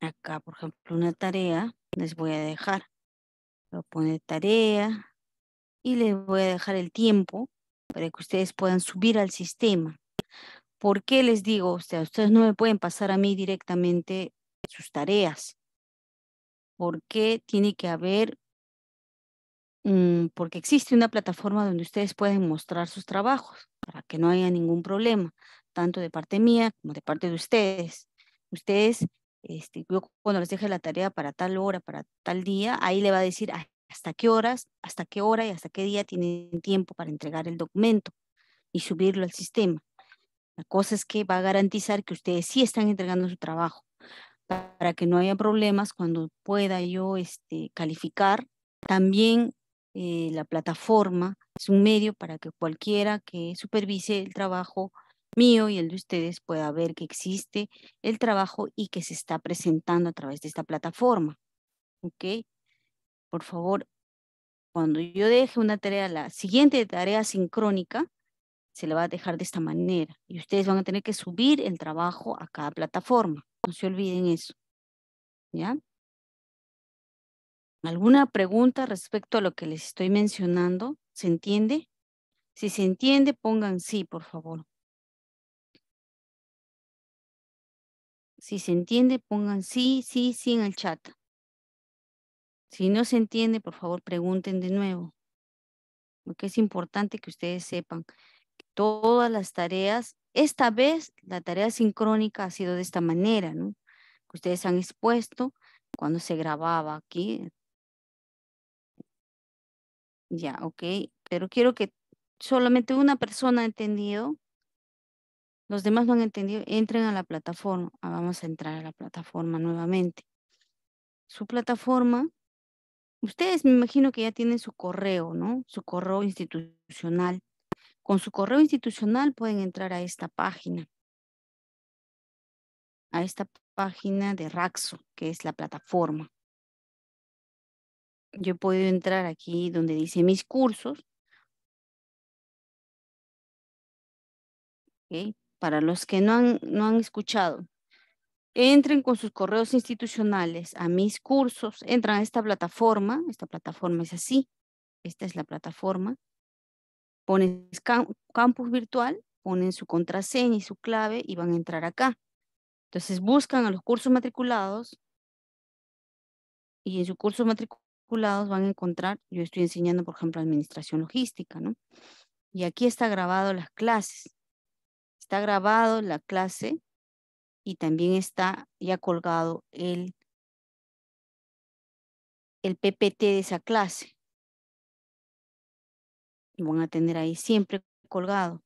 Acá, por ejemplo, una tarea, les voy a dejar. Voy a poner tarea y les voy a dejar el tiempo para que ustedes puedan subir al sistema. ¿Por qué les digo? O sea, ustedes no me pueden pasar a mí directamente sus tareas. ¿Por qué tiene que haber mm, porque existe una plataforma donde ustedes pueden mostrar sus trabajos para que no haya ningún problema, tanto de parte mía como de parte de ustedes. Ustedes, este, yo cuando les deje la tarea para tal hora, para tal día, ahí le va a decir hasta qué horas, hasta qué hora y hasta qué día tienen tiempo para entregar el documento y subirlo al sistema. La cosa es que va a garantizar que ustedes sí están entregando su trabajo para que no haya problemas cuando pueda yo este, calificar. También eh, la plataforma, es un medio para que cualquiera que supervise el trabajo mío y el de ustedes pueda ver que existe el trabajo y que se está presentando a través de esta plataforma. ¿Ok? Por favor, cuando yo deje una tarea, la siguiente tarea sincrónica, se la va a dejar de esta manera. Y ustedes van a tener que subir el trabajo a cada plataforma. No se olviden eso. ¿Ya? ¿Alguna pregunta respecto a lo que les estoy mencionando? ¿Se entiende? Si se entiende, pongan sí, por favor. Si se entiende, pongan sí, sí, sí en el chat. Si no se entiende, por favor, pregunten de nuevo. Porque es importante que ustedes sepan que todas las tareas, esta vez la tarea sincrónica ha sido de esta manera, ¿no? Que ustedes han expuesto cuando se grababa aquí, ya, ok. Pero quiero que solamente una persona ha entendido. Los demás no han entendido. Entren a la plataforma. Ah, vamos a entrar a la plataforma nuevamente. Su plataforma. Ustedes me imagino que ya tienen su correo, ¿no? Su correo institucional. Con su correo institucional pueden entrar a esta página. A esta página de Raxo, que es la plataforma yo puedo entrar aquí donde dice mis cursos. Para los que no han, escuchado, entren con sus correos institucionales a mis cursos, entran a esta plataforma, esta plataforma es así, esta es la plataforma, ponen campus virtual, ponen su contraseña y su clave y van a entrar acá. Entonces buscan a los cursos matriculados y en su curso matriculado, van a encontrar, yo estoy enseñando, por ejemplo, administración logística, ¿no? Y aquí está grabado las clases. Está grabado la clase y también está ya colgado el, el PPT de esa clase. van a tener ahí siempre colgado.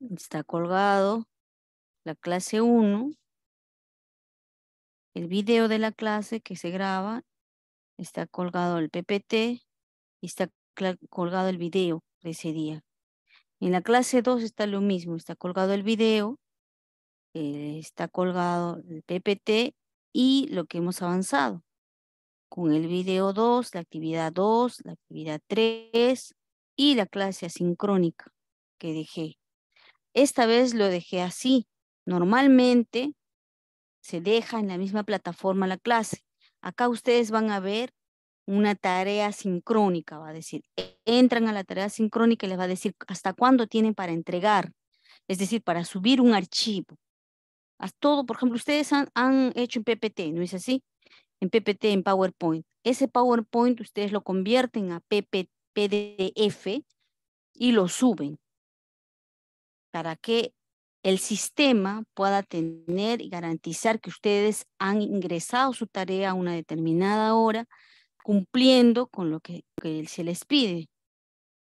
Está colgado la clase 1 el video de la clase que se graba, está colgado el PPT y está colgado el video de ese día. En la clase 2 está lo mismo, está colgado el video, eh, está colgado el PPT y lo que hemos avanzado. Con el video 2, la actividad 2, la actividad 3 y la clase asincrónica que dejé. Esta vez lo dejé así. Normalmente se deja en la misma plataforma la clase. Acá ustedes van a ver una tarea sincrónica, va a decir, entran a la tarea sincrónica y les va a decir hasta cuándo tienen para entregar, es decir, para subir un archivo. todo, por ejemplo, ustedes han, hecho en PPT, ¿no es así? En PPT, en PowerPoint. Ese PowerPoint ustedes lo convierten a PDF y lo suben. ¿Para qué? el sistema pueda tener y garantizar que ustedes han ingresado su tarea a una determinada hora, cumpliendo con lo que, se les pide,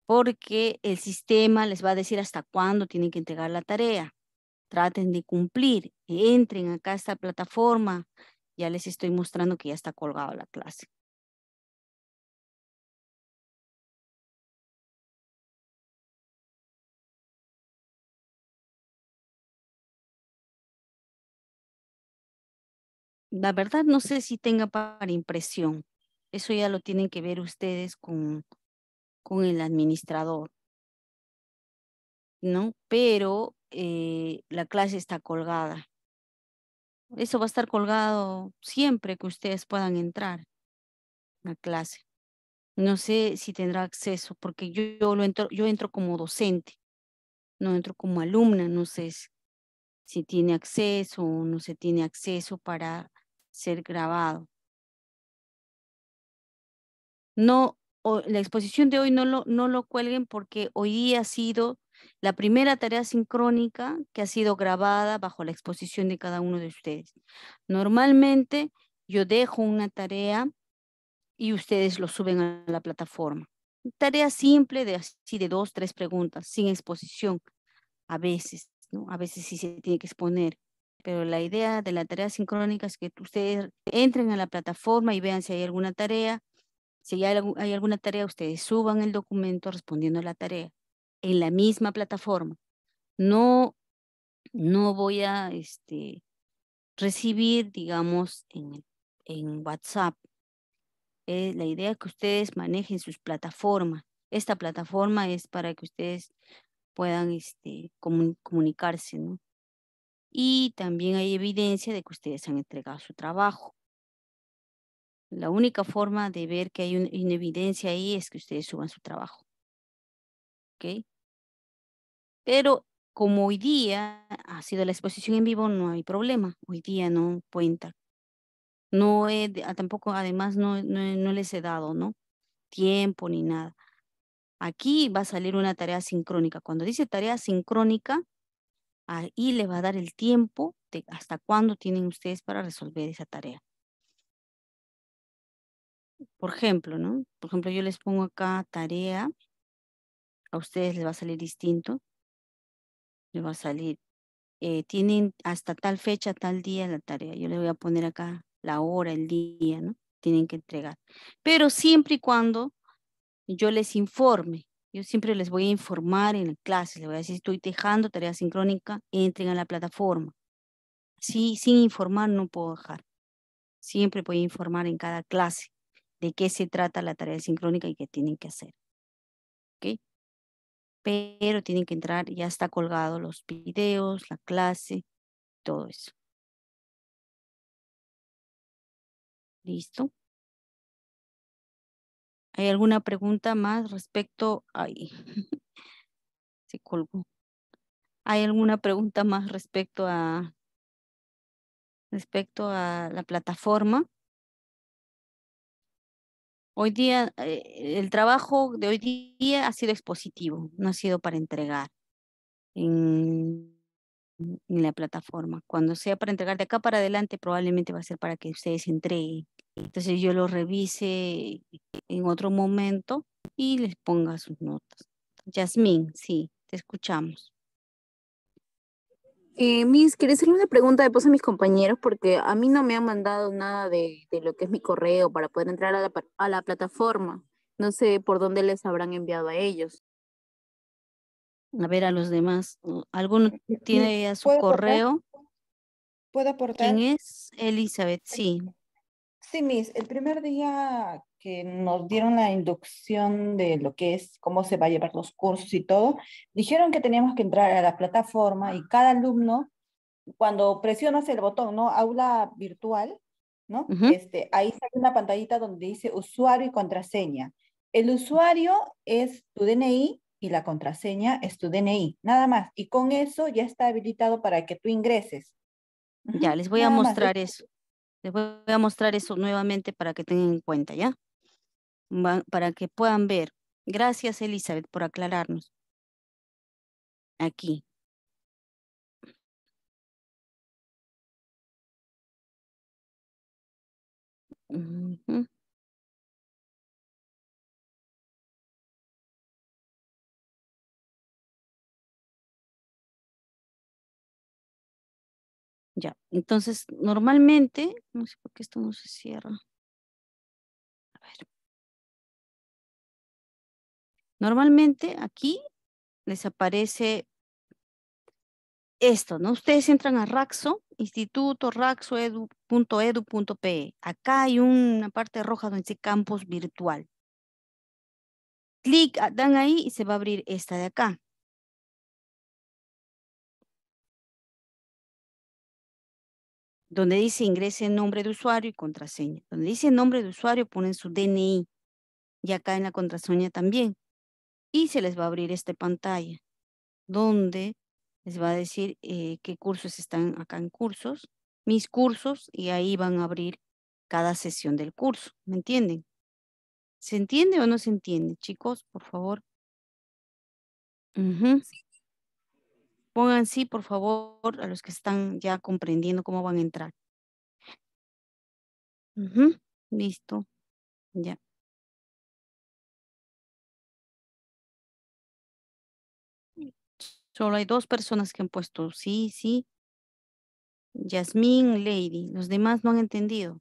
porque el sistema les va a decir hasta cuándo tienen que entregar la tarea. Traten de cumplir, entren acá a esta plataforma, ya les estoy mostrando que ya está colgada la clase. la verdad no sé si tenga para impresión. Eso ya lo tienen que ver ustedes con, con el administrador. ¿No? Pero eh, la clase está colgada. Eso va a estar colgado siempre que ustedes puedan entrar a clase. No sé si tendrá acceso, porque yo, lo entro, yo entro como docente, no entro como alumna, no sé si, tiene acceso o no se tiene acceso para ser grabado. No, la exposición de hoy no lo, no cuelguen porque hoy día ha sido la primera tarea sincrónica que ha sido grabada bajo la exposición de cada uno de ustedes. Normalmente yo dejo una tarea y ustedes lo suben a la plataforma. Tarea simple de así de dos, tres preguntas, sin exposición. A veces, ¿no? A veces sí se tiene que exponer. Pero la idea de la tarea sincrónica es que ustedes entren a la plataforma y vean si hay alguna tarea. Si hay, hay alguna tarea, ustedes suban el documento respondiendo a la tarea en la misma plataforma. No, no voy a este, recibir, digamos, en, en WhatsApp. Eh, la idea es que ustedes manejen sus plataformas. Esta plataforma es para que ustedes puedan este, comunicarse, ¿no? y también hay evidencia de que ustedes han entregado su trabajo. La única forma de ver que hay una evidencia ahí es que ustedes suban su trabajo. ¿Ok? Pero como hoy día ha sido la exposición en vivo, no hay problema. Hoy día no cuenta. No ah, tampoco, además, no, no les he dado, ¿no? Tiempo ni nada. Aquí va a salir una tarea sincrónica. Cuando dice tarea sincrónica, Ahí le va a dar el tiempo de hasta cuándo tienen ustedes para resolver esa tarea. Por ejemplo, ¿no? Por ejemplo, yo les pongo acá tarea. A ustedes les va a salir distinto. Les va a salir, eh, tienen hasta tal fecha, tal día la tarea. Yo les voy a poner acá la hora, el día, ¿no? Tienen que entregar. Pero siempre y cuando yo les informe yo siempre les voy a informar en clase. les voy a decir, estoy dejando tarea sincrónica, entren a la plataforma. Sí, sin informar no puedo dejar. Siempre voy a informar en cada clase de qué se trata la tarea sincrónica y qué tienen que hacer. ¿Ok? Pero tienen que entrar, ya está colgado los videos, la clase, todo eso. Listo. ¿Hay alguna pregunta más respecto? se ¿Hay alguna pregunta más respecto a respecto a la plataforma? Hoy día, eh, el trabajo de hoy día ha sido expositivo, no ha sido para entregar en, en la plataforma. Cuando sea para entregar de acá para adelante, probablemente va a ser para que ustedes entreguen entonces yo lo revise en otro momento y les ponga sus notas. Yasmín, sí, te escuchamos. Eh, Miss, quería hacerle una pregunta después a mis compañeros porque a mí no me han mandado nada de, lo que es mi correo para poder entrar a la, plataforma. No sé por dónde les habrán enviado a ellos. A ver, a los demás. ¿Alguno tiene ya su correo? ¿Puedo aportar? ¿Quién es? Elizabeth, sí. Sí, Miss, el primer día que nos dieron la inducción de lo que es, cómo se va a llevar los cursos y todo, dijeron que teníamos que entrar a la plataforma y cada alumno, cuando presionas el botón, ¿no? Aula virtual, ¿no? este, ahí sale una pantallita donde dice usuario y contraseña. El usuario es tu DNI y la contraseña es tu DNI, nada más. Y con eso ya está habilitado para que tú ingreses. Ya, les voy a mostrar ¿eh? eso. Les voy a mostrar eso nuevamente para que tengan en cuenta, ¿ya? para que puedan ver. Gracias, Elizabeth, por aclararnos. Aquí. Mhm entonces normalmente, no sé por qué esto no se cierra. A ver. Normalmente aquí les aparece esto, ¿no? Ustedes entran a Raxo, instituto raxoedu.edu.pe. Acá hay una parte roja donde dice campus virtual. Clic, ah, dan ahí y se va a abrir esta de acá. donde dice ingrese nombre de usuario y contraseña. Donde dice nombre de usuario ponen su DNI y acá en la contraseña también. Y se les va a abrir esta pantalla donde les va a decir eh, qué cursos están acá en cursos, mis cursos y ahí van a abrir cada sesión del curso. ¿Me entienden? ¿Se entiende o no se entiende, chicos? Por favor. Pongan sí, por favor, a los que están ya comprendiendo cómo van a entrar. Listo. Ya. Solo hay dos personas que han puesto sí, sí. Yasmín, Lady. Los demás no han entendido.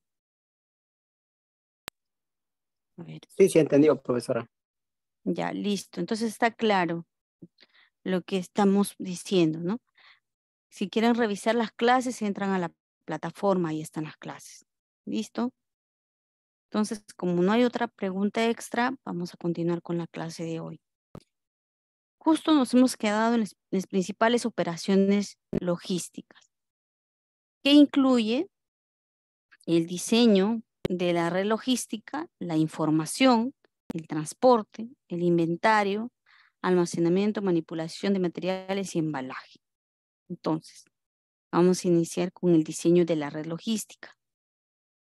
A ver. Sí, sí, entendido, profesora. Ya, listo. Entonces está claro lo que estamos diciendo, ¿no? Si quieren revisar las clases, entran a la plataforma, y están las clases. ¿Listo? Entonces, como no hay otra pregunta extra, vamos a continuar con la clase de hoy. Justo nos hemos quedado en las, en las principales operaciones logísticas, que incluye el diseño de la red logística, la información, el transporte, el inventario, almacenamiento, manipulación de materiales y embalaje. Entonces, vamos a iniciar con el diseño de la red logística.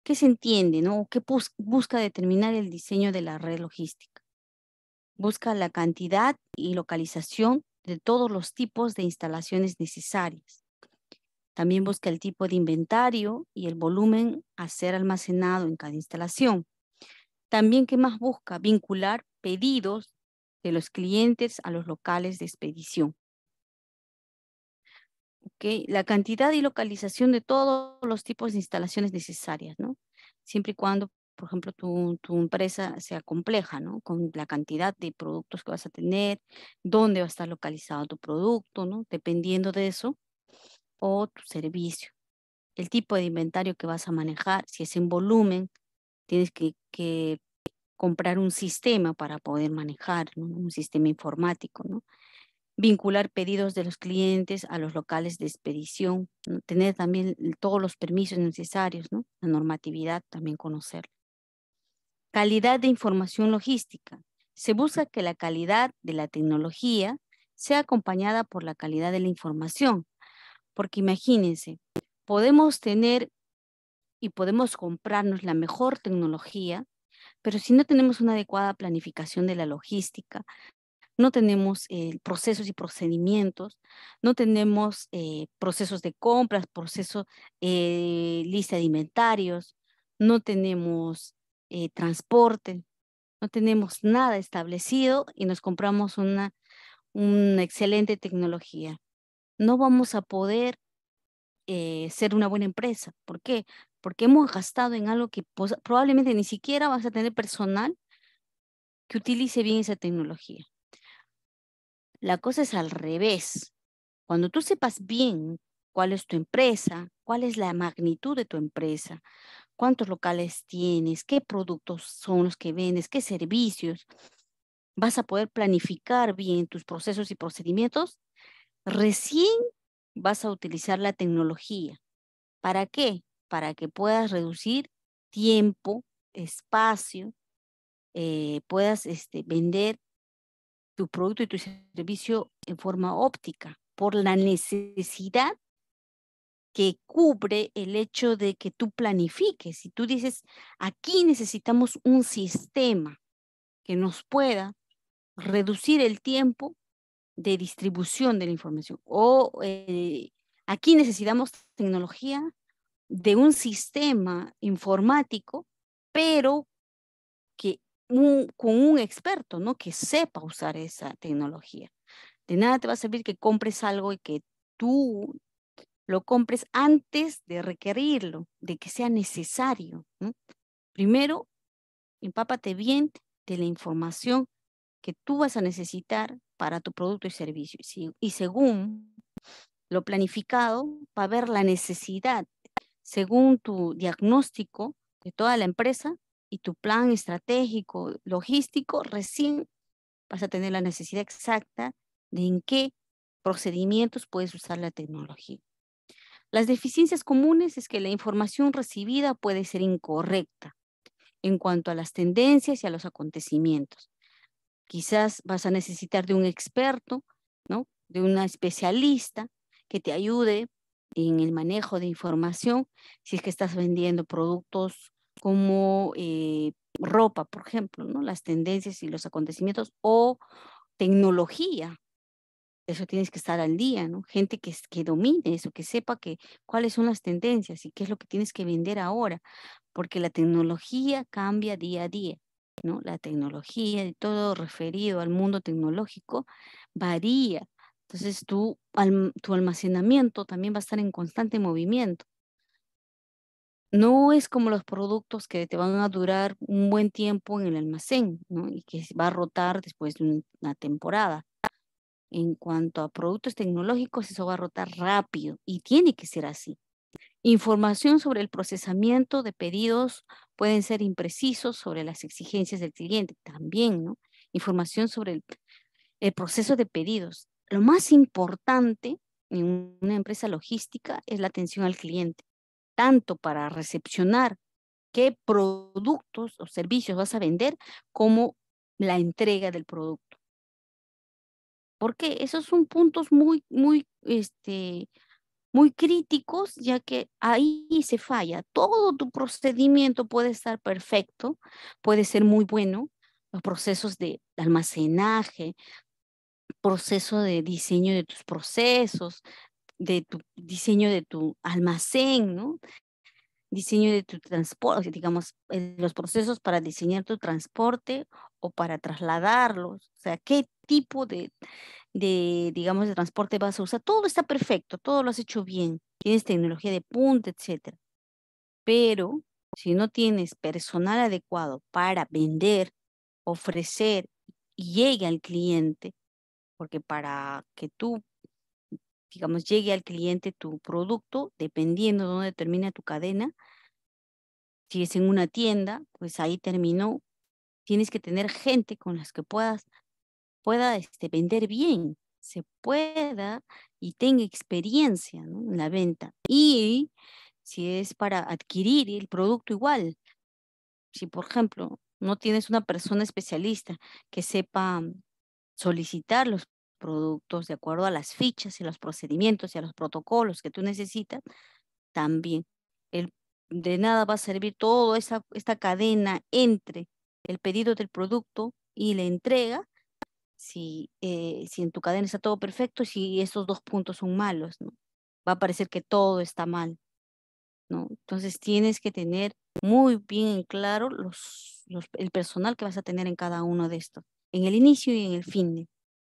¿Qué se entiende, ¿Qué busca determinar el diseño de la red logística? Busca la cantidad y localización de todos los tipos de instalaciones necesarias. También busca el tipo de inventario y el volumen a ser almacenado en cada instalación. También, ¿qué más busca? Vincular pedidos de los clientes a los locales de expedición. Okay. La cantidad y localización de todos los tipos de instalaciones necesarias, ¿no? Siempre y cuando, por ejemplo, tu, tu, empresa sea compleja, ¿no? Con la cantidad de productos que vas a tener, dónde va a estar localizado tu producto, ¿no? Dependiendo de eso, o tu servicio. El tipo de inventario que vas a manejar, si es en volumen, tienes que, que comprar un sistema para poder manejar, un sistema informático, vincular pedidos de los clientes a los locales de expedición, tener también todos los permisos necesarios, la normatividad también conocer. Calidad de información logística. Se busca que la calidad de la tecnología sea acompañada por la calidad de la información, porque imagínense, podemos tener y podemos comprarnos la mejor tecnología, pero si no tenemos una adecuada planificación de la logística, no tenemos eh, procesos y procedimientos, no tenemos eh, procesos de compras, procesos, eh, lista de inventarios, no tenemos eh, transporte, no tenemos nada establecido y nos compramos una, una excelente tecnología. No vamos a poder eh, ser una buena empresa. ¿Por qué? Porque hemos gastado en algo que probablemente ni siquiera vas a tener personal que utilice bien esa tecnología. La cosa es al revés. Cuando tú sepas bien cuál es tu empresa, cuál es la magnitud de tu empresa, cuántos locales tienes, qué productos son los que vendes, qué servicios, vas a poder planificar bien tus procesos y procedimientos, recién vas a utilizar la tecnología. ¿Para qué? Para que puedas reducir tiempo, espacio, eh, puedas este, vender tu producto y tu servicio en forma óptica por la necesidad que cubre el hecho de que tú planifiques. Si tú dices, aquí necesitamos un sistema que nos pueda reducir el tiempo, de distribución de la información. O eh, aquí necesitamos tecnología de un sistema informático, pero que con un experto, ¿no? Que sepa usar esa tecnología. De nada te va a servir que compres algo y que tú lo compres antes de requerirlo, de que sea necesario. Primero, empápate bien de la información que tú vas a necesitar para tu producto y servicio. Y según lo planificado, va a haber la necesidad, según tu diagnóstico de toda la empresa y tu plan estratégico, logístico, recién vas a tener la necesidad exacta de en qué procedimientos puedes usar la tecnología. Las deficiencias comunes es que la información recibida puede ser incorrecta en cuanto a las tendencias y a los acontecimientos. Quizás vas a necesitar de un experto, ¿no? De una especialista que te ayude en el manejo de información, si es que estás vendiendo productos como eh, ropa, por ejemplo, ¿no? Las tendencias y los acontecimientos o tecnología. Eso tienes que estar al día, ¿no? Gente que, que domine eso, que sepa cuáles son las tendencias y qué es lo que tienes que vender ahora, porque la tecnología cambia día a día. ¿no? La tecnología y todo referido al mundo tecnológico varía. Entonces tu, tu almacenamiento también va a estar en constante movimiento. No es como los productos que te van a durar un buen tiempo en el almacén ¿no? y que va a rotar después de una temporada. En cuanto a productos tecnológicos, eso va a rotar rápido y tiene que ser así. Información sobre el procesamiento de pedidos pueden ser imprecisos sobre las exigencias del cliente también, ¿no? Información sobre el, proceso de pedidos. Lo más importante en una empresa logística es la atención al cliente, tanto para recepcionar qué productos o servicios vas a vender como la entrega del producto. Porque esos son puntos muy, muy este, muy críticos, ya que ahí se falla. Todo tu procedimiento puede estar perfecto, puede ser muy bueno, los procesos de almacenaje, proceso de diseño de tus procesos, de tu diseño de tu almacén, ¿no? diseño de tu transporte, digamos, eh, los procesos para diseñar tu transporte o para trasladarlos, o sea, qué tipo de, de, digamos, de transporte vas a usar. Todo está perfecto, todo lo has hecho bien. Tienes tecnología de punta, etcétera. Pero si no tienes personal adecuado para vender, ofrecer y llegue al cliente, porque para que tú, digamos, llegue al cliente tu producto, dependiendo de dónde termina tu cadena, si es en una tienda, pues ahí terminó. Tienes que tener gente con las que puedas pueda este, vender bien, se pueda y tenga experiencia en la venta. Y si es para adquirir el producto igual, si por ejemplo no tienes una persona especialista que sepa solicitar los productos de acuerdo a las fichas y los procedimientos y a los protocolos que tú necesitas, también el, de nada va a servir toda esta cadena entre el pedido del producto y la entrega eh, si, en tu cadena está todo perfecto y si esos dos puntos son malos, Va a parecer que todo está mal, Entonces tienes que tener muy bien claro el personal que vas a tener en cada uno de estos, en el inicio y en el fin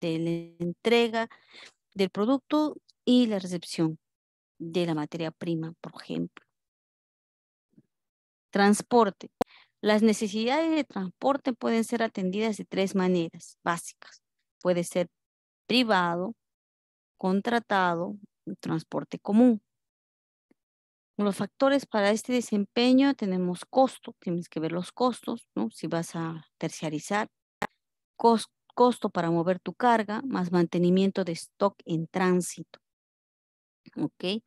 de la entrega del producto y la recepción de la materia prima, por ejemplo. Transporte. Las necesidades de transporte pueden ser atendidas de tres maneras básicas. Puede ser privado, contratado, transporte común. Los factores para este desempeño tenemos costo, tienes que ver los costos, ¿no? Si vas a terciarizar, costo para mover tu carga, más mantenimiento de stock en tránsito. ¿Ok?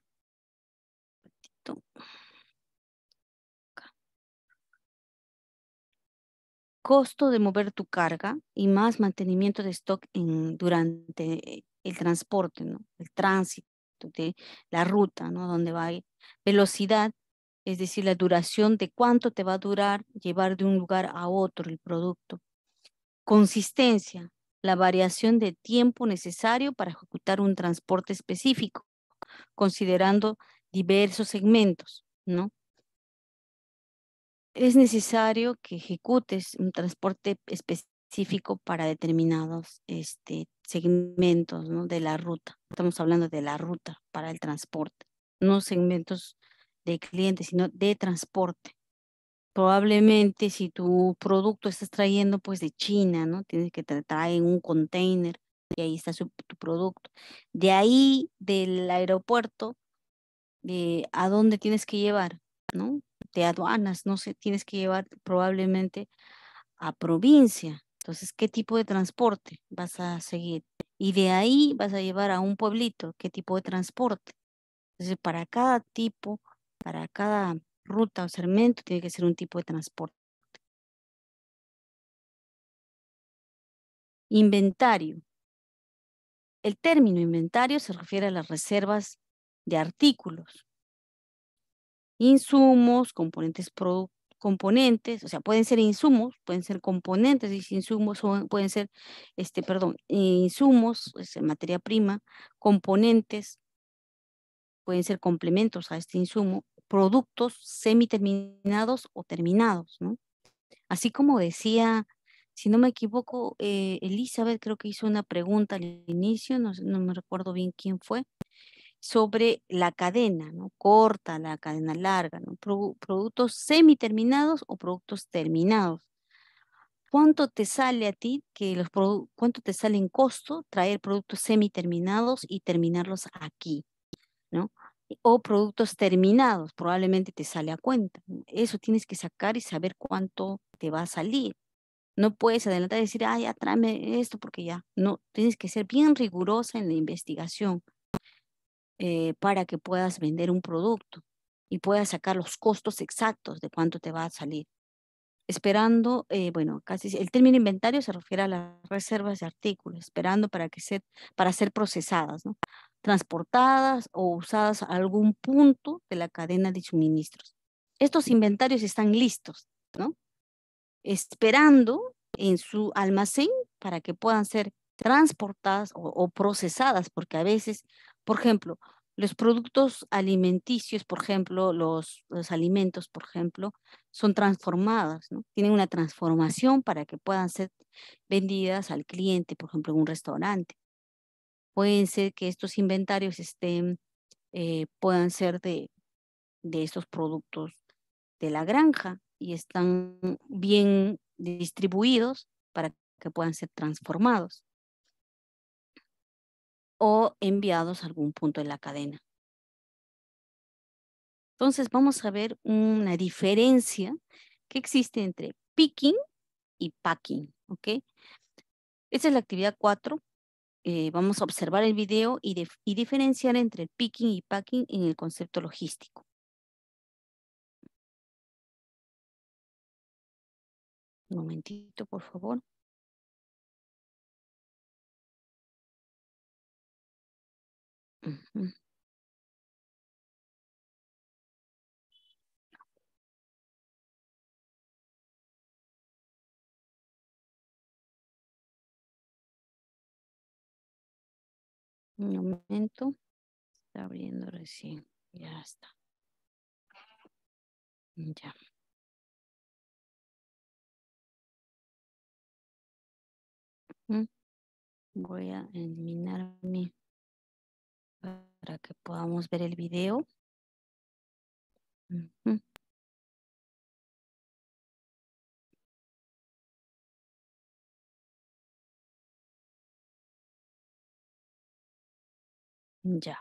costo de mover tu carga y más mantenimiento de stock durante el transporte, ¿no? el tránsito de la ruta, ¿no? donde va Velocidad, es decir, la duración de cuánto te va a durar llevar de un lugar a otro el producto. Consistencia, la variación de tiempo necesario para ejecutar un transporte específico, considerando diversos segmentos, ¿no? es necesario que ejecutes un transporte específico para determinados este, segmentos ¿no? de la ruta. Estamos hablando de la ruta para el transporte, no segmentos de clientes, sino de transporte. Probablemente si tu producto estás trayendo pues de China, ¿no? Tienes que traer un container y ahí está tu producto. De ahí, del aeropuerto, eh, a dónde tienes que llevar, ¿no? de aduanas, no sé, tienes que llevar probablemente a provincia. Entonces, ¿qué tipo de transporte vas a seguir? Y de ahí vas a llevar a un pueblito, ¿qué tipo de transporte? Entonces, para cada tipo, para cada ruta o segmento, tiene que ser un tipo de transporte. Inventario. El término inventario se refiere a las reservas de artículos insumos, componentes componentes, o sea, pueden ser insumos, pueden ser componentes, y insumos pueden ser, este, perdón, insumos, es materia prima, componentes, pueden ser complementos a este insumo, productos semiterminados o terminados, ¿no? Así como decía, si no me equivoco, eh, Elizabeth creo que hizo una pregunta al inicio, no, no me recuerdo bien quién fue, sobre la cadena, ¿no? Corta, la cadena larga, ¿no? productos semiterminados o productos terminados. ¿Cuánto te sale a ti que los cuánto te sale en costo traer productos semiterminados y terminarlos aquí, ¿no? O productos terminados, probablemente te sale a cuenta. Eso tienes que sacar y saber cuánto te va a salir. No puedes adelantar y decir, ah, ya tráeme esto porque ya. No, tienes que ser bien rigurosa en la investigación. Eh, para que puedas vender un producto y puedas sacar los costos exactos de cuánto te va a salir. Esperando, eh, bueno, casi el término inventario se refiere a las reservas de artículos, esperando para que se, para ser procesadas, ¿no? transportadas o usadas a algún punto de la cadena de suministros. Estos inventarios están listos, ¿no? Esperando en su almacén para que puedan ser transportadas o, o procesadas, porque a veces por ejemplo, los productos alimenticios, por ejemplo, los, alimentos, por ejemplo, son transformados. tienen una transformación para que puedan ser vendidas al cliente, por ejemplo, en un restaurante. Pueden ser que estos inventarios estén, eh, puedan ser de, de productos de la granja y están bien distribuidos para que puedan ser transformados o enviados a algún punto de la cadena. Entonces vamos a ver una diferencia que existe entre picking y packing, ¿ok? Esa es la actividad 4. Eh, vamos a observar el video y, diferenciar entre picking y packing en el concepto logístico. Un momentito, por favor. Un momento. Está abriendo recién. Ya está. Ya. Voy a eliminar mi para que podamos ver el video. Ya.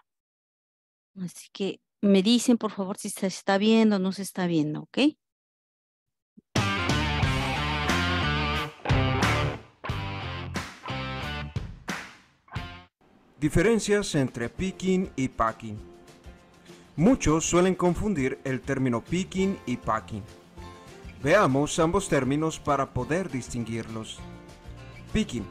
Así que me dicen, por favor, si se está viendo o no se está viendo, ¿ok? Diferencias entre picking y packing. Muchos suelen confundir el término picking y packing. Veamos ambos términos para poder distinguirlos. Picking.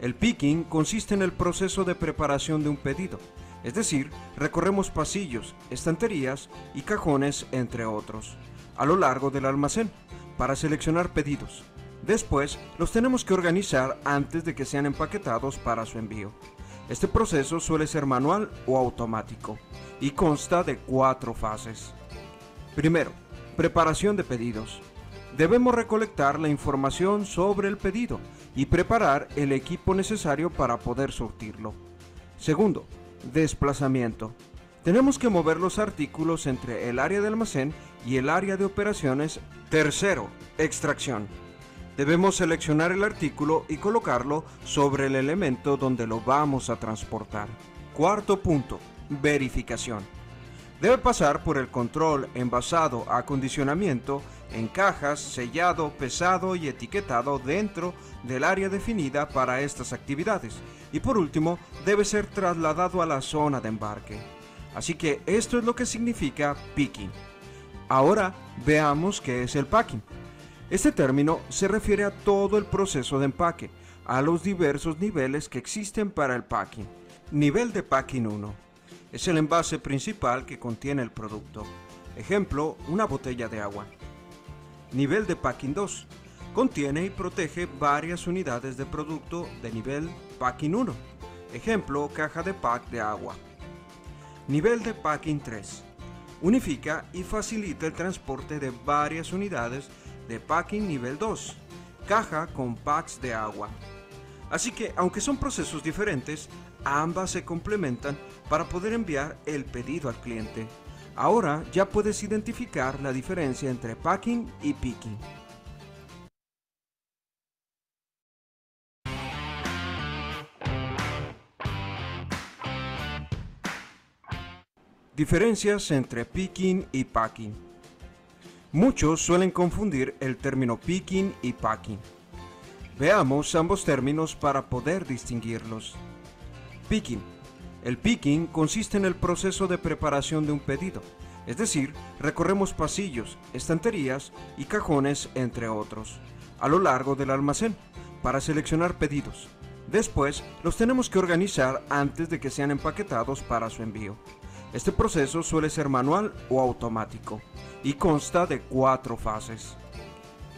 El picking consiste en el proceso de preparación de un pedido, es decir, recorremos pasillos, estanterías y cajones, entre otros, a lo largo del almacén, para seleccionar pedidos. Después, los tenemos que organizar antes de que sean empaquetados para su envío. Este proceso suele ser manual o automático y consta de cuatro fases. Primero, preparación de pedidos. Debemos recolectar la información sobre el pedido y preparar el equipo necesario para poder surtirlo. Segundo, desplazamiento. Tenemos que mover los artículos entre el área de almacén y el área de operaciones. Tercero, extracción. Debemos seleccionar el artículo y colocarlo sobre el elemento donde lo vamos a transportar. Cuarto punto, verificación. Debe pasar por el control envasado, acondicionamiento, en cajas, sellado, pesado y etiquetado dentro del área definida para estas actividades. Y por último, debe ser trasladado a la zona de embarque. Así que esto es lo que significa picking. Ahora veamos qué es el packing. Este término se refiere a todo el proceso de empaque, a los diversos niveles que existen para el packing. Nivel de packing 1. Es el envase principal que contiene el producto. Ejemplo, una botella de agua. Nivel de packing 2. Contiene y protege varias unidades de producto de nivel packing 1. Ejemplo, caja de pack de agua. Nivel de packing 3. Unifica y facilita el transporte de varias unidades de packing nivel 2, caja con packs de agua. Así que, aunque son procesos diferentes, ambas se complementan para poder enviar el pedido al cliente. Ahora ya puedes identificar la diferencia entre packing y picking. Diferencias entre picking y packing. Muchos suelen confundir el término picking y packing. Veamos ambos términos para poder distinguirlos. Picking. El picking consiste en el proceso de preparación de un pedido, es decir, recorremos pasillos, estanterías y cajones, entre otros, a lo largo del almacén, para seleccionar pedidos. Después, los tenemos que organizar antes de que sean empaquetados para su envío. Este proceso suele ser manual o automático y consta de cuatro fases.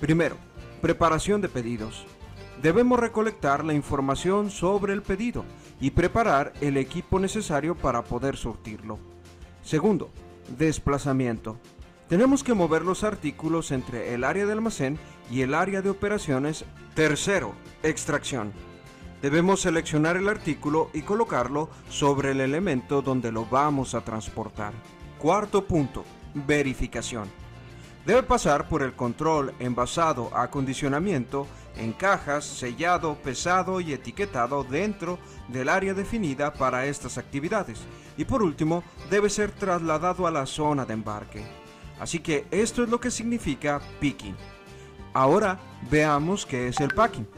Primero, preparación de pedidos. Debemos recolectar la información sobre el pedido y preparar el equipo necesario para poder sortirlo. Segundo, desplazamiento. Tenemos que mover los artículos entre el área de almacén y el área de operaciones. Tercero, extracción. Debemos seleccionar el artículo y colocarlo sobre el elemento donde lo vamos a transportar. Cuarto punto, verificación. Debe pasar por el control envasado, acondicionamiento, en cajas, sellado, pesado y etiquetado dentro del área definida para estas actividades. Y por último, debe ser trasladado a la zona de embarque. Así que esto es lo que significa picking. Ahora veamos qué es el packing.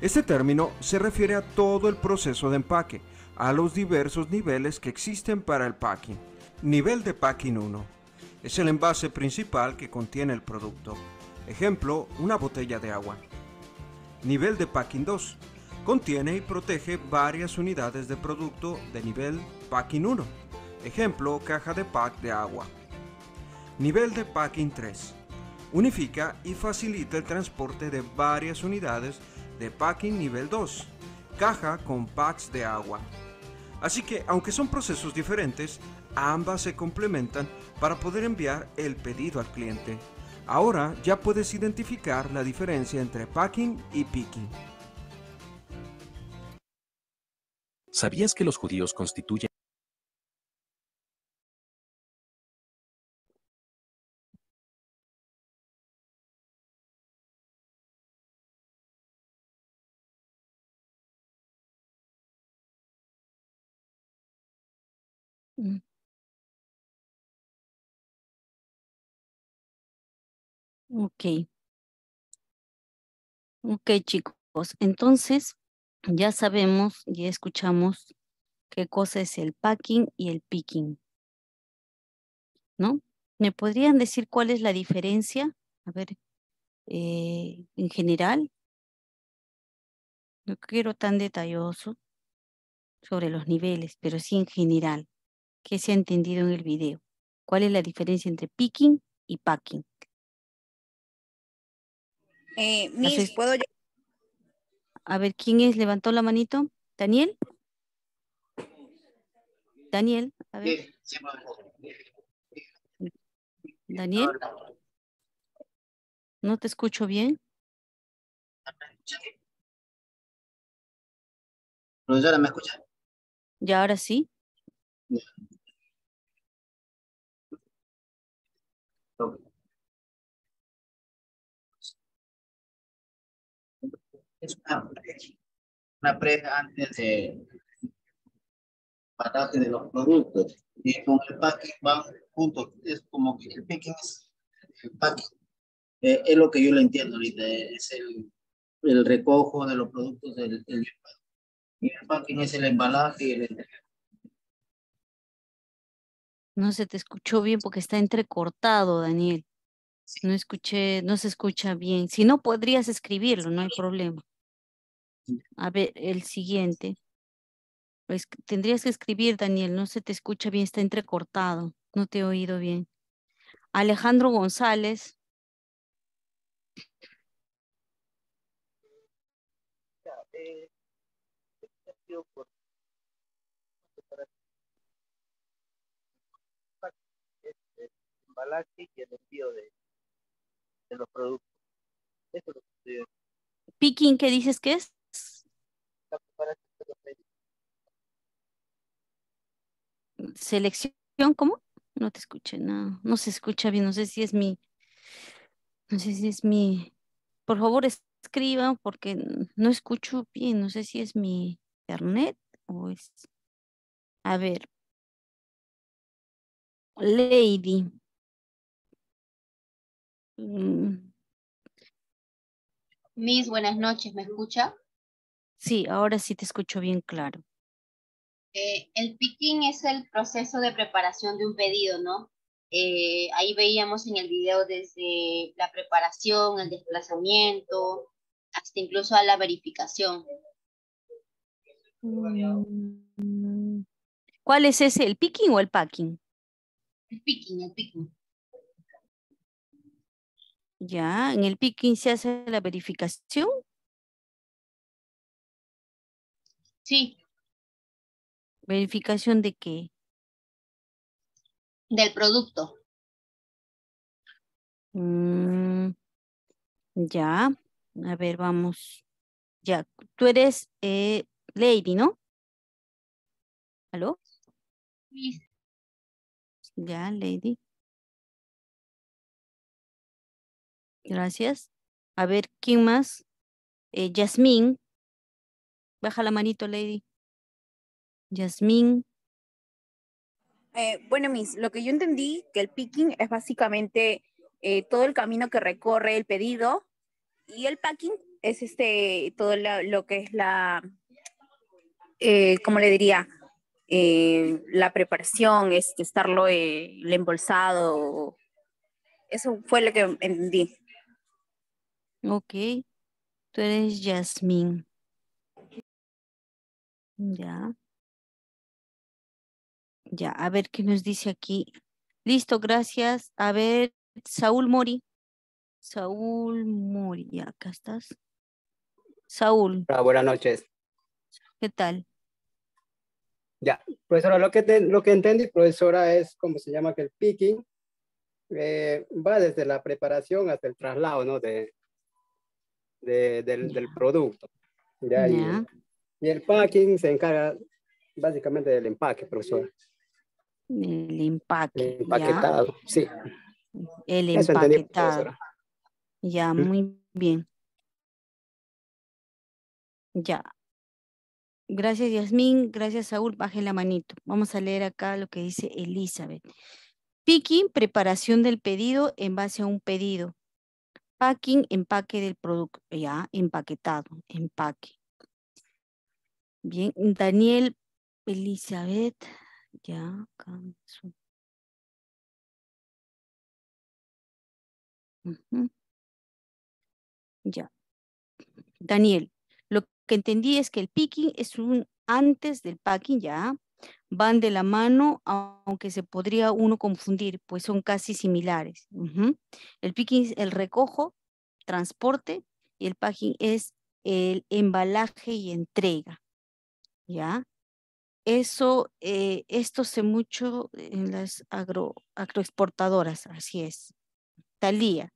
Este término se refiere a todo el proceso de empaque, a los diversos niveles que existen para el packing. Nivel de packing 1. Es el envase principal que contiene el producto. Ejemplo, una botella de agua. Nivel de packing 2. Contiene y protege varias unidades de producto de nivel packing 1. Ejemplo, caja de pack de agua. Nivel de packing 3. Unifica y facilita el transporte de varias unidades de packing nivel 2, caja con packs de agua. Así que, aunque son procesos diferentes, ambas se complementan para poder enviar el pedido al cliente. Ahora ya puedes identificar la diferencia entre packing y picking. ¿Sabías que los judíos constituyen Ok. Ok, chicos. Entonces, ya sabemos, ya escuchamos qué cosa es el packing y el picking. ¿No? ¿Me podrían decir cuál es la diferencia? A ver, eh, en general. No quiero tan detalloso sobre los niveles, pero sí en general. ¿Qué se ha entendido en el video? ¿Cuál es la diferencia entre picking y packing? Eh, ¿puedo A ver, ¿quién es? ¿Levantó la manito? ¿Daniel? Daniel, a ver. Daniel. No te escucho bien. Profesora, ¿me escucha? Ya, ahora sí. una presa antes de empataje de los productos. Y con el packing van juntos. Es como que el picking es el packing. Eh, es lo que yo lo entiendo ahorita. Es el, recojo de los productos del, y el packing es el embalaje No se te escuchó bien porque está entrecortado, Daniel. No escuché, no se escucha bien. Si no, podrías escribirlo, no hay problema. A ver, el siguiente. Pues, tendrías que escribir, Daniel, no se te escucha bien, está entrecortado, no te he oído bien. Alejandro González. ¿qué dices que es? selección, ¿cómo? No te escuché, nada, no se escucha bien, no sé si es mi, no sé si es mi, por favor escriban porque no escucho bien, no sé si es mi internet o es, a ver, Lady. Mm. Miss, buenas noches, ¿me escucha? Sí, ahora sí te escucho bien claro. Eh, el picking es el proceso de preparación de un pedido, ¿no? Eh, ahí veíamos en el video desde la preparación, el desplazamiento, hasta incluso a la verificación. ¿Cuál es ese, el picking o el packing? El picking, el picking. Ya, en el picking se hace la verificación. Sí, Verificación de qué? Del producto. Mm, ya, a ver, vamos. Ya, tú eres eh, Lady, ¿no? ¿Aló? Sí. Ya, Lady. Gracias. A ver, ¿quién más? Eh, Yasmín. Baja la manito, Lady. Yasmín. Eh, bueno, Miss, lo que yo entendí que el picking es básicamente eh, todo el camino que recorre el pedido y el packing es este todo lo que es la, eh, ¿cómo le diría? la preparación, es este, estarlo embolsado. Eso fue lo que entendí. Ok. Tú eres Yasmín. Ya. Ya, a ver qué nos dice aquí. Listo, gracias. A ver, Saúl Mori. Saúl Mori, acá estás. Saúl. Ah, buenas noches. ¿Qué tal? Ya, profesora, lo que, lo que entendí, profesora, es como se llama que el picking eh, va desde la preparación hasta el traslado, ¿no? De, del, producto. Eh, y el packing se encarga básicamente del empaque, profesora. El empaque. El empaquetado, sí. El empaquetado. ya, muy bien. Ya. Gracias, Yasmín. Gracias, Saúl. Baje la manito. Vamos a leer acá lo que dice Elizabeth. Picking, preparación del pedido en base a un pedido. Packing, empaque del producto. Ya, empaquetado, empaque. Bien, Daniel, Elizabeth, ya canso. Ya. Daniel, lo que entendí es que el picking es un antes del packing, ya. Van de la mano, aunque se podría uno confundir, pues son casi similares. El picking es el recojo, transporte, y el packing es el embalaje y entrega. ¿Ya? Eso, eh, esto se mucho en las agroexportadoras, así es. Talía.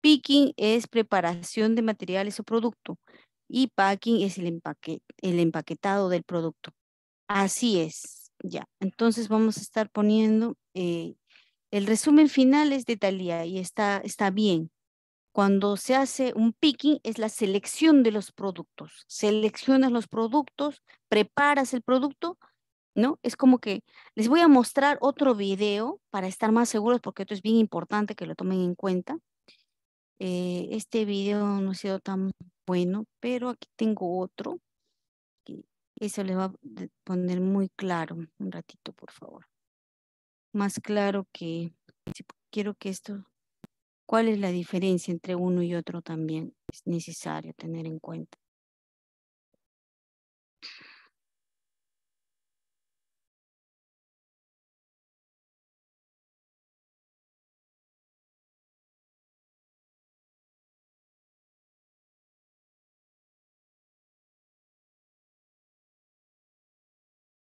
Picking es preparación de materiales o producto y packing es el, empaque, el empaquetado del producto. Así es, ya. Entonces vamos a estar poniendo, eh, el resumen final es de Talía y está, está bien. Cuando se hace un picking es la selección de los productos. Seleccionas los productos, preparas el producto, ¿no? Es como que les voy a mostrar otro video para estar más seguros porque esto es bien importante que lo tomen en cuenta. Eh, este video no ha sido tan bueno, pero aquí tengo otro. Eso les va a poner muy claro. Un ratito, por favor. Más claro que... Quiero que esto cuál es la diferencia entre uno y otro también es necesario tener en cuenta.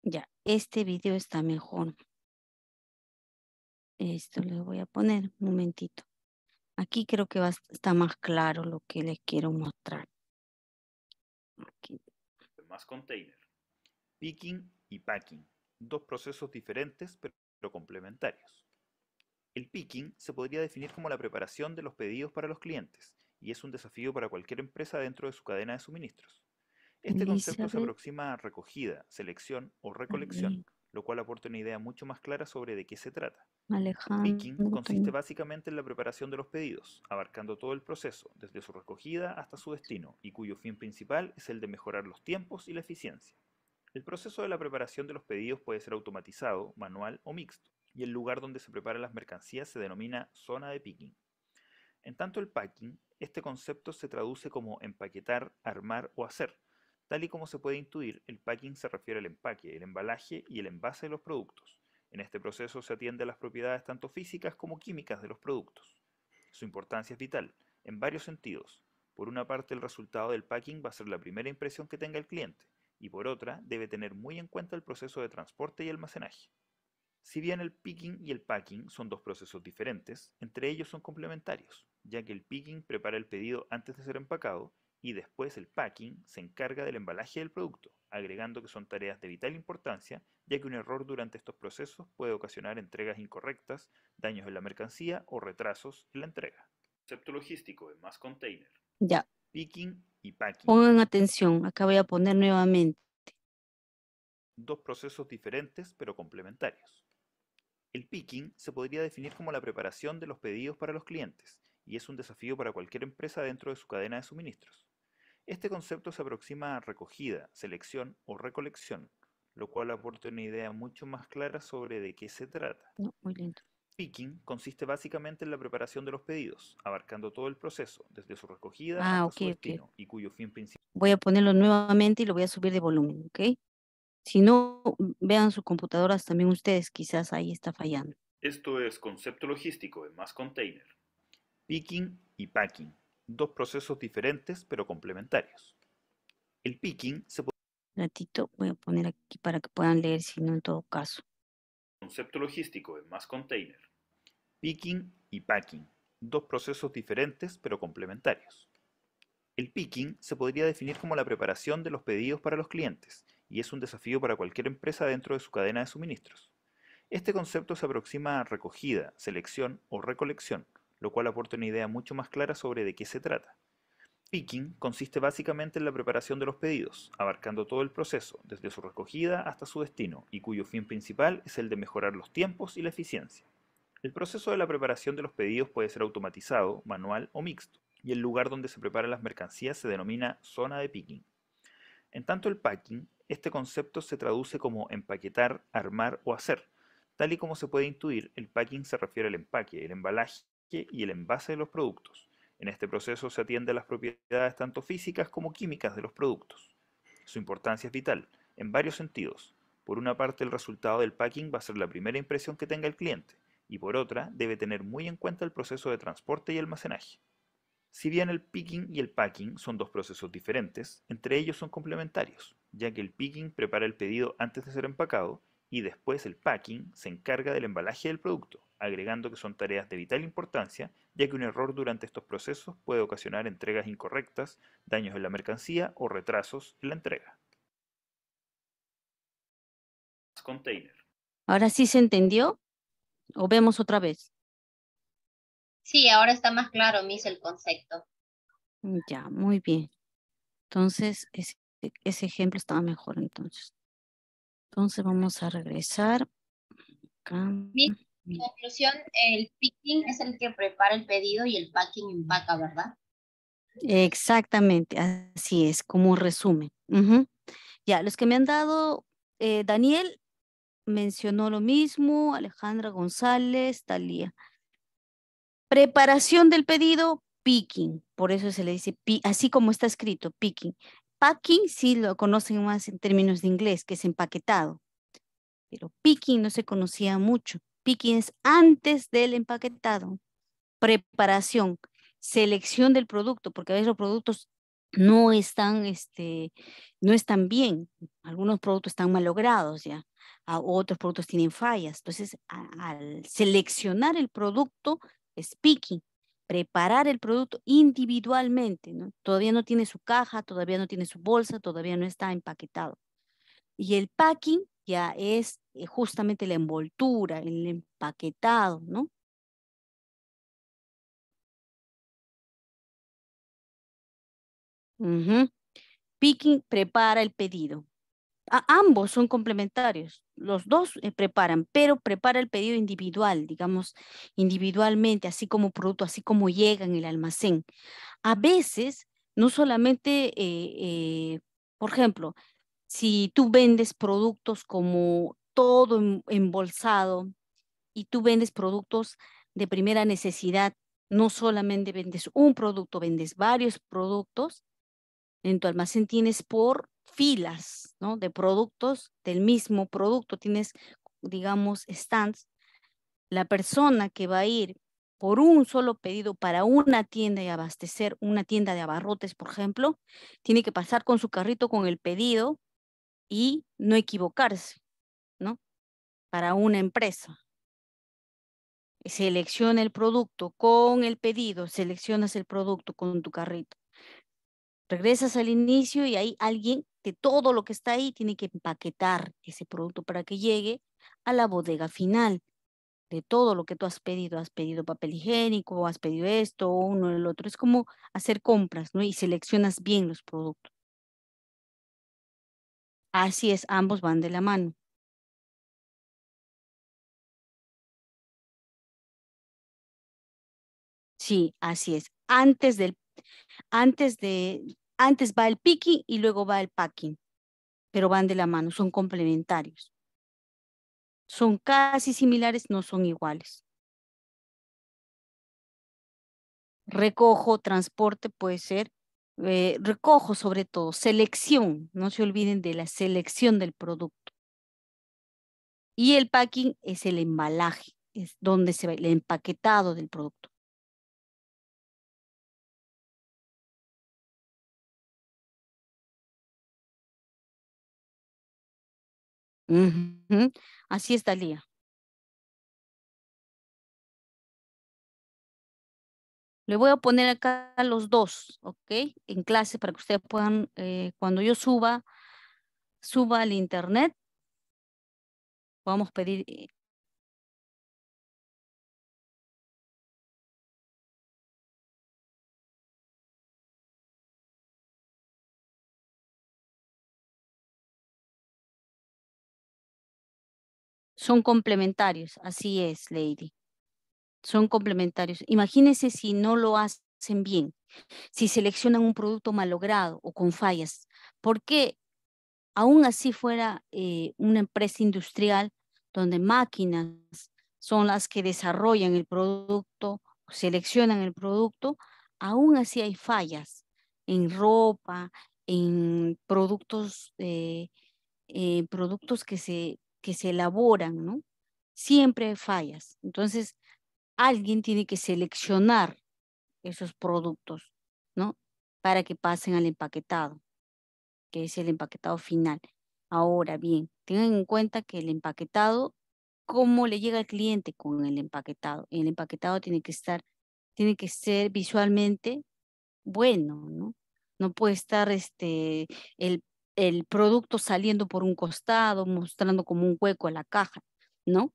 Ya, este video está mejor. Esto le voy a poner un momentito. Aquí creo que está más claro lo que les quiero mostrar. Este, más container. Picking y packing. Dos procesos diferentes pero complementarios. El picking se podría definir como la preparación de los pedidos para los clientes y es un desafío para cualquier empresa dentro de su cadena de suministros. Este concepto se aproxima a recogida, selección o recolección, lo cual aporta una idea mucho más clara sobre de qué se trata. el Picking consiste básicamente en la preparación de los pedidos, abarcando todo el proceso, desde su recogida hasta su destino, y cuyo fin principal es el de mejorar los tiempos y la eficiencia. El proceso de la preparación de los pedidos puede ser automatizado, manual o mixto, y el lugar donde se preparan las mercancías se denomina zona de picking. En tanto el packing, este concepto se traduce como empaquetar, armar o hacer, Tal y como se puede intuir, el packing se refiere al empaque, el embalaje y el envase de los productos. En este proceso se atiende a las propiedades tanto físicas como químicas de los productos. Su importancia es vital, en varios sentidos. Por una parte, el resultado del packing va a ser la primera impresión que tenga el cliente, y por otra, debe tener muy en cuenta el proceso de transporte y almacenaje. Si bien el picking y el packing son dos procesos diferentes, entre ellos son complementarios, ya que el picking prepara el pedido antes de ser empacado y después el packing se encarga del embalaje del producto, agregando que son tareas de vital importancia, ya que un error durante estos procesos puede ocasionar entregas incorrectas, daños en la mercancía o retrasos en la entrega. Concepto logístico de más container. Ya. Picking y packing. Pongan atención, acá voy a poner nuevamente. Dos procesos diferentes pero complementarios. El picking se podría definir como la preparación de los pedidos para los clientes, y es un desafío para cualquier empresa dentro de su cadena de suministros. Este concepto se aproxima a recogida, selección o recolección, lo cual aporta una idea mucho más clara sobre de qué se trata. muy Picking consiste básicamente en la preparación de los pedidos, abarcando todo el proceso, desde su recogida ah, hasta su destino, y cuyo fin principal. Voy a ponerlo nuevamente y lo voy a subir de volumen, ¿ok? Si no, vean sus computadoras también ustedes, quizás ahí está fallando. Esto es concepto logístico de más container. Picking y packing dos procesos diferentes pero complementarios. El picking se Un ratito voy a poner aquí para que puedan leer, si no en todo caso. Concepto logístico de más container. Picking y packing, dos procesos diferentes pero complementarios. El picking se podría definir como la preparación de los pedidos para los clientes y es un desafío para cualquier empresa dentro de su cadena de suministros. Este concepto se aproxima a recogida, selección o recolección, lo cual aporta una idea mucho más clara sobre de qué se trata. Picking consiste básicamente en la preparación de los pedidos, abarcando todo el proceso, desde su recogida hasta su destino, y cuyo fin principal es el de mejorar los tiempos y la eficiencia. El proceso de la preparación de los pedidos puede ser automatizado, manual o mixto, y el lugar donde se preparan las mercancías se denomina zona de picking. En tanto el packing, este concepto se traduce como empaquetar, armar o hacer. Tal y como se puede intuir, el packing se refiere al empaque, el embalaje, y el envase de los productos. En este proceso se atiende a las propiedades tanto físicas como químicas de los productos. Su importancia es vital, en varios sentidos. Por una parte, el resultado del packing va a ser la primera impresión que tenga el cliente, y por otra, debe tener muy en cuenta el proceso de transporte y almacenaje. Si bien el picking y el packing son dos procesos diferentes, entre ellos son complementarios, ya que el picking prepara el pedido antes de ser empacado y después el packing se encarga del embalaje del producto, agregando que son tareas de vital importancia, ya que un error durante estos procesos puede ocasionar entregas incorrectas, daños en la mercancía o retrasos en la entrega. Container. ¿Ahora sí se entendió? ¿O vemos otra vez? Sí, ahora está más claro, Miss, el concepto. Ya, muy bien. Entonces, ese, ese ejemplo estaba mejor entonces. Entonces vamos a regresar. Acá. Mi conclusión, el picking es el que prepara el pedido y el packing empaca, ¿verdad? Exactamente, así es, como resumen. Ya, los que me han dado, eh, Daniel mencionó lo mismo, Alejandra González, Talía. Preparación del pedido, picking, por eso se le dice, así como está escrito, picking. Packing sí lo conocen más en términos de inglés, que es empaquetado, pero picking no se conocía mucho. Picking es antes del empaquetado. Preparación, selección del producto, porque a veces los productos no están, este, no están bien. Algunos productos están malogrados ya, otros productos tienen fallas. Entonces, al seleccionar el producto es picking preparar el producto individualmente, Todavía no tiene su caja, todavía no tiene su bolsa, todavía no está empaquetado. Y el packing ya es eh, justamente la envoltura, el empaquetado, ¿no? Picking prepara el pedido. A ambos son complementarios los dos eh, preparan, pero prepara el pedido individual, digamos, individualmente, así como producto, así como llega en el almacén. A veces, no solamente, eh, eh, por ejemplo, si tú vendes productos como todo em, embolsado y tú vendes productos de primera necesidad, no solamente vendes un producto, vendes varios productos, en tu almacén tienes por filas ¿no? de productos del mismo producto, tienes, digamos, stands. La persona que va a ir por un solo pedido para una tienda y abastecer una tienda de abarrotes, por ejemplo, tiene que pasar con su carrito con el pedido y no equivocarse, ¿no? Para una empresa. Selecciona el producto con el pedido, seleccionas el producto con tu carrito. Regresas al inicio y ahí alguien de todo lo que está ahí tiene que empaquetar ese producto para que llegue a la bodega final de todo lo que tú has pedido. Has pedido papel higiénico, has pedido esto, uno, el otro. Es como hacer compras, ¿no? Y seleccionas bien los productos. Así es, ambos van de la mano. Sí, así es. Antes del antes, de, antes va el picking y luego va el packing, pero van de la mano, son complementarios. Son casi similares, no son iguales. Recojo, transporte puede ser eh, recojo sobre todo, selección, no se olviden de la selección del producto. Y el packing es el embalaje, es donde se va el empaquetado del producto. Así está Lía Le voy a poner acá los dos, ¿ok? En clase para que ustedes puedan, eh, cuando yo suba, suba al internet, vamos a pedir eh, Son complementarios, así es, Lady. Son complementarios. Imagínense si no lo hacen bien, si seleccionan un producto malogrado o con fallas. porque aun Aún así fuera eh, una empresa industrial donde máquinas son las que desarrollan el producto, seleccionan el producto, aún así hay fallas en ropa, en productos, eh, productos que se que se elaboran, ¿no? Siempre hay fallas. Entonces, alguien tiene que seleccionar esos productos, ¿no? Para que pasen al empaquetado, que es el empaquetado final. Ahora bien, tengan en cuenta que el empaquetado, ¿cómo le llega al cliente con el empaquetado? El empaquetado tiene que estar, tiene que ser visualmente bueno, ¿no? No puede estar este, el el producto saliendo por un costado, mostrando como un hueco en la caja, ¿no?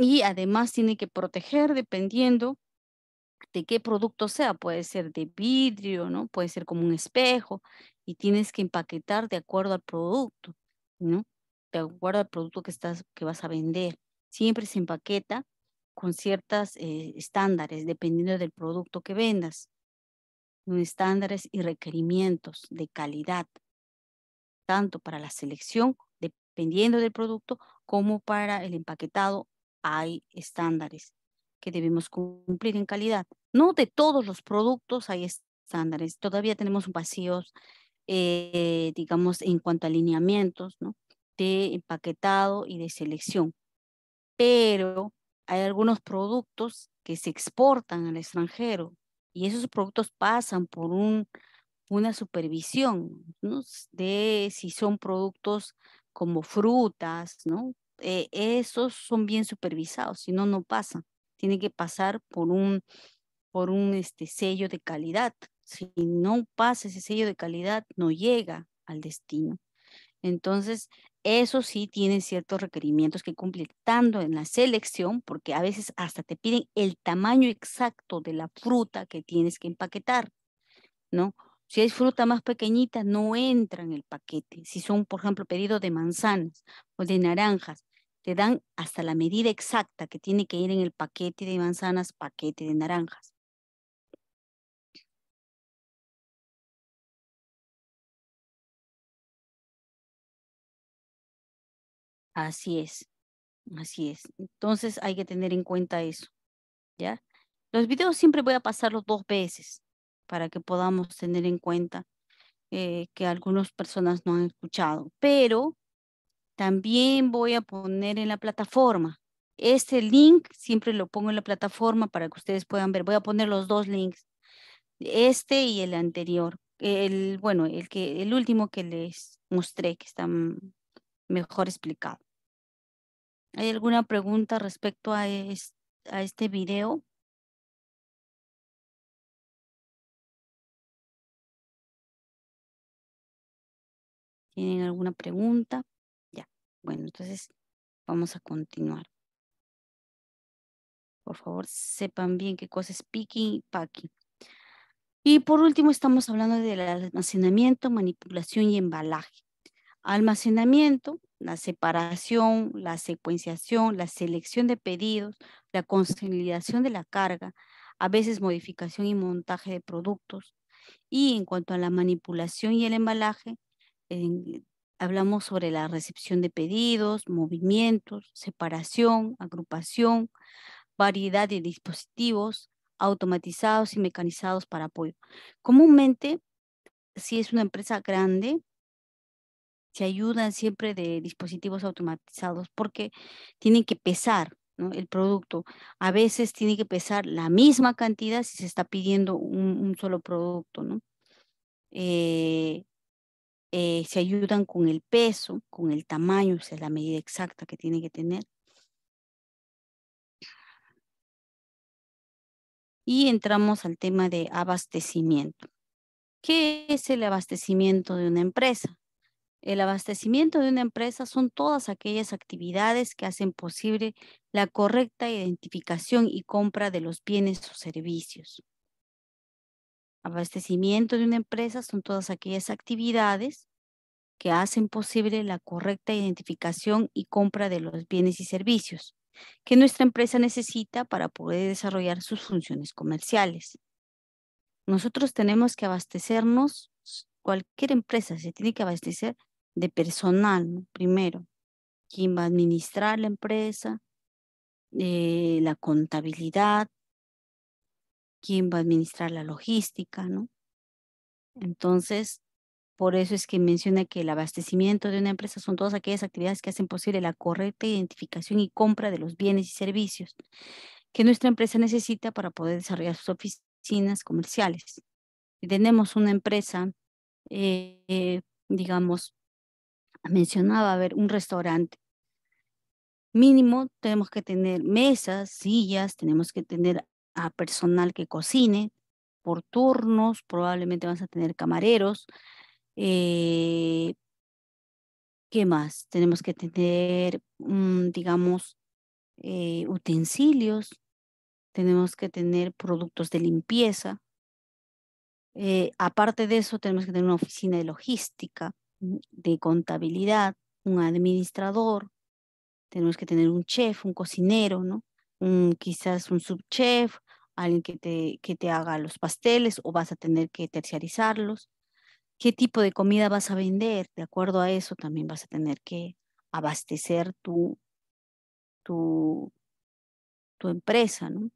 Y además tiene que proteger dependiendo de qué producto sea, puede ser de vidrio, ¿no? Puede ser como un espejo y tienes que empaquetar de acuerdo al producto, ¿no? De acuerdo al producto que estás que vas a vender. Siempre se empaqueta con ciertos eh, estándares dependiendo del producto que vendas estándares y requerimientos de calidad, tanto para la selección, dependiendo del producto, como para el empaquetado, hay estándares que debemos cumplir en calidad. No de todos los productos hay estándares, todavía tenemos vacíos, eh, digamos, en cuanto a alineamientos de empaquetado y de selección. Pero hay algunos productos que se exportan al extranjero, y esos productos pasan por un, una supervisión de si son productos como frutas, ¿no? Eh, esos son bien supervisados, si no, no pasan. Tienen que pasar por un, por un este, sello de calidad. Si no pasa ese sello de calidad, no llega al destino. Entonces, eso sí tiene ciertos requerimientos que cumplir, tanto en la selección, porque a veces hasta te piden el tamaño exacto de la fruta que tienes que empaquetar, ¿no? Si es fruta más pequeñita, no entra en el paquete. Si son, por ejemplo, pedidos de manzanas o de naranjas, te dan hasta la medida exacta que tiene que ir en el paquete de manzanas, paquete de naranjas. Así es, así es. Entonces hay que tener en cuenta eso, ¿ya? Los videos siempre voy a pasarlos dos veces para que podamos tener en cuenta eh, que algunas personas no han escuchado, pero también voy a poner en la plataforma. Este link siempre lo pongo en la plataforma para que ustedes puedan ver. Voy a poner los dos links, este y el anterior. El, bueno, el, que, el último que les mostré que está mejor explicado. ¿Hay alguna pregunta respecto a, este video? ¿Tienen alguna pregunta? Ya. Bueno, entonces vamos a continuar. Por favor, sepan bien qué cosa es picking y packing. Y por último, estamos hablando del almacenamiento, manipulación y embalaje. Almacenamiento la separación, la secuenciación, la selección de pedidos, la consolidación de la carga, a veces modificación y montaje de productos. Y en cuanto a la manipulación y el embalaje, hablamos sobre la recepción de pedidos, movimientos, separación, agrupación, variedad de dispositivos automatizados y mecanizados para apoyo. Comúnmente, si es una empresa grande, se ayudan siempre de dispositivos automatizados porque tienen que pesar el producto. A veces tiene que pesar la misma cantidad si se está pidiendo un, solo producto. ¿no? Eh, eh, se ayudan con el peso, con el tamaño, o sea, la medida exacta que tiene que tener. Y entramos al tema de abastecimiento. ¿Qué es el abastecimiento de una empresa? El abastecimiento de una empresa son todas aquellas actividades que hacen posible la correcta identificación y compra de los bienes o servicios. Abastecimiento de una empresa son todas aquellas actividades que hacen posible la correcta identificación y compra de los bienes y servicios que nuestra empresa necesita para poder desarrollar sus funciones comerciales. Nosotros tenemos que abastecernos, cualquier empresa se tiene que abastecer de personal, primero, quién va a administrar la empresa, eh, la contabilidad, quién va a administrar la logística, ¿no? Entonces, por eso es que menciona que el abastecimiento de una empresa son todas aquellas actividades que hacen posible la correcta identificación y compra de los bienes y servicios que nuestra empresa necesita para poder desarrollar sus oficinas comerciales. tenemos una empresa, eh, digamos, mencionaba, a ver, un restaurante. Mínimo tenemos que tener mesas, sillas, tenemos que tener a personal que cocine por turnos, probablemente vas a tener camareros. Eh, ¿Qué más? Tenemos que tener, mm, digamos, eh, utensilios, tenemos que tener productos de limpieza. Eh, aparte de eso, tenemos que tener una oficina de logística, de contabilidad, un administrador, tenemos que tener un chef, un cocinero, ¿no? quizás un subchef, alguien que te, que te haga los pasteles o vas a tener que terciarizarlos. ¿Qué tipo de comida vas a vender? De acuerdo a eso también vas a tener que abastecer tu, tu, tu empresa, ¿no?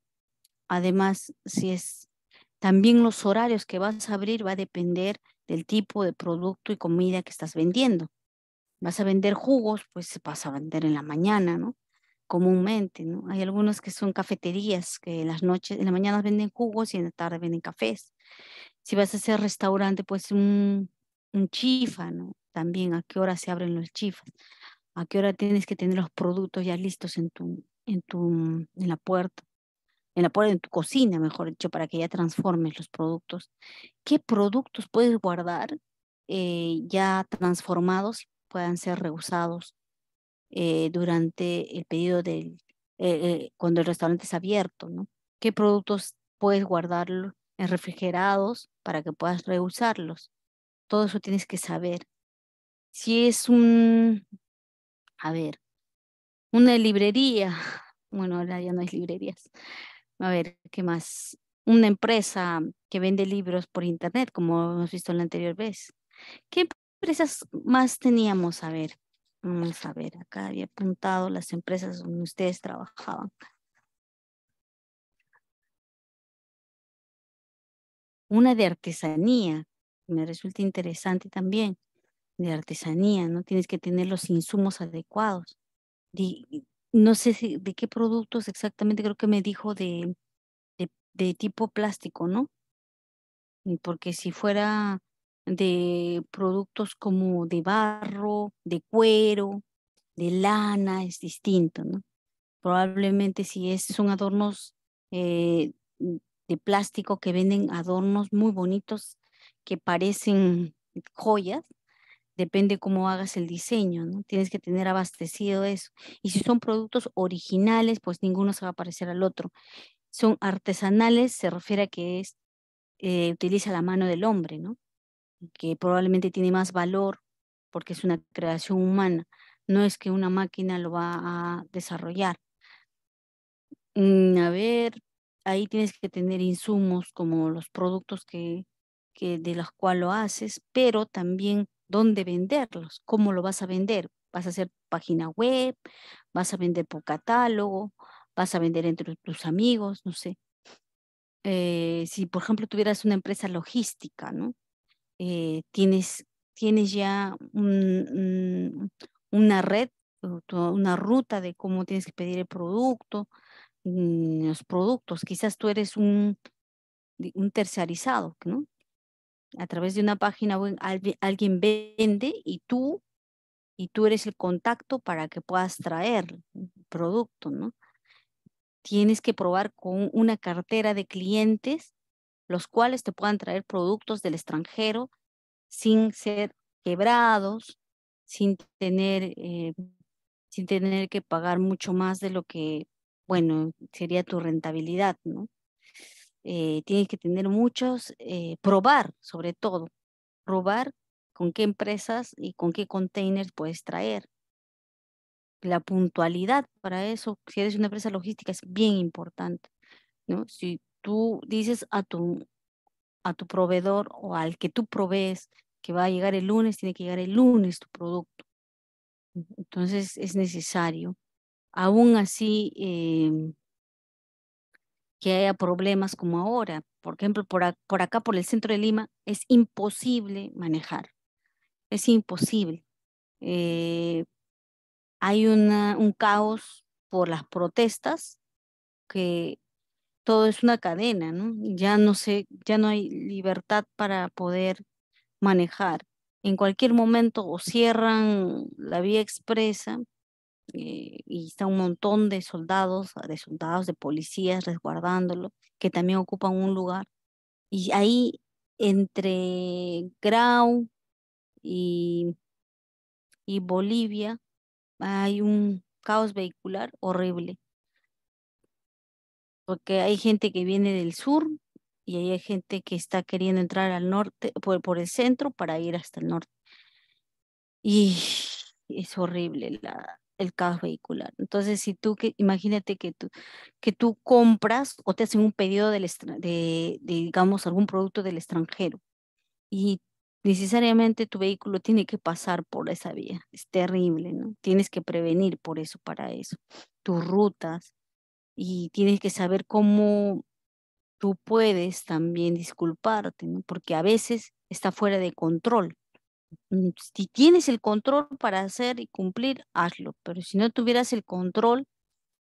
Además, si es también los horarios que vas a abrir va a depender del tipo de producto y comida que estás vendiendo. Vas a vender jugos, pues se pasa a vender en la mañana, ¿no? Comúnmente, ¿no? Hay algunos que son cafeterías que en las noches, en la mañana venden jugos y en la tarde venden cafés. Si vas a hacer restaurante, pues un, un chifa, ¿no? También a qué hora se abren los chifas, a qué hora tienes que tener los productos ya listos en tu, en tu, en la puerta en la puerta tu cocina, mejor dicho, para que ya transformes los productos. ¿Qué productos puedes guardar eh, ya transformados puedan ser reusados eh, durante el pedido del, eh, cuando el restaurante es abierto? ¿no? ¿Qué productos puedes guardar en refrigerados para que puedas reusarlos? Todo eso tienes que saber. Si es un, a ver, una librería, bueno, ahora ya no hay librerías, a ver, ¿qué más? Una empresa que vende libros por internet, como hemos visto la anterior vez. ¿Qué empresas más teníamos? A ver, vamos a ver, acá había apuntado las empresas donde ustedes trabajaban. Una de artesanía, me resulta interesante también, de artesanía, ¿no? Tienes que tener los insumos adecuados no sé si, de qué productos exactamente, creo que me dijo de, de, tipo plástico, ¿no? Porque si fuera de productos como de barro, de cuero, de lana, es distinto, ¿no? Probablemente si es, son adornos eh, de plástico que venden adornos muy bonitos que parecen joyas, depende cómo hagas el diseño, ¿no? Tienes que tener abastecido eso. Y si son productos originales, pues ninguno se va a parecer al otro. Son artesanales, se refiere a que es, eh, utiliza la mano del hombre, ¿no? Que probablemente tiene más valor porque es una creación humana. No es que una máquina lo va a desarrollar. Mm, a ver, ahí tienes que tener insumos como los productos que, de los cuales lo haces, pero también dónde venderlos, cómo lo vas a vender. Vas a hacer página web, vas a vender por catálogo, vas a vender entre tus amigos, no sé. Eh, si, por ejemplo, tuvieras una empresa logística, ¿no? Eh, tienes, tienes ya una red, una ruta de cómo tienes que pedir el producto, mm, los productos. Quizás tú eres un, un terciarizado, ¿no? a través de una página web alguien vende y tú y tú eres el contacto para que puedas traer producto, ¿no? Tienes que probar con una cartera de clientes los cuales te puedan traer productos del extranjero sin ser quebrados, sin tener, eh, sin tener que pagar mucho más de lo que, bueno, sería tu rentabilidad, ¿no? Eh, tienes que tener muchos, eh, probar sobre todo, probar con qué empresas y con qué containers puedes traer. La puntualidad para eso, si eres una empresa logística, es bien importante. ¿no? Si tú dices a tu, a tu proveedor o al que tú provees que va a llegar el lunes, tiene que llegar el lunes tu producto. Entonces es necesario. Aún así, em, que haya problemas como ahora. Por ejemplo, por, acá, por el centro de Lima, es imposible manejar. Es imposible. Eh, hay un caos por las protestas, que todo es una cadena, ¿no? Ya no sé, ya no hay libertad para poder manejar. En cualquier momento o cierran la vía expresa eh, y está un montón de soldados, ah, de soldados, de policías resguardándolo, que también ocupan un lugar. Y ahí entre Grau y, y Bolivia hay un caos vehicular horrible. Porque hay gente que viene del sur y hay gente que está queriendo entrar al norte, por, por el centro para ir hasta el norte. Y es horrible la, el caos vehicular. Entonces, si tú, imagínate que tú, que tú compras o te hacen un pedido del, de, de, digamos, algún producto del extranjero y necesariamente tu vehículo tiene que pasar por esa vía. Es terrible, ¿no? Tienes que prevenir por eso, para eso, tus rutas y tienes que saber cómo tú puedes también disculparte, ¿no? Porque a veces está fuera de control Mm, si tienes el control para hacer y cumplir, hazlo, pero si no tuvieras el control,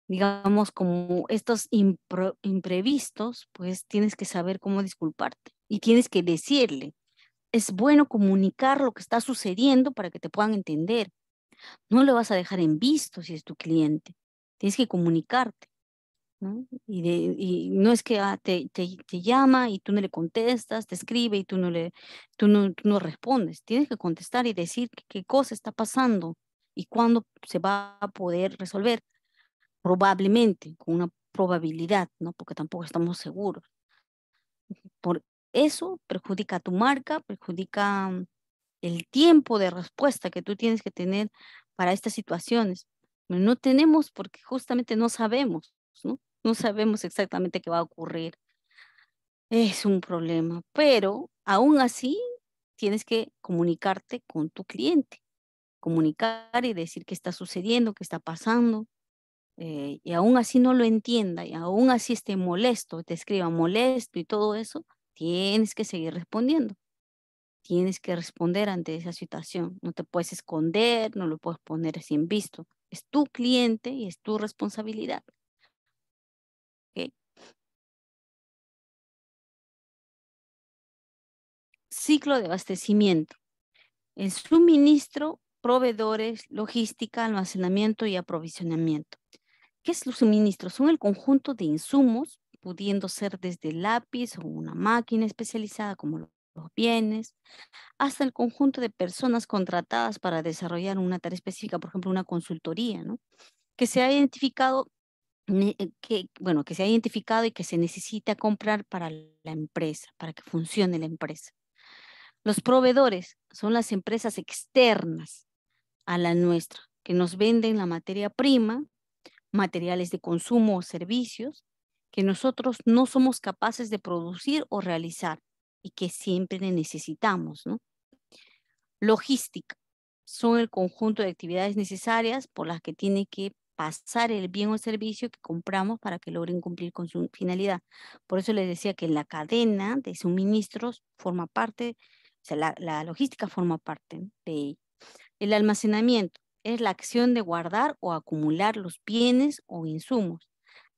digamos, como estos imprevistos, pues tienes que saber cómo disculparte y tienes que decirle. Es bueno comunicar lo que está sucediendo para que te puedan entender. No lo vas a dejar en visto si es tu cliente. Tienes que comunicarte. Y, no es que ah, te, te, llama y tú no le contestas, te escribe y tú no, le, tú no, no respondes. Tienes que contestar y decir qué cosa está pasando y cuándo se va a poder resolver. Probablemente, con una probabilidad, ¿no? Porque tampoco estamos seguros. Por eso perjudica tu marca, perjudica mm, el tiempo de respuesta que tú tienes que tener para estas situaciones. No tenemos porque justamente no sabemos, ¿no? No sabemos exactamente qué va a ocurrir. Es un problema, pero aún así tienes que comunicarte con tu cliente, comunicar y decir qué está sucediendo, qué está pasando, eh, y aún así no lo entienda, y aún así esté molesto, te escriba molesto y todo eso, tienes que seguir respondiendo. Tienes que responder ante esa situación. No te puedes esconder, no lo puedes poner sin visto. Es tu cliente y es tu responsabilidad. ciclo de abastecimiento, el suministro, proveedores, logística, almacenamiento y aprovisionamiento. ¿Qué es los suministros? Son el conjunto de insumos, pudiendo ser desde lápiz o una máquina especializada como los bienes, hasta el conjunto de personas contratadas para desarrollar una tarea específica, por ejemplo, una consultoría, ¿no? que se ha identificado eh, que, bueno, que se ha identificado y que se necesita comprar para la empresa, para que funcione la empresa. Los proveedores son las empresas externas a la nuestra, que nos venden la materia prima, materiales de consumo o servicios que nosotros no somos capaces de producir o realizar y que siempre necesitamos. ¿no? Logística son el conjunto de actividades necesarias por las que tiene que pasar el bien o servicio que compramos para que logren cumplir con su finalidad. Por eso les decía que la cadena de suministros forma parte o sea, la, logística forma parte de ello. El almacenamiento es la acción de guardar o acumular los bienes o insumos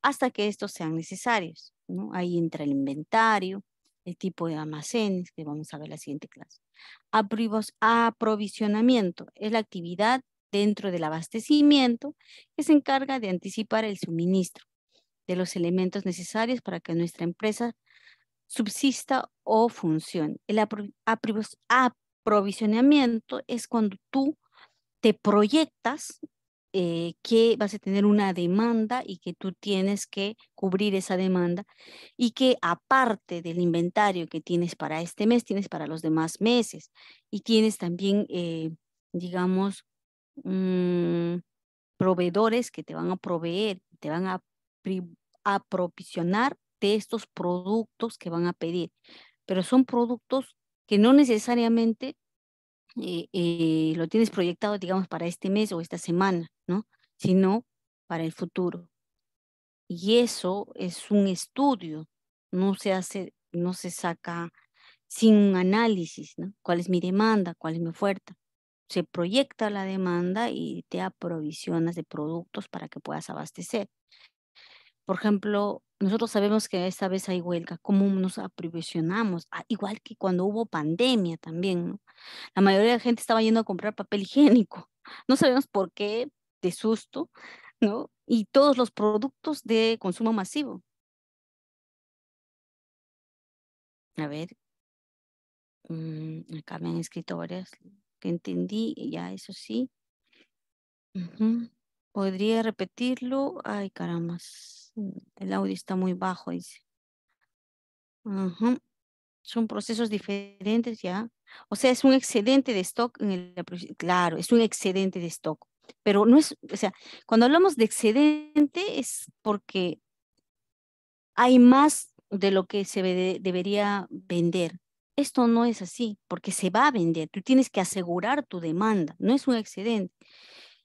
hasta que estos sean necesarios. ¿no? Ahí entra el inventario, el tipo de almacenes, que vamos a ver en la siguiente clase. Aprovisionamiento es la actividad dentro del abastecimiento que se encarga de anticipar el suministro de los elementos necesarios para que nuestra empresa subsista o funcione. El aprovisionamiento es cuando tú te proyectas eh, que vas a tener una demanda y que tú tienes que cubrir esa demanda y que aparte del inventario que tienes para este mes, tienes para los demás meses y tienes también, eh, digamos, mm, proveedores que te van a proveer, te van a aprovisionar estos productos que van a pedir. Pero son productos que no necesariamente eh, eh, lo tienes proyectado, digamos, para este mes o esta semana, ¿no? Sino para el futuro. Y eso es un estudio, no se hace, no se saca sin un análisis, ¿no? ¿Cuál es mi demanda? ¿Cuál es mi oferta? Se proyecta la demanda y te aprovisionas de productos para que puedas abastecer. Por ejemplo, nosotros sabemos que esta vez hay huelga, cómo nos aprovisionamos, ah, igual que cuando hubo pandemia también, La mayoría de la gente estaba yendo a comprar papel higiénico, no sabemos por qué, de susto, ¿no? Y todos los productos de consumo masivo. A ver, mm, acá me han escrito varias que entendí, ya eso sí. Podría repetirlo. Ay, caramba. Mm, el audio está muy bajo, dice. Son procesos diferentes ya. O sea, es un excedente de stock en el, claro, es un excedente de stock. Pero no es, o sea, cuando hablamos de excedente es porque hay más de lo que se debería vender. Esto no es así, porque se va a vender. Tú tienes que asegurar tu demanda, no es un excedente.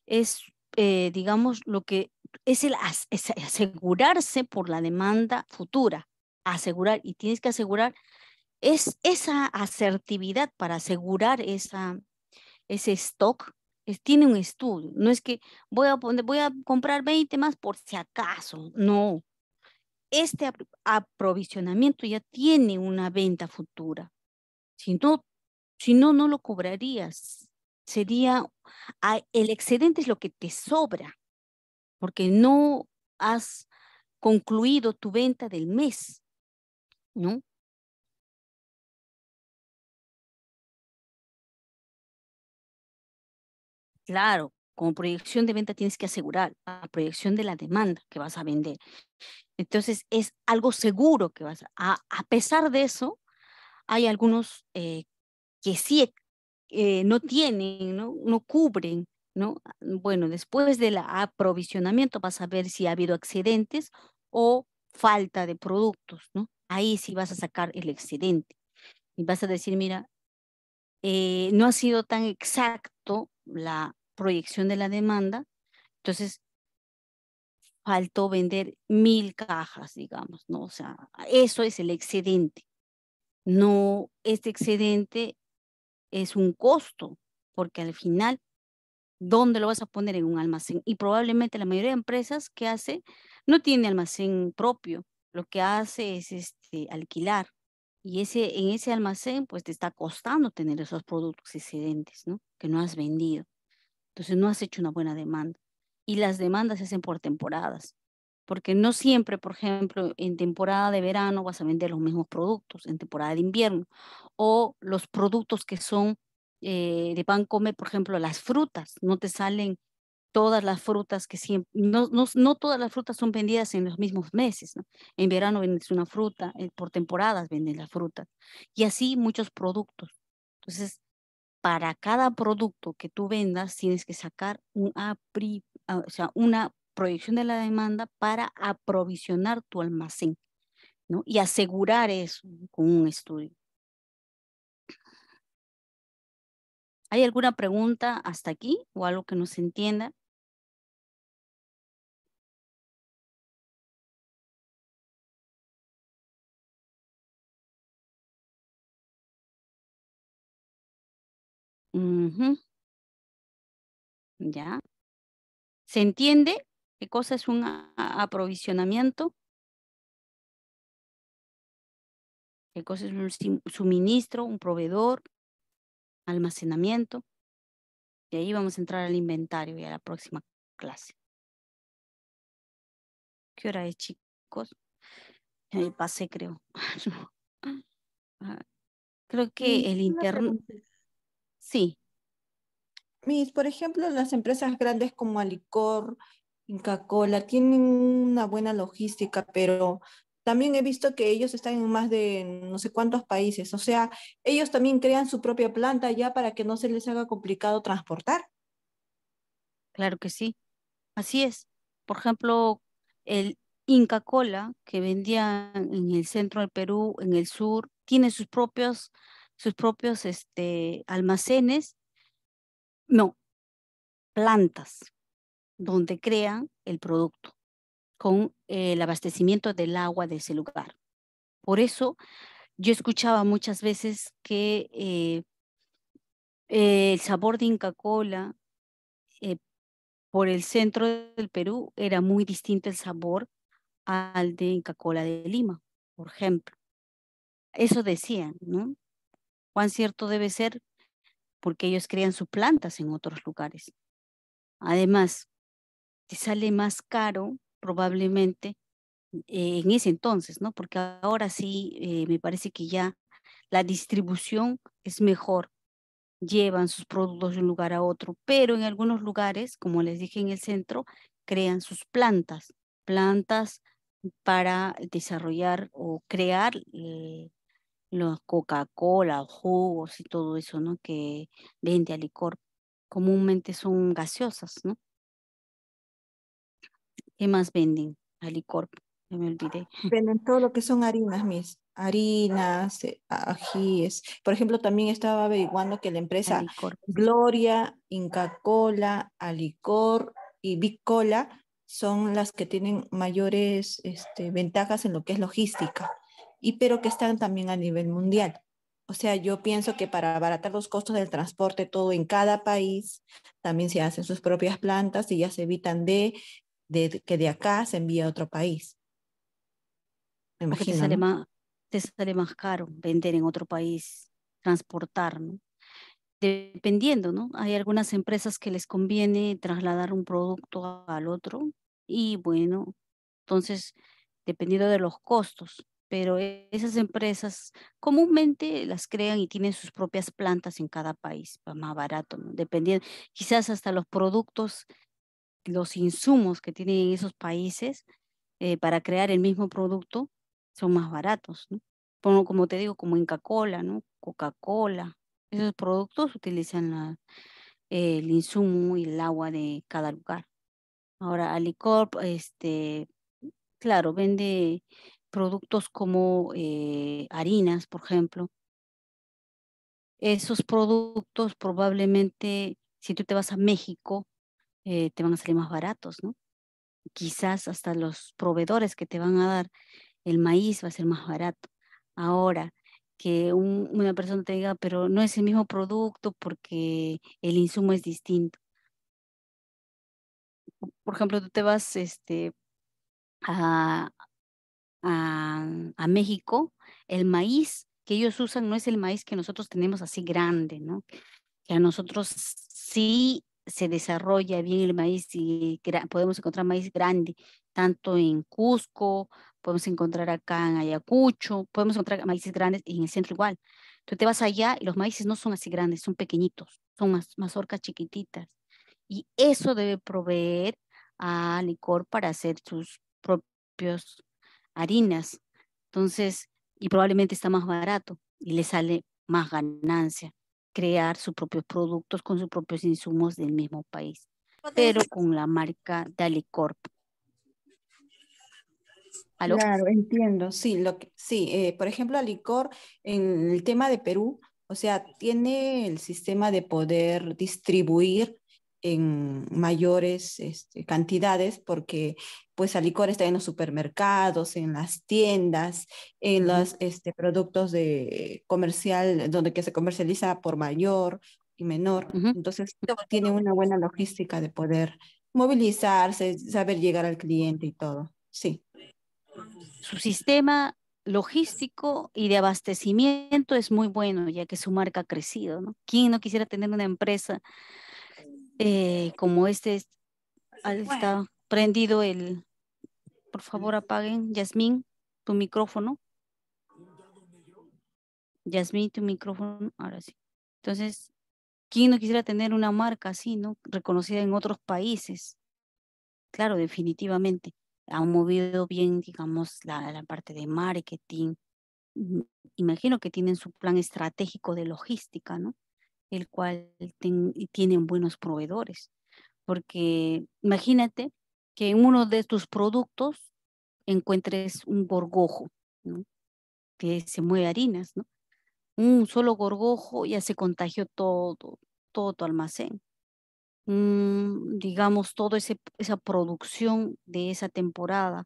Es eh, digamos, lo que es el asegurarse por la demanda futura, asegurar, y tienes que asegurar es esa asertividad para asegurar esa, ese stock. tiene un estudio, no es que voy a, voy a comprar 20 más por si acaso, no. Este aprovisionamiento ya tiene una venta futura. Si no, si no, no lo cobrarías sería, ah, el excedente es lo que te sobra, porque no has concluido tu venta del mes, ¿no? Claro, como proyección de venta tienes que asegurar la proyección de la demanda que vas a vender. Entonces es algo seguro que vas a... A pesar de eso, hay algunos eh, que sí eh, no tienen, ¿no? no cubren. ¿no? Bueno, después del aprovisionamiento vas a ver si ha habido excedentes o falta de productos. ¿no? Ahí sí vas a sacar el excedente y vas a decir, mira, eh, no ha sido tan exacto la proyección de la demanda, entonces faltó vender mil cajas, digamos, ¿no? O sea, eso es el excedente. No, este excedente es un costo, porque al final, ¿dónde lo vas a poner en un almacén? Y probablemente la mayoría de empresas que hace no tiene almacén propio, lo que hace es este, alquilar. Y ese, en ese almacén, pues te está costando tener esos productos excedentes, ¿no? Que no has vendido. Entonces no has hecho una buena demanda. Y las demandas se hacen por temporadas porque no siempre, por ejemplo, en temporada de verano vas a vender los mismos productos, en temporada de invierno, o los productos que son eh, de pan come, por ejemplo, las frutas, no te salen todas las frutas que siempre, no, no, todas las frutas son vendidas en los mismos meses, en verano vendes una fruta, eh, por temporadas venden las frutas, y así muchos productos. Entonces, para cada producto que tú vendas, tienes que sacar un apri, ah, o sea, una proyección de la demanda para aprovisionar tu almacén ¿no? y asegurar eso con un estudio. ¿Hay alguna pregunta hasta aquí o algo que no se entienda? Mhm. ¿Ya? ¿Se entiende? ¿Qué cosa es un aprovisionamiento? ¿Qué cosa es un suministro, un proveedor, almacenamiento? Y ahí vamos a entrar al inventario y a la próxima clase. ¿Qué hora es, chicos? me pasé, creo. Ah, creo que el internet... Sí. Mis, por ejemplo, las empresas grandes como Alicor, Inca Cola tienen una buena logística, pero también he visto que ellos están en más de no sé cuántos países. O sea, ellos también crean su propia planta ya para que no se les haga complicado transportar. Claro que sí. Así es. Por ejemplo, el Inca Cola que vendían en el centro del Perú, en el sur, tiene sus propios, sus propios este, almacenes. No, plantas, donde crean el producto con eh, el abastecimiento del agua de ese lugar. Por eso yo escuchaba muchas veces que eh, el sabor de Inca Cola eh, por el centro del Perú era muy distinto el sabor al de Inca Cola de Lima, por ejemplo. Eso decían, ¿no? Cuán cierto debe ser porque ellos crean sus plantas en otros lugares. Además, te sale más caro probablemente eh, en ese entonces, ¿no? Porque ahora sí eh, me parece que ya la distribución es mejor, llevan sus productos de un lugar a otro, pero en algunos lugares, como les dije en el centro, crean sus plantas, plantas para desarrollar o crear eh, los Coca-Cola, jugos y todo eso, ¿no? Que vende a licor. Comúnmente son gaseosas, ¿no? ¿Qué más venden? Alicorp, ya me olvidé. Venden todo lo que son harinas, mis harinas, eh, ajíes. Por ejemplo, también estaba averiguando que la empresa pues. Gloria, Inca Cola, Alicor y Bicola son las que tienen mayores este, ventajas en lo que es logística y pero que están también a nivel mundial. O sea, yo pienso que para abaratar los costos del transporte todo en cada país, también se hacen sus propias plantas y ya se evitan de de, que de acá se envía a otro país. Me imagino. te sale, más, sale más caro vender en otro país, transportar, ¿no? Dependiendo, ¿no? Hay algunas empresas que les conviene trasladar un producto al otro y bueno, entonces, dependiendo de los costos, pero esas empresas comúnmente las crean y tienen sus propias plantas en cada país, pues, más barato, ¿no? dependiendo, quizás hasta los productos los insumos que tienen esos países eh, para crear el mismo producto son más baratos, ¿no? Como, te digo, como coca cola ¿no? Coca-Cola. Esos productos utilizan el insumo y el agua de cada lugar. Ahora, Alicorp, este, claro, vende productos como eh, harinas, por ejemplo. Esos productos probablemente, si tú te vas a México, eh, te van a salir más baratos, ¿no? Quizás hasta los proveedores que te van a dar el maíz va a ser más barato. Ahora, que una persona te diga, pero no es el mismo producto porque el insumo es distinto. Por ejemplo, tú te vas este, a, a México, el maíz que ellos usan no es el maíz que nosotros tenemos así grande, ¿no? Que a nosotros sí se desarrolla bien el maíz y podemos encontrar maíz grande, tanto en Cusco, podemos encontrar acá en Ayacucho, podemos encontrar maíces grandes en el centro igual. Tú te vas allá y los maíces no son así grandes, son pequeñitos, son más, mazorcas chiquititas. Y eso debe proveer a licor para hacer sus propias harinas. Entonces, y probablemente está más barato y le sale más ganancia crear sus propios productos con sus propios insumos del mismo país, pero con la marca de ¿Aló? Claro, entiendo. Sí, lo sí eh, por ejemplo, Alicor, en el tema de Perú, o sea, tiene el sistema de poder distribuir en mayores este, cantidades porque pues el licor está en los supermercados, en las tiendas, en los este, productos de comercial donde que se comercializa por mayor y menor. Entonces tiene una buena logística de poder movilizarse, saber llegar al cliente y todo. Sí. Su sistema logístico y de abastecimiento es muy bueno, ya que su marca ha crecido, ¿no? ¿Quién no quisiera tener una empresa eh, como este está prendido el, por favor apaguen, Yasmín, tu micrófono. Yasmín, tu micrófono, ahora sí. Entonces, ¿quién no quisiera tener una marca así, no? Reconocida en otros países. Claro, definitivamente. Han movido bien, digamos, la, la parte de marketing. Mm, imagino que tienen su plan estratégico de logística, ¿no? el cual tienen buenos proveedores. Porque imagínate que en uno de tus productos encuentres un gorgojo, que se mueve harinas, ¿no? Un solo gorgojo ya se contagió todo, todo tu almacén. Mm, digamos, toda esa producción de esa temporada.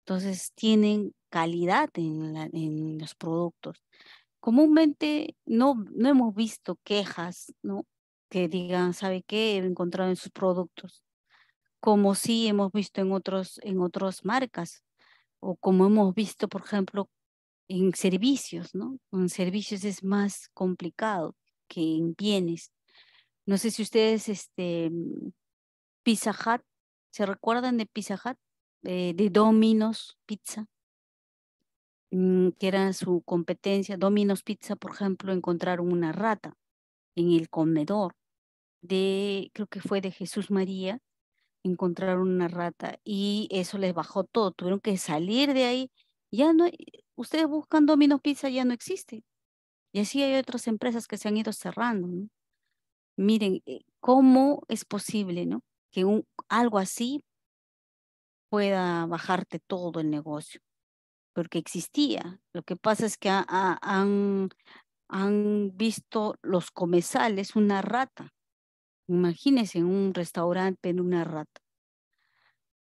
Entonces, tienen calidad en, en los productos comúnmente no, no hemos visto quejas, ¿no? Que digan, ¿sabe qué? He encontrado en sus productos, como sí hemos visto en, otros, en otras marcas, o como hemos visto, por ejemplo, en servicios, ¿no? En servicios es más complicado que en bienes. No sé si ustedes, este, mm, Pizza Hut, ¿se recuerdan de Pizza Hut? Eh, de Domino's Pizza. Mm, que era su competencia, Domino's Pizza, por ejemplo, encontraron una rata en el comedor de, creo que fue de Jesús María, encontraron una rata y eso les bajó todo, tuvieron que salir de ahí. Ya no, ustedes buscan Domino's Pizza, ya no existe. Y así hay otras empresas que se han ido cerrando. Miren, eh, ¿cómo es posible ¿no? que un, algo así pueda bajarte todo el negocio? porque existía. Lo que pasa es que han, visto los comensales una rata. Imagínense en un restaurante pero una rata.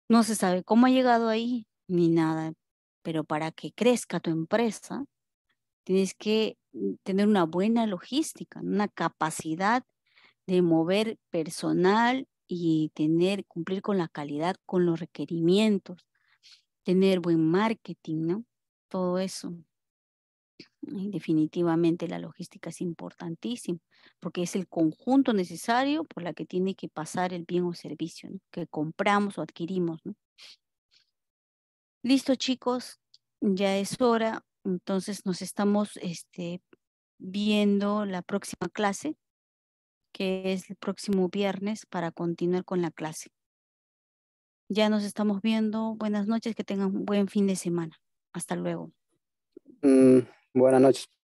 No se sabe cómo ha llegado ahí ni nada, pero para que crezca tu empresa, tienes que mm, tener una buena logística, una capacidad de mover personal y tener cumplir con la calidad, con los requerimientos tener buen marketing, ¿no? Todo eso. definitivamente la logística es importantísima, porque es el conjunto necesario por la que tiene que pasar el bien o servicio ¿no? que compramos o adquirimos. ¿no? Listo, chicos, ya es hora, entonces nos estamos este, viendo la próxima clase, que es el próximo viernes, para continuar con la clase. Ya nos estamos viendo. Buenas noches, que tengan un buen fin de semana. Hasta luego. Mm, buenas noches.